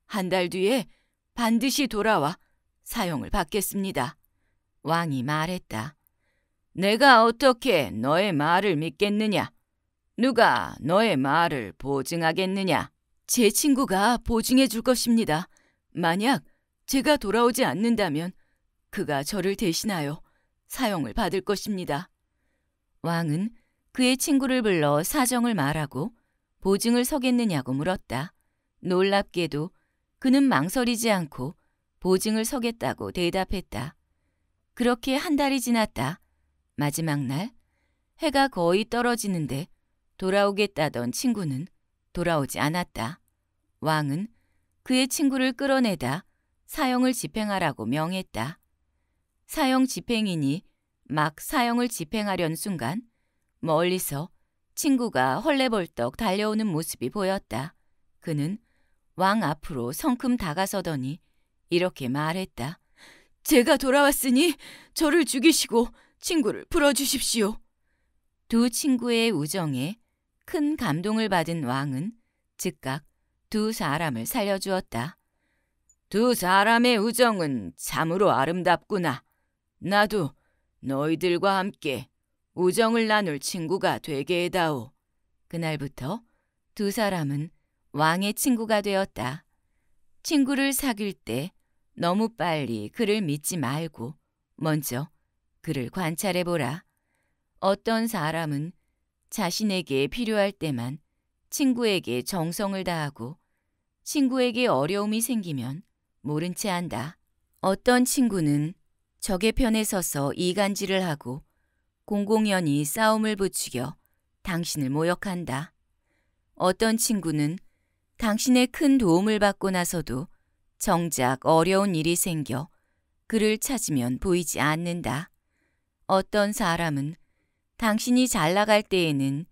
한 달 뒤에 반드시 돌아와 사용을 받겠습니다. 왕이 말했다. 내가 어떻게 너의 말을 믿겠느냐? 누가 너의 말을 보증하겠느냐? 제 친구가 보증해 줄 것입니다. 만약 제가 돌아오지 않는다면 그가 저를 대신하여 사형을 받을 것입니다. 왕은 그의 친구를 불러 사정을 말하고 보증을 서겠느냐고 물었다. 놀랍게도 그는 망설이지 않고 보증을 서겠다고 대답했다. 그렇게 한 달이 지났다. 마지막 날 해가 거의 떨어지는데 돌아오겠다던 친구는 돌아오지 않았다. 왕은 그의 친구를 끌어내다 사형을 집행하라고 명했다. 사형 집행인이 막 사형을 집행하려는 순간 멀리서 친구가 헐레벌떡 달려오는 모습이 보였다. 그는 왕 앞으로 성큼 다가서더니 이렇게 말했다. 제가 돌아왔으니 저를 죽이시고 친구를 풀어주십시오. 두 친구의 우정에 큰 감동을 받은 왕은 즉각 두 사람을 살려주었다. 두 사람의 우정은 참으로 아름답구나. 나도 너희들과 함께 우정을 나눌 친구가 되게 해다오. 그날부터 두 사람은 왕의 친구가 되었다. 친구를 사귈 때 너무 빨리 그를 믿지 말고 먼저 그를 관찰해 보라. 어떤 사람은 자신에게 필요할 때만 친구에게 정성을 다하고 친구에게 어려움이 생기면 모른 채 한다. 어떤 친구는 적의 편에 서서 이간질을 하고 공공연히 싸움을 부추겨 당신을 모욕한다. 어떤 친구는 당신의 큰 도움을 받고 나서도 정작 어려운 일이 생겨 그를 찾으면 보이지 않는다. 어떤 사람은 당신이 잘 나갈 때에는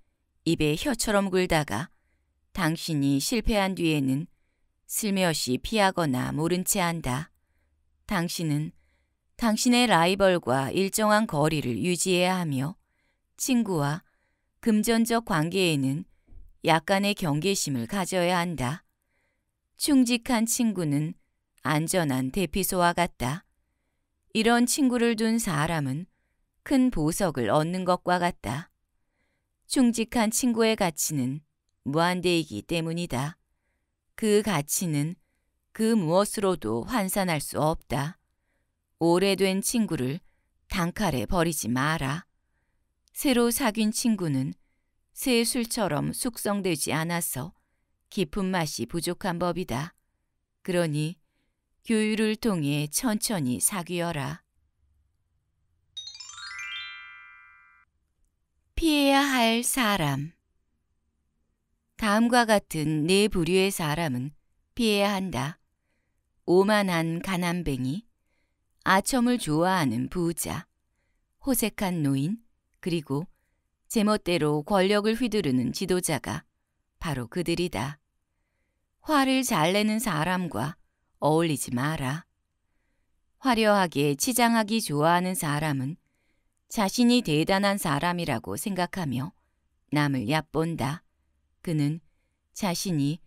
입에 혀처럼 굴다가 당신이 실패한 뒤에는 슬며시 피하거나 모른 채 한다. 당신은 당신의 라이벌과 일정한 거리를 유지해야 하며 친구와 금전적 관계에는 약간의 경계심을 가져야 한다. 충직한 친구는 안전한 대피소와 같다. 이런 친구를 둔 사람은 큰 보석을 얻는 것과 같다. 충직한 친구의 가치는 무한대이기 때문이다. 그 가치는 그 무엇으로도 환산할 수 없다. 오래된 친구를 단칼에 버리지 마라. 새로 사귄 친구는 새 술처럼 숙성되지 않아서 깊은 맛이 부족한 법이다. 그러니 교유를 통해 천천히 사귀어라. 피해야 할 사람 다음과 같은 네 부류의 사람은 피해야 한다. 오만한 가난뱅이, 아첨을 좋아하는 부자, 호색한 노인, 그리고 제멋대로 권력을 휘두르는 지도자가 바로 그들이다. 화를 잘 내는 사람과 어울리지 마라. 화려하게 치장하기 좋아하는 사람은 자신이 대단한 사람이라고 생각하며 남을 얕본다. 그는 자신이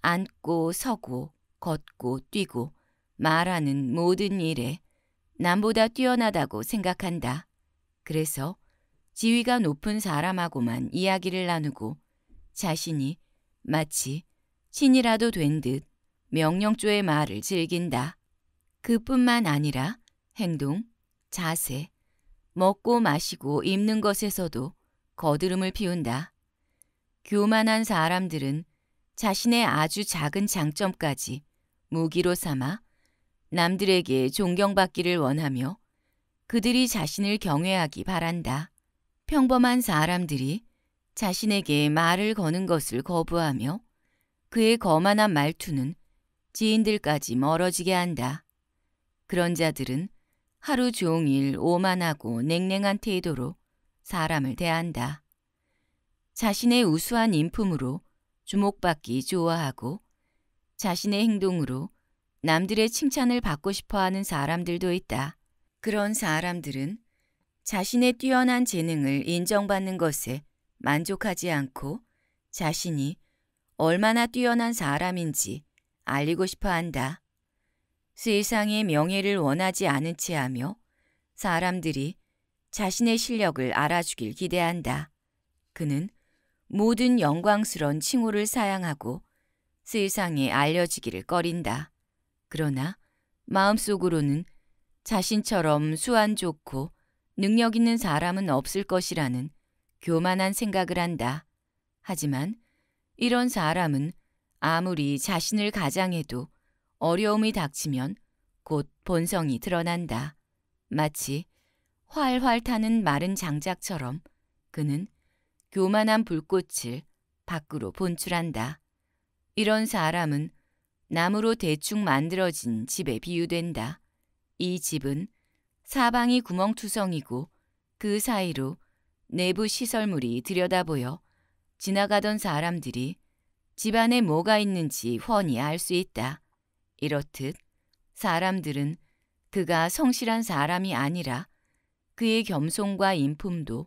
앉고 서고 걷고 뛰고 말하는 모든 일에 남보다 뛰어나다고 생각한다. 그래서 지위가 높은 사람하고만 이야기를 나누고 자신이 마치 신이라도 된 듯 명령조의 말을 즐긴다. 그뿐만 아니라 행동, 자세, 먹고 마시고 입는 것에서도 거드름을 피운다. 교만한 사람들은 자신의 아주 작은 장점까지 무기로 삼아 남들에게 존경받기를 원하며 그들이 자신을 경외하기 바란다. 평범한 사람들이 자신에게 말을 거는 것을 거부하며 그의 거만한 말투는 지인들까지 멀어지게 한다. 그런 자들은 하루 종일 오만하고 냉랭한 태도로 사람을 대한다. 자신의 우수한 인품으로 주목받기 좋아하고 자신의 행동으로 남들의 칭찬을 받고 싶어하는 사람들도 있다. 그런 사람들은 자신의 뛰어난 재능을 인정받는 것에 만족하지 않고 자신이 얼마나 뛰어난 사람인지 알리고 싶어 한다. 세상의 명예를 원하지 않은 채 하며 사람들이 자신의 실력을 알아주길 기대한다. 그는 모든 영광스런 칭호를 사양하고 세상에 알려지기를 꺼린다. 그러나 마음속으로는 자신처럼 수완 좋고 능력 있는 사람은 없을 것이라는 교만한 생각을 한다. 하지만 이런 사람은 아무리 자신을 가장해도 어려움이 닥치면 곧 본성이 드러난다. 마치 활활 타는 마른 장작처럼 그는 교만한 불꽃을 밖으로 본출한다. 이런 사람은 나무로 대충 만들어진 집에 비유된다. 이 집은 사방이 구멍투성이고 그 사이로 내부 시설물이 들여다보여 지나가던 사람들이 집 안에 뭐가 있는지 훤히 알 수 있다. 이렇듯 사람들은 그가 성실한 사람이 아니라 그의 겸손과 인품도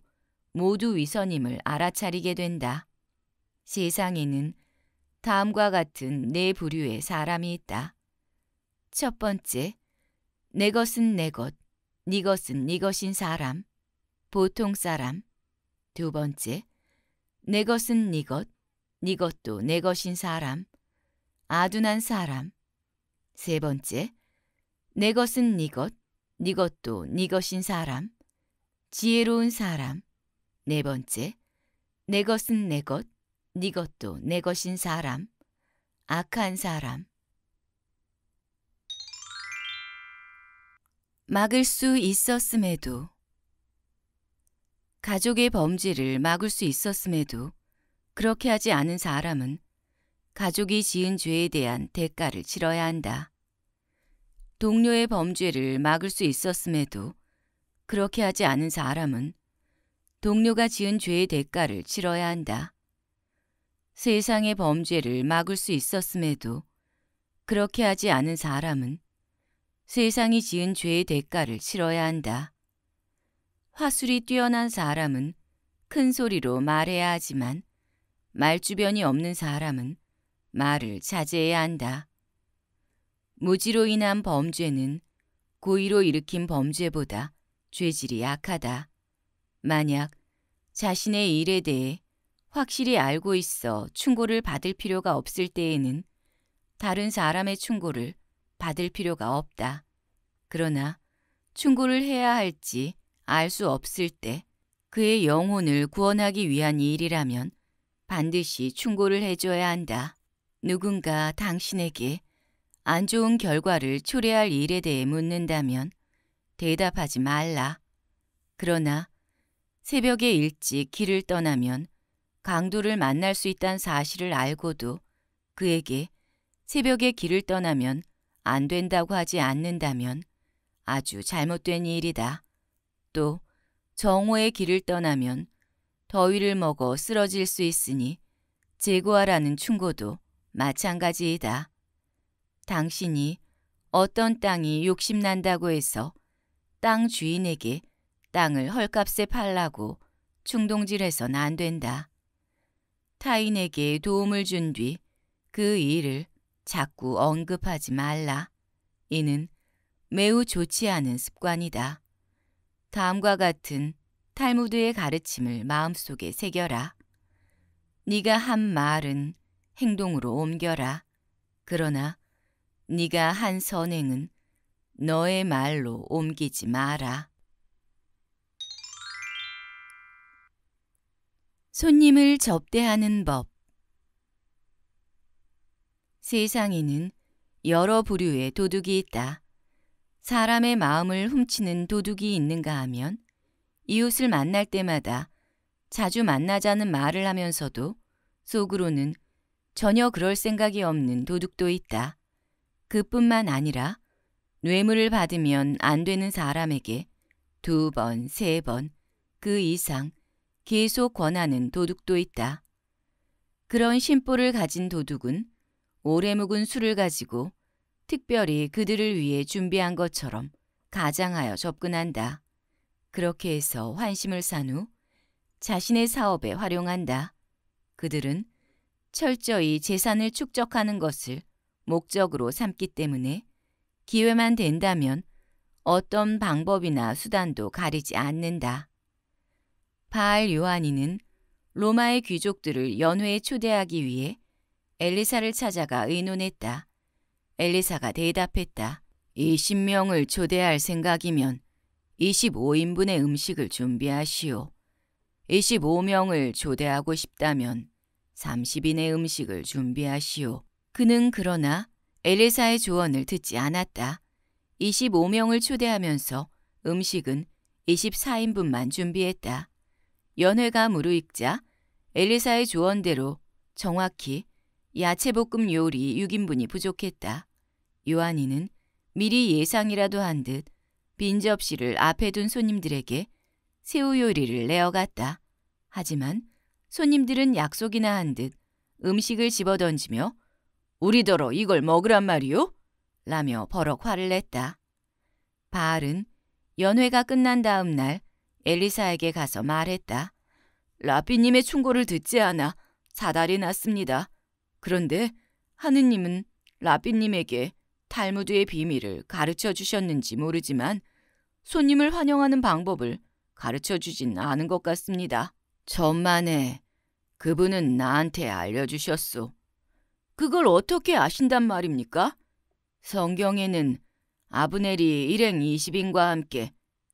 모두 위선임을 알아차리게 된다. 세상에는 다음과 같은 네 부류의 사람이 있다. 첫 번째, 내 것은 내 것, 네 것은 네 것인 사람, 보통 사람. 두 번째, 내 것은 네 것, 네 것도 내 것인 사람, 아둔한 사람. 세 번째, 내 것은 네 것, 네 것도 네 것인 사람, 지혜로운 사람. 네 번째, 내 것은 내 것, 네 것도 내 것인 사람, 악한 사람. 막을 수 있었음에도 가족의 범죄를 막을 수 있었음에도 그렇게 하지 않은 사람은 가족이 지은 죄에 대한 대가를 치러야 한다. 동료의 범죄를 막을 수 있었음에도 그렇게 하지 않은 사람은 동료가 지은 죄의 대가를 치러야 한다. 세상의 범죄를 막을 수 있었음에도 그렇게 하지 않은 사람은 세상이 지은 죄의 대가를 치러야 한다. 화술이 뛰어난 사람은 큰 소리로 말해야 하지만 말주변이 없는 사람은 말을 자제해야 한다. 무지로 인한 범죄는 고의로 일으킨 범죄보다 죄질이 약하다. 만약 자신의 일에 대해 확실히 알고 있어 충고를 받을 필요가 없을 때에는 다른 사람의 충고를 받을 필요가 없다. 그러나 충고를 해야 할지 알 수 없을 때 그의 영혼을 구원하기 위한 일이라면 반드시 충고를 해줘야 한다. 누군가 당신에게 안 좋은 결과를 초래할 일에 대해 묻는다면 대답하지 말라. 그러나 새벽에 일찍 길을 떠나면 강도를 만날 수 있다는 사실을 알고도 그에게 새벽에 길을 떠나면 안 된다고 하지 않는다면 아주 잘못된 일이다. 또 정오에 길을 떠나면 더위를 먹어 쓰러질 수 있으니 제고하라는 충고도 마찬가지이다. 당신이 어떤 땅이 욕심난다고 해서 땅 주인에게 땅을 헐값에 팔라고 충동질해서는안 된다. 타인에게 도움을 준 뒤 그 일을 자꾸 언급하지 말라. 이는 매우 좋지 않은 습관이다. 다음과 같은 탈무드의 가르침을 마음속에 새겨라. 네가 한 말은 행동으로 옮겨라. 그러나 네가 한 선행은 너의 말로 옮기지 마라. 손님을 접대하는 법 세상에는 여러 부류의 도둑이 있다. 사람의 마음을 훔치는 도둑이 있는가 하면 이웃을 만날 때마다 자주 만나자는 말을 하면서도 속으로는 전혀 그럴 생각이 없는 도둑도 있다. 그뿐만 아니라 뇌물을 받으면 안 되는 사람에게 두 번, 세 번, 그 이상 계속 권하는 도둑도 있다. 그런 심보를 가진 도둑은 오래 묵은 술을 가지고 특별히 그들을 위해 준비한 것처럼 가장하여 접근한다. 그렇게 해서 환심을 산 후 자신의 사업에 활용한다. 그들은 철저히 재산을 축적하는 것을 목적으로 삼기 때문에 기회만 된다면 어떤 방법이나 수단도 가리지 않는다. 바알 요한이는 로마의 귀족들을 연회에 초대하기 위해 엘리사를 찾아가 의논했다. 엘리사가 대답했다. 20명을 초대할 생각이면 25인분의 음식을 준비하시오. 25명을 초대하고 싶다면 30인의 음식을 준비하시오. 그는 그러나 엘리사의 조언을 듣지 않았다. 25명을 초대하면서 음식은 24인분만 준비했다. 연회가 무르익자 엘리사의 조언대로 정확히 야채볶음 요리 6인분이 부족했다. 요한이는 미리 예상이라도 한 듯 빈 접시를 앞에 둔 손님들에게 새우 요리를 내어갔다. 하지만 손님들은 약속이나 한 듯 음식을 집어던지며 우리더러 이걸 먹으란 말이오 라며 버럭 화를 냈다. 바알은 연회가 끝난 다음 날 엘리사에게 가서 말했다. 라비님의 충고를 듣지 않아 사달이 났습니다. 그런데 하느님은 라비님에게 탈무드의 비밀을 가르쳐 주셨는지 모르지만 손님을 환영하는 방법을 가르쳐 주진 않은 것 같습니다. 전만에 그분은 나한테 알려주셨소. 그걸 어떻게 아신단 말입니까? 성경에는 아브넬이 일행 20인과 함께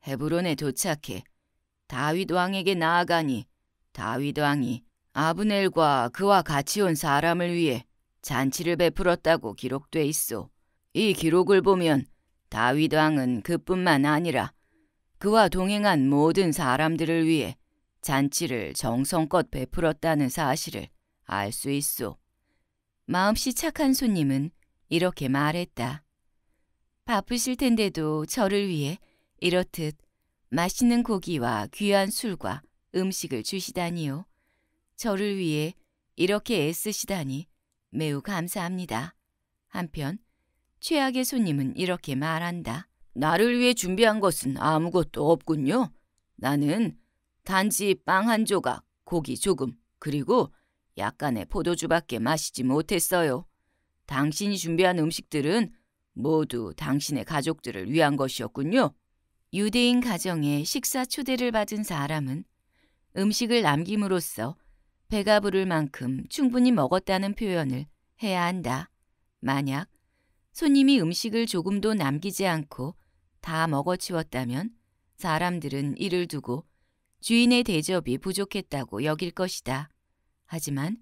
헤브론에 도착해 다윗 왕에게 나아가니 다윗 왕이 아브넬과 그와 같이 온 사람을 위해 잔치를 베풀었다고 기록돼 있어. 이 기록을 보면 다윗 왕은 그뿐만 아니라 그와 동행한 모든 사람들을 위해 잔치를 정성껏 베풀었다는 사실을 알 수 있소. 마음씨 착한 손님은 이렇게 말했다. 바쁘실 텐데도 저를 위해 이렇듯 맛있는 고기와 귀한 술과 음식을 주시다니요. 저를 위해 이렇게 애쓰시다니 매우 감사합니다. 한편 최악의 손님은 이렇게 말한다. 나를 위해 준비한 것은 아무것도 없군요. 나는 단지 빵 한 조각, 고기 조금, 그리고 약간의 포도주밖에 마시지 못했어요. 당신이 준비한 음식들은 모두 당신의 가족들을 위한 것이었군요. 유대인 가정에 식사 초대를 받은 사람은 음식을 남김으로써 배가 부를 만큼 충분히 먹었다는 표현을 해야 한다. 만약 손님이 음식을 조금도 남기지 않고 다 먹어치웠다면 사람들은 이를 두고 주인의 대접이 부족했다고 여길 것이다. 하지만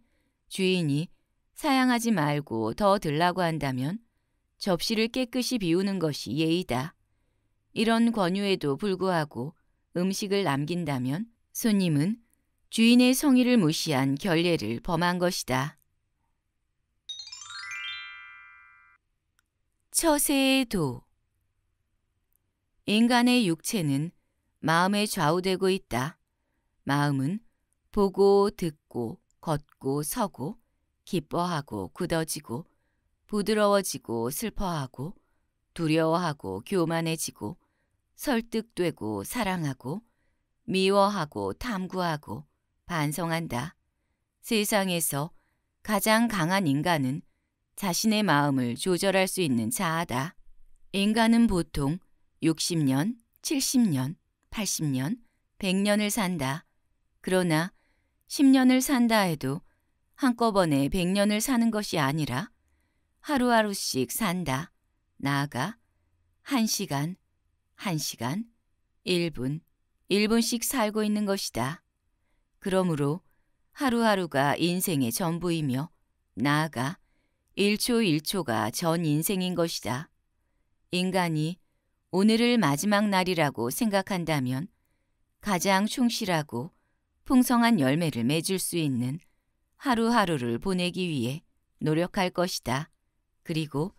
주인이 사양하지 말고 더 들라고 한다면 접시를 깨끗이 비우는 것이 예의다. 이런 권유에도 불구하고 음식을 남긴다면 손님은 주인의 성의를 무시한 결례를 범한 것이다. 처세의 도 인간의 육체는 마음에 좌우되고 있다. 마음은 보고, 듣고, 걷고, 서고, 기뻐하고, 굳어지고, 부드러워지고, 슬퍼하고, 두려워하고 교만해지고 설득되고 사랑하고 미워하고 탐구하고 반성한다. 세상에서 가장 강한 인간은 자신의 마음을 조절할 수 있는 자아다. 인간은 보통 60년, 70년, 80년, 100년을 산다. 그러나 10년을 산다 해도 한꺼번에 100년을 사는 것이 아니라 하루하루씩 산다. 나아가 1시간, 1시간, 1분, 1분씩 살고 있는 것이다. 그러므로 하루하루가 인생의 전부이며 나아가 1초 1초가 전 인생인 것이다. 인간이 오늘을 마지막 날이라고 생각한다면 가장 충실하고 풍성한 열매를 맺을 수 있는 하루하루를 보내기 위해 노력할 것이다. 그리고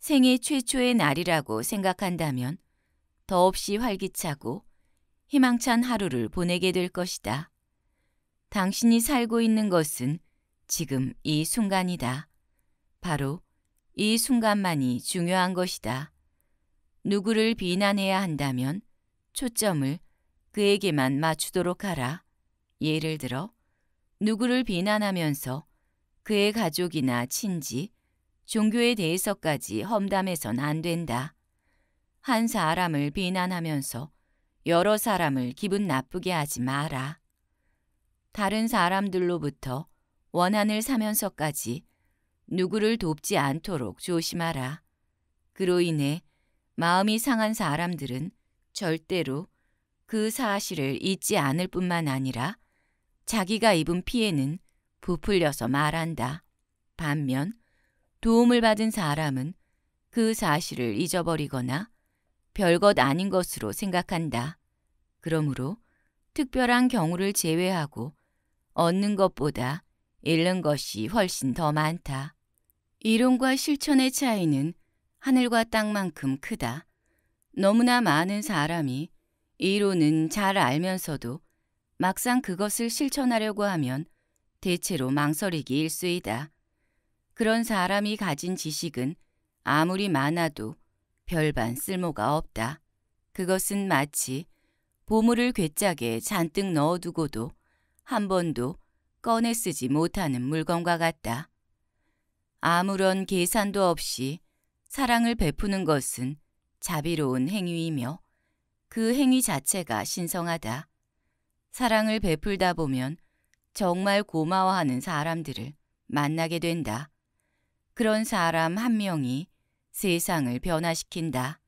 생애 최초의 날이라고 생각한다면 더없이 활기차고 희망찬 하루를 보내게 될 것이다. 당신이 살고 있는 것은 지금 이 순간이다. 바로 이 순간만이 중요한 것이다. 누구를 비난해야 한다면 초점을 그에게만 맞추도록 하라. 예를 들어 누구를 비난하면서 그의 가족이나 친지, 종교에 대해서까지 험담해선 안 된다. 한 사람을 비난하면서 여러 사람을 기분 나쁘게 하지 마라. 다른 사람들로부터 원한을 사면서까지 누구를 돕지 않도록 조심하라. 그로 인해 마음이 상한 사람들은 절대로 그 사실을 잊지 않을 뿐만 아니라 자기가 입은 피해는 부풀려서 말한다. 반면 도움을 받은 사람은 그 사실을 잊어버리거나 별것 아닌 것으로 생각한다. 그러므로 특별한 경우를 제외하고 얻는 것보다 잃는 것이 훨씬 더 많다. 이론과 실천의 차이는 하늘과 땅만큼 크다. 너무나 많은 사람이 이론은 잘 알면서도 막상 그것을 실천하려고 하면 대체로 망설이기 일쑤이다. 그런 사람이 가진 지식은 아무리 많아도 별반 쓸모가 없다. 그것은 마치 보물을 괴짜게 잔뜩 넣어두고도 한 번도 꺼내 쓰지 못하는 물건과 같다. 아무런 계산도 없이 사랑을 베푸는 것은 자비로운 행위이며 그 행위 자체가 신성하다. 사랑을 베풀다 보면 정말 고마워하는 사람들을 만나게 된다. 그런 사람 한 명이 세상을 변화시킨다.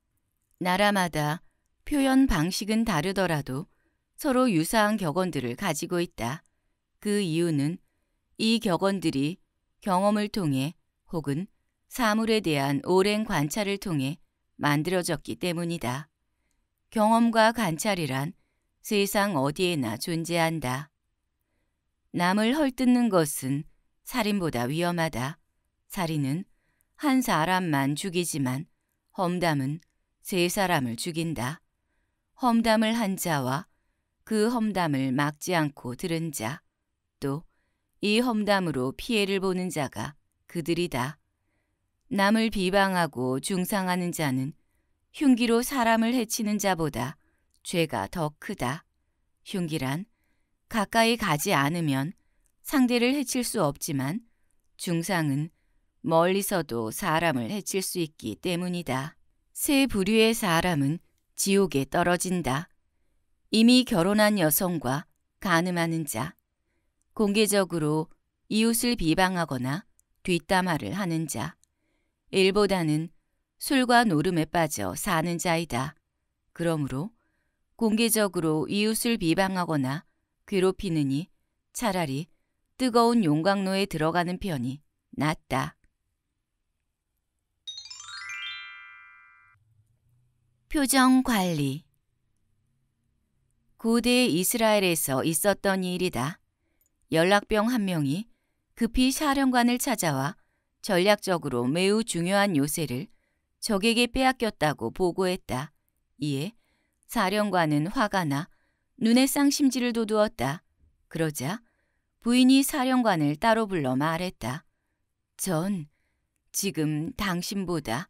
나라마다 표현 방식은 다르더라도 서로 유사한 격언들을 가지고 있다. 그 이유는 이 격언들이 경험을 통해 혹은 사물에 대한 오랜 관찰을 통해 만들어졌기 때문이다. 경험과 관찰이란 세상 어디에나 존재한다. 남을 헐뜯는 것은 살인보다 위험하다. 살인은 한 사람만 죽이지만 험담은 세 사람을 죽인다. 험담을 한 자와 그 험담을 막지 않고 들은 자, 또 이 험담으로 피해를 보는 자가 그들이다. 남을 비방하고 중상하는 자는 흉기로 사람을 해치는 자보다 죄가 더 크다. 흉기란 가까이 가지 않으면 상대를 해칠 수 없지만 중상은 멀리서도 사람을 해칠 수 있기 때문이다. 세 부류의 사람은 지옥에 떨어진다. 이미 결혼한 여성과 가늠하는 자, 공개적으로 이웃을 비방하거나 뒷담화를 하는 자, 일보다는 술과 노름에 빠져 사는 자이다. 그러므로 공개적으로 이웃을 비방하거나 괴롭히느니 차라리 뜨거운 용광로에 들어가는 편이 낫다. 표정 관리 고대 이스라엘에서 있었던 일이다. 연락병 한 명이 급히 사령관을 찾아와 전략적으로 매우 중요한 요새를 적에게 빼앗겼다고 보고했다. 이에 사령관은 화가 나 눈에 쌍심지를 돋우었다. 그러자 부인이 사령관을 따로 불러 말했다. 전 지금 당신보다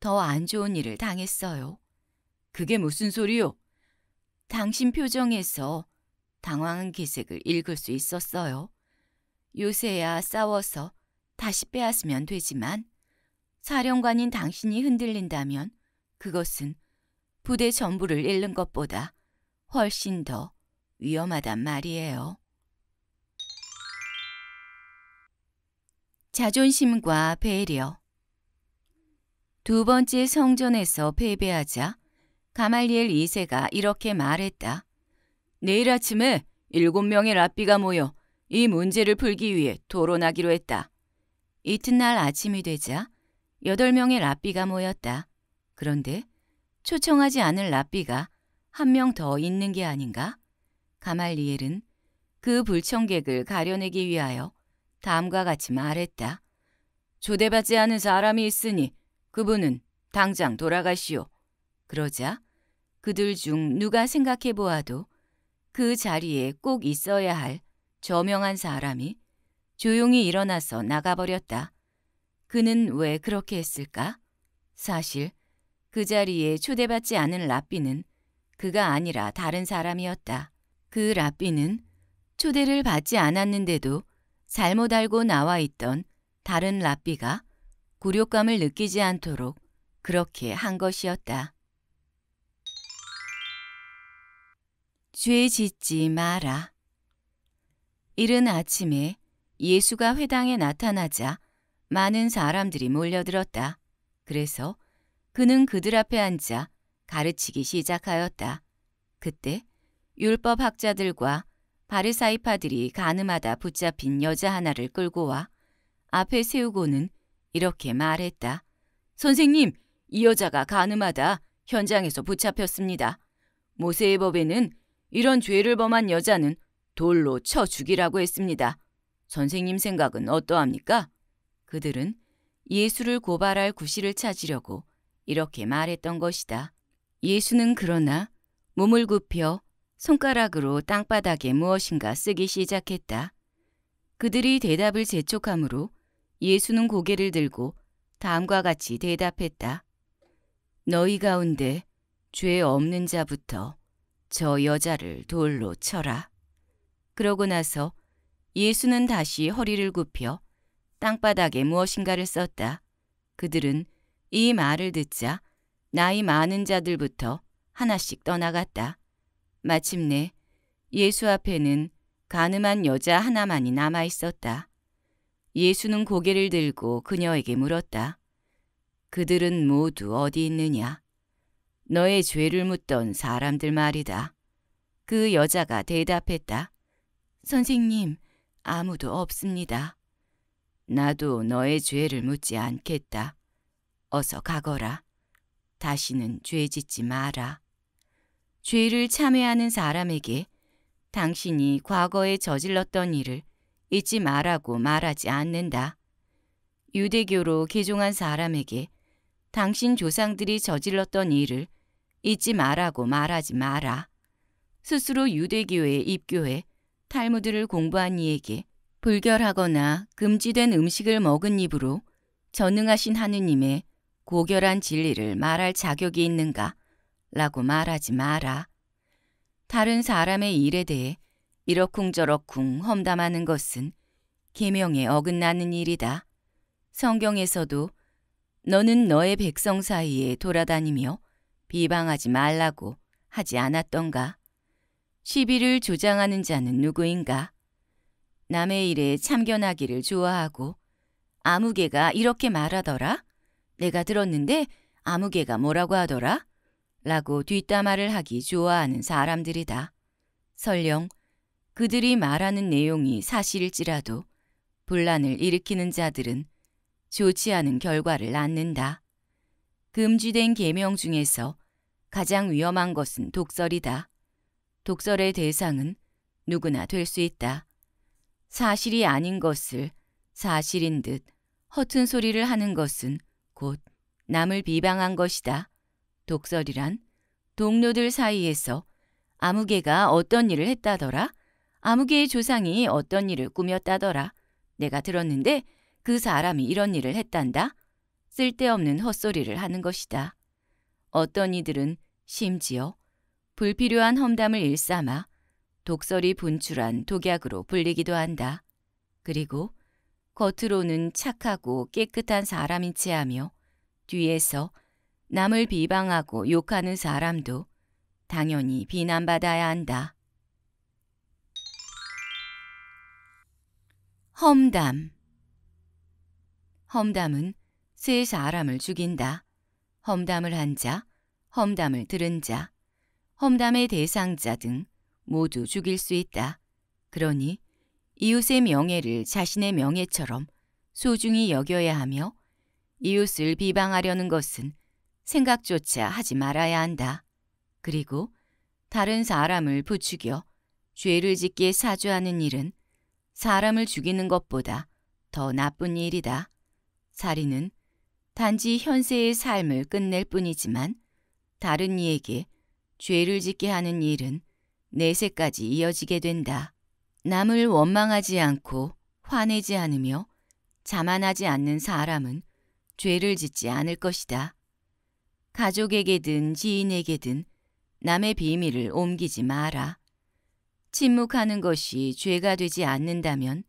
더 안 좋은 일을 당했어요. 그게 무슨 소리요? 당신 표정에서 당황한 기색을 읽을 수 있었어요. 요새야 싸워서 다시 빼앗으면 되지만 사령관인 당신이 흔들린다면 그것은 부대 전부를 잃는 것보다 훨씬 더 위험하단 말이에요. 자존심과 배려 두 번째 성전에서 패배하자 가말리엘 2세가 이렇게 말했다. 내일 아침에 7 명의 랍비가 모여 이 문제를 풀기 위해 토론하기로 했다. 이튿날 아침이 되자 8 명의 랍비가 모였다. 그런데 초청하지 않을 랍비가 한 명 더 있는 게 아닌가? 가말리엘은 그 불청객을 가려내기 위하여 다음과 같이 말했다. 조대받지 않은 사람이 있으니 그분은 당장 돌아가시오. 그러자 그들 중 누가 생각해 보아도 그 자리에 꼭 있어야 할 저명한 사람이 조용히 일어나서 나가버렸다. 그는 왜 그렇게 했을까? 사실 그 자리에 초대받지 않은 라삐는 그가 아니라 다른 사람이었다. 그 라삐는 초대를 받지 않았는데도 잘못 알고 나와 있던 다른 라삐가 굴욕감을 느끼지 않도록 그렇게 한 것이었다. 죄 짓지 마라. 이른 아침에 예수가 회당에 나타나자 많은 사람들이 몰려들었다. 그래서 그는 그들 앞에 앉아 가르치기 시작하였다. 그때 율법학자들과 바리사이파들이 가늠하다 붙잡힌 여자 하나를 끌고 와 앞에 세우고는 이렇게 말했다. 선생님, 이 여자가 가늠하다 현장에서 붙잡혔습니다. 모세의 법에는 이런 죄를 범한 여자는 돌로 쳐 죽이라고 했습니다. 선생님 생각은 어떠합니까? 그들은 예수를 고발할 구실을 찾으려고 이렇게 말했던 것이다. 예수는 그러나 몸을 굽혀 손가락으로 땅바닥에 무엇인가 쓰기 시작했다. 그들이 대답을 재촉하므로 예수는 고개를 들고 다음과 같이 대답했다. 너희 가운데 죄 없는 자부터 저 여자를 돌로 쳐라. 그러고 나서 예수는 다시 허리를 굽혀 땅바닥에 무엇인가를 썼다. 그들은 이 말을 듣자 나이 많은 자들부터 하나씩 떠나갔다. 마침내 예수 앞에는 가늠한 여자 하나만이 남아 있었다. 예수는 고개를 들고 그녀에게 물었다. 그들은 모두 어디 있느냐? 너의 죄를 묻던 사람들 말이다. 그 여자가 대답했다. 선생님, 아무도 없습니다. 나도 너의 죄를 묻지 않겠다. 어서 가거라. 다시는 죄 짓지 마라. 죄를 참회하는 사람에게 당신이 과거에 저질렀던 일을 잊지 말라고 말하지 않는다. 유대교로 개종한 사람에게 당신 조상들이 저질렀던 일을 잊지 말라고 말하지 마라. 스스로 유대교에 입교해 탈무드를 공부한 이에게 불결하거나 금지된 음식을 먹은 입으로 전능하신 하느님의 고결한 진리를 말할 자격이 있는가 라고 말하지 마라. 다른 사람의 일에 대해 이러쿵저러쿵 험담하는 것은 계명에 어긋나는 일이다. 성경에서도 너는 너의 백성 사이에 돌아다니며 비방하지 말라고 하지 않았던가? 시비를 조장하는 자는 누구인가? 남의 일에 참견하기를 좋아하고 아무개가 이렇게 말하더라? 내가 들었는데 아무개가 뭐라고 하더라? 라고 뒷담화를 하기 좋아하는 사람들이다. 설령 그들이 말하는 내용이 사실일지라도 분란을 일으키는 자들은 좋지 않은 결과를 낳는다. 금지된 계명 중에서 가장 위험한 것은 독설이다. 독설의 대상은 누구나 될 수 있다. 사실이 아닌 것을 사실인 듯 허튼 소리를 하는 것은 곧 남을 비방한 것이다. 독설이란 동료들 사이에서 아무개가 어떤 일을 했다더라? 아무개의 조상이 어떤 일을 꾸몄다더라? 내가 들었는데 그 사람이 이런 일을 했단다? 쓸데없는 헛소리를 하는 것이다. 어떤 이들은 심지어 불필요한 험담을 일삼아 독설이 분출한 독약으로 불리기도 한다. 그리고 겉으로는 착하고 깨끗한 사람인 체하며 뒤에서 남을 비방하고 욕하는 사람도 당연히 비난받아야 한다. 험담 험담은 세 사람을 죽인다. 험담을 한 자, 험담을 들은 자, 험담의 대상자 등 모두 죽일 수 있다. 그러니 이웃의 명예를 자신의 명예처럼 소중히 여겨야 하며 이웃을 비방하려는 것은 생각조차 하지 말아야 한다. 그리고 다른 사람을 부추겨 죄를 짓게 사주하는 일은 사람을 죽이는 것보다 더 나쁜 일이다. 살인은 단지 현세의 삶을 끝낼 뿐이지만 다른 이에게 죄를 짓게 하는 일은 내세까지 이어지게 된다. 남을 원망하지 않고 화내지 않으며 자만하지 않는 사람은 죄를 짓지 않을 것이다. 가족에게든 지인에게든 남의 비밀을 옮기지 마라. 침묵하는 것이 죄가 되지 않는다면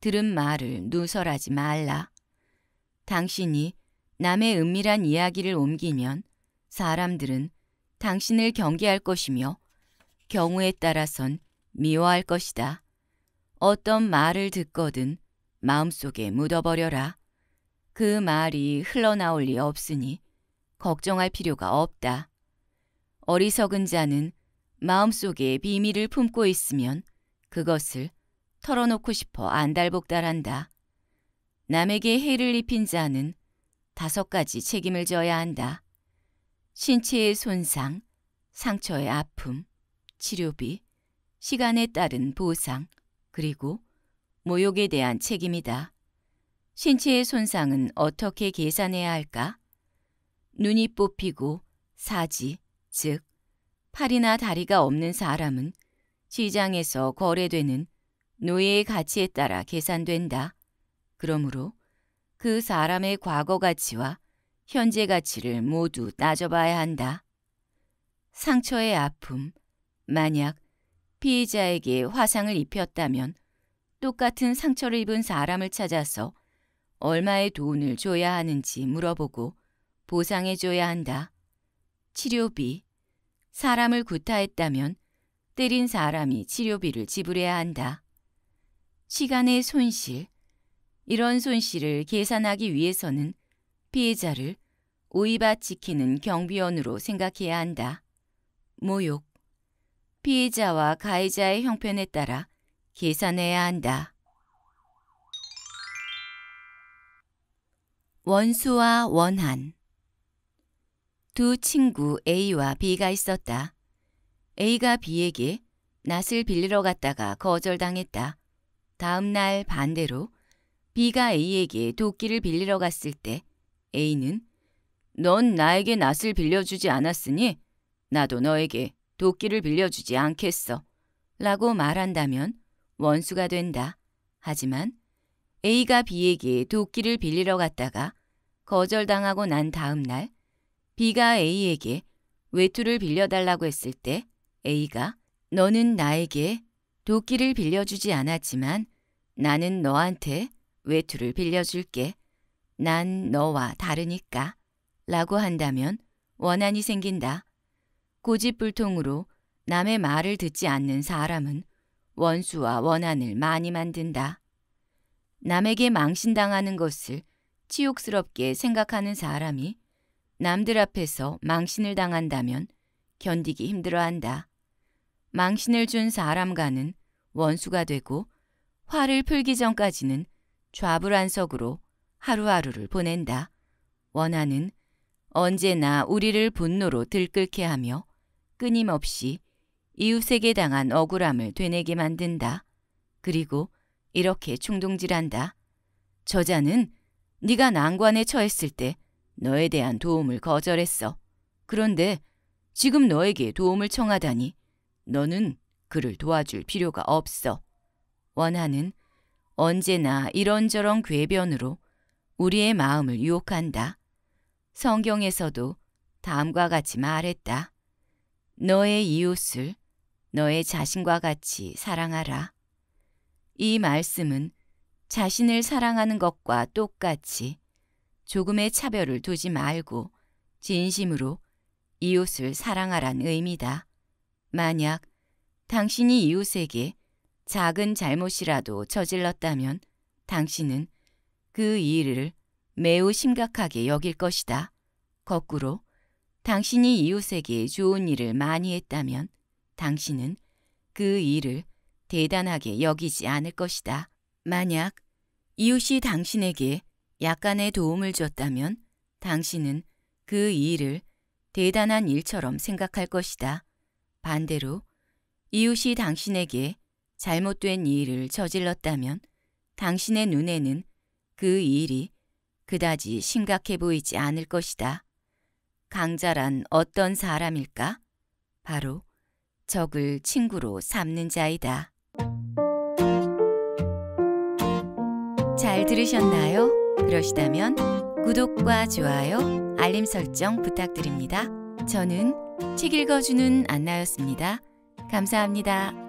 들은 말을 누설하지 말라. 당신이 남의 은밀한 이야기를 옮기면 사람들은 당신을 경계할 것이며 경우에 따라선 미워할 것이다. 어떤 말을 듣거든 마음속에 묻어버려라. 그 말이 흘러나올 리 없으니 걱정할 필요가 없다. 어리석은 자는 마음속에 비밀을 품고 있으면 그것을 털어놓고 싶어 안달복달한다. 남에게 해를 입힌 자는 다섯 가지 책임을 져야 한다. 신체의 손상, 상처의 아픔, 치료비, 시간에 따른 보상, 그리고 모욕에 대한 책임이다. 신체의 손상은 어떻게 계산해야 할까? 눈이 뽑히고 사지, 즉 팔이나 다리가 없는 사람은 시장에서 거래되는 노예의 가치에 따라 계산된다. 그러므로 그 사람의 과거 가치와 현재 가치를 모두 따져봐야 한다. 상처의 아픔, 만약 피해자에게 화상을 입혔다면 똑같은 상처를 입은 사람을 찾아서 얼마의 돈을 줘야 하는지 물어보고 보상해줘야 한다. 치료비, 사람을 구타했다면 때린 사람이 치료비를 지불해야 한다. 시간의 손실, 이런 손실을 계산하기 위해서는 피해자를 오이바 지키는 경비원으로 생각해야 한다. 모욕. 피해자와 가해자의 형편에 따라 계산해야 한다. 원수와 원한 두 친구 A와 B가 있었다. A가 B에게 낫을 빌리러 갔다가 거절당했다. 다음 날 반대로 B가 A에게 도끼를 빌리러 갔을 때 A는 넌 나에게 낫을 빌려주지 않았으니 나도 너에게 도끼를 빌려주지 않겠어 라고 말한다면 원수가 된다. 하지만 A가 B에게 도끼를 빌리러 갔다가 거절당하고 난 다음 날 B가 A에게 외투를 빌려달라고 했을 때 A가 너는 나에게 도끼를 빌려주지 않았지만 나는 너한테 외투를 빌려줄게. 난 너와 다르니까. 라고 한다면 원한이 생긴다. 고집불통으로 남의 말을 듣지 않는 사람은 원수와 원한을 많이 만든다. 남에게 망신당하는 것을 치욕스럽게 생각하는 사람이 남들 앞에서 망신을 당한다면 견디기 힘들어한다. 망신을 준 사람과는 원수가 되고 화를 풀기 전까지는 좌불안석으로 하루하루를 보낸다. 원하는 언제나 우리를 분노로 들끓게 하며 끊임없이 이웃에게 당한 억울함을 되뇌게 만든다. 그리고 이렇게 충동질한다. 저자는 네가 난관에 처했을 때 너에 대한 도움을 거절했어. 그런데 지금 너에게 도움을 청하다니 너는 그를 도와줄 필요가 없어. 원하는 언제나 이런저런 궤변으로 우리의 마음을 유혹한다. 성경에서도 다음과 같이 말했다. 너의 이웃을 너의 자신과 같이 사랑하라. 이 말씀은 자신을 사랑하는 것과 똑같이 조금의 차별을 두지 말고 진심으로 이웃을 사랑하란 의미다. 만약 당신이 이웃에게 작은 잘못이라도 저질렀다면 당신은 그 일을 매우 심각하게 여길 것이다. 거꾸로 당신이 이웃에게 좋은 일을 많이 했다면 당신은 그 일을 대단하게 여기지 않을 것이다. 만약 이웃이 당신에게 약간의 도움을 줬다면 당신은 그 일을 대단한 일처럼 생각할 것이다. 반대로 이웃이 당신에게 잘못된 일을 저질렀다면 당신의 눈에는 그 일이 그다지 심각해 보이지 않을 것이다. 강자란 어떤 사람일까? 바로 적을 친구로 삼는 자이다. 잘 들으셨나요? 그러시다면 구독과 좋아요, 알림 설정 부탁드립니다. 저는 책 읽어주는 안나였습니다. 감사합니다.